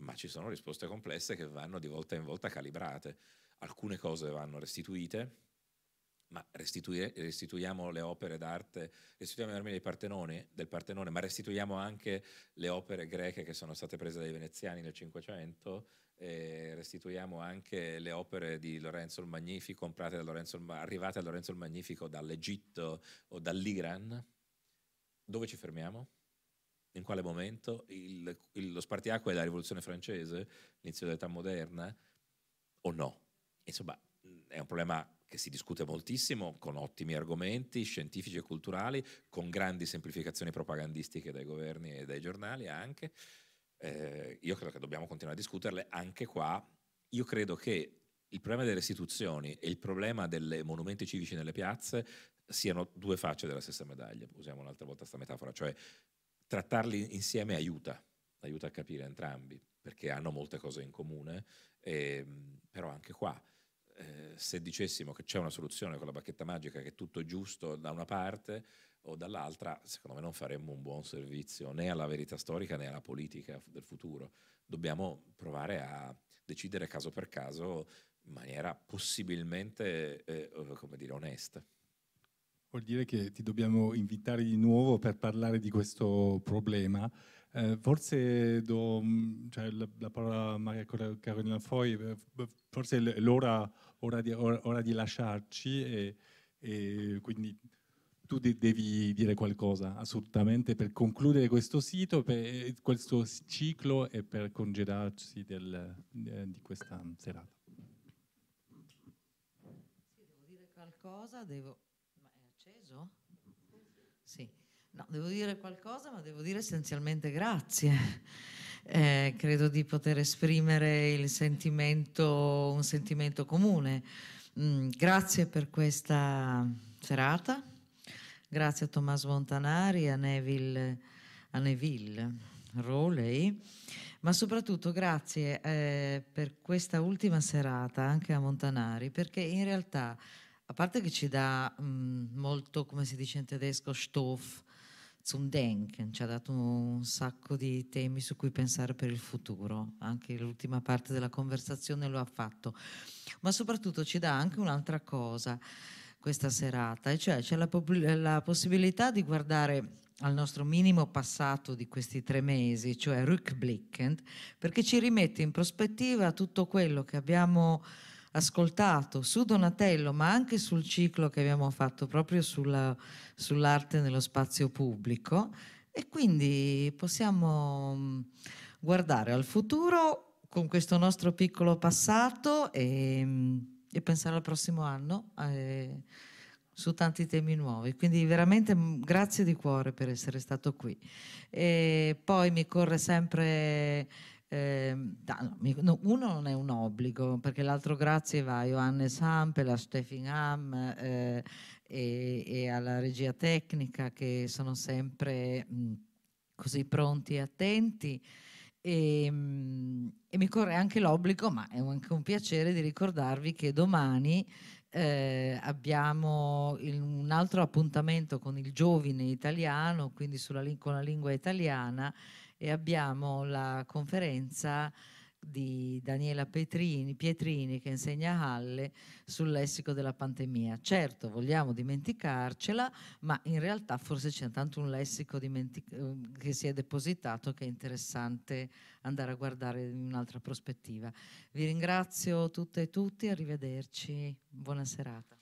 ma ci sono risposte complesse che vanno di volta in volta calibrate. Alcune cose vanno restituite, ma restituiamo le opere d'arte, restituiamo le armi Partenoni, del Partenone, ma restituiamo anche le opere greche che sono state prese dai veneziani nel Cinquecento, restituiamo anche le opere di Lorenzo il Magnifico, comprate da Lorenzo, arrivate a Lorenzo il Magnifico dall'Egitto o dall'Iran. Dove ci fermiamo? In quale momento? Il, il, lo spartiacque della rivoluzione francese, l'inizio dell'età moderna, o no? Insomma, è un problema che si discute moltissimo con ottimi argomenti scientifici e culturali, con grandi semplificazioni propagandistiche dai governi e dai giornali anche. Eh, io credo che dobbiamo continuare a discuterle anche qua. Io credo che il problema delle istituzioni e il problema dei monumenti civici nelle piazze siano due facce della stessa medaglia, usiamo un'altra volta questa metafora, cioè trattarli insieme aiuta, aiuta a capire entrambi, perché hanno molte cose in comune, e, ehm, però anche qua eh, se dicessimo che c'è una soluzione con la bacchetta magica che è tutto giusto da una parte o dall'altra, secondo me non faremmo un buon servizio né alla verità storica né alla politica del futuro. Dobbiamo provare a decidere caso per caso in maniera possibilmente, eh, eh, come dire, onesta. Vuol dire che ti dobbiamo invitare di nuovo per parlare di questo problema. Eh, forse do mm, cioè, la, la, parola a Maria Carolina Foy, eh, forse è l'ora ora di, ora di, lasciarci e, e quindi tu de devi dire qualcosa assolutamente per concludere questo sito, per eh, questo ciclo e per congedarci del, eh, di questa serata. Sì, devo dire qualcosa, devo... Ma è acceso? No, devo dire qualcosa, ma devo dire essenzialmente grazie. Eh, credo di poter esprimere sentimento, un sentimento comune. Mm, grazie per questa serata, grazie a Tommaso Montanari, a Neville, a Neville Rowley, ma soprattutto grazie eh, per questa ultima serata anche a Montanari, perché in realtà, a parte che ci dà mh, mm, molto, come si dice in tedesco, stoff, Zundenk ci ha dato un sacco di temi su cui pensare per il futuro, anche l'ultima parte della conversazione lo ha fatto, ma soprattutto ci dà anche un'altra cosa questa serata, e cioè c'è la, la possibilità di guardare al nostro minimo passato di questi tre mesi, cioè Rückblickend, perché ci rimette in prospettiva tutto quello che abbiamo ascoltato su Donatello, ma anche sul ciclo che abbiamo fatto proprio sulla, sull'arte nello spazio pubblico e quindi possiamo mm, guardare al futuro con questo nostro piccolo passato e, mm, e pensare al prossimo anno eh, su tanti temi nuovi. Quindi veramente mm, grazie di cuore per essere stato qui. E poi mi corre sempre eh, no, uno non è un obbligo, perché l'altro grazie va a Johannes Hampel, a Steffingham eh, e, e, alla regia tecnica che sono sempre mh, mm, così pronti e attenti. E, ehm, mh, e, mi corre anche l'obbligo, ma è anche un piacere di ricordarvi che domani eh, abbiamo il, un altro appuntamento con il giovine italiano, quindi sulla, con la lingua italiana e abbiamo la conferenza di Daniela Petrini, Pietrini che insegna a Halle sul lessico della pandemia. Certo, vogliamo dimenticarcela, ma in realtà forse c'è tanto un lessico dimentic- eh, che si è depositato che è interessante andare a guardare in un'altra prospettiva. Vi ringrazio tutte e tutti, arrivederci, buona serata.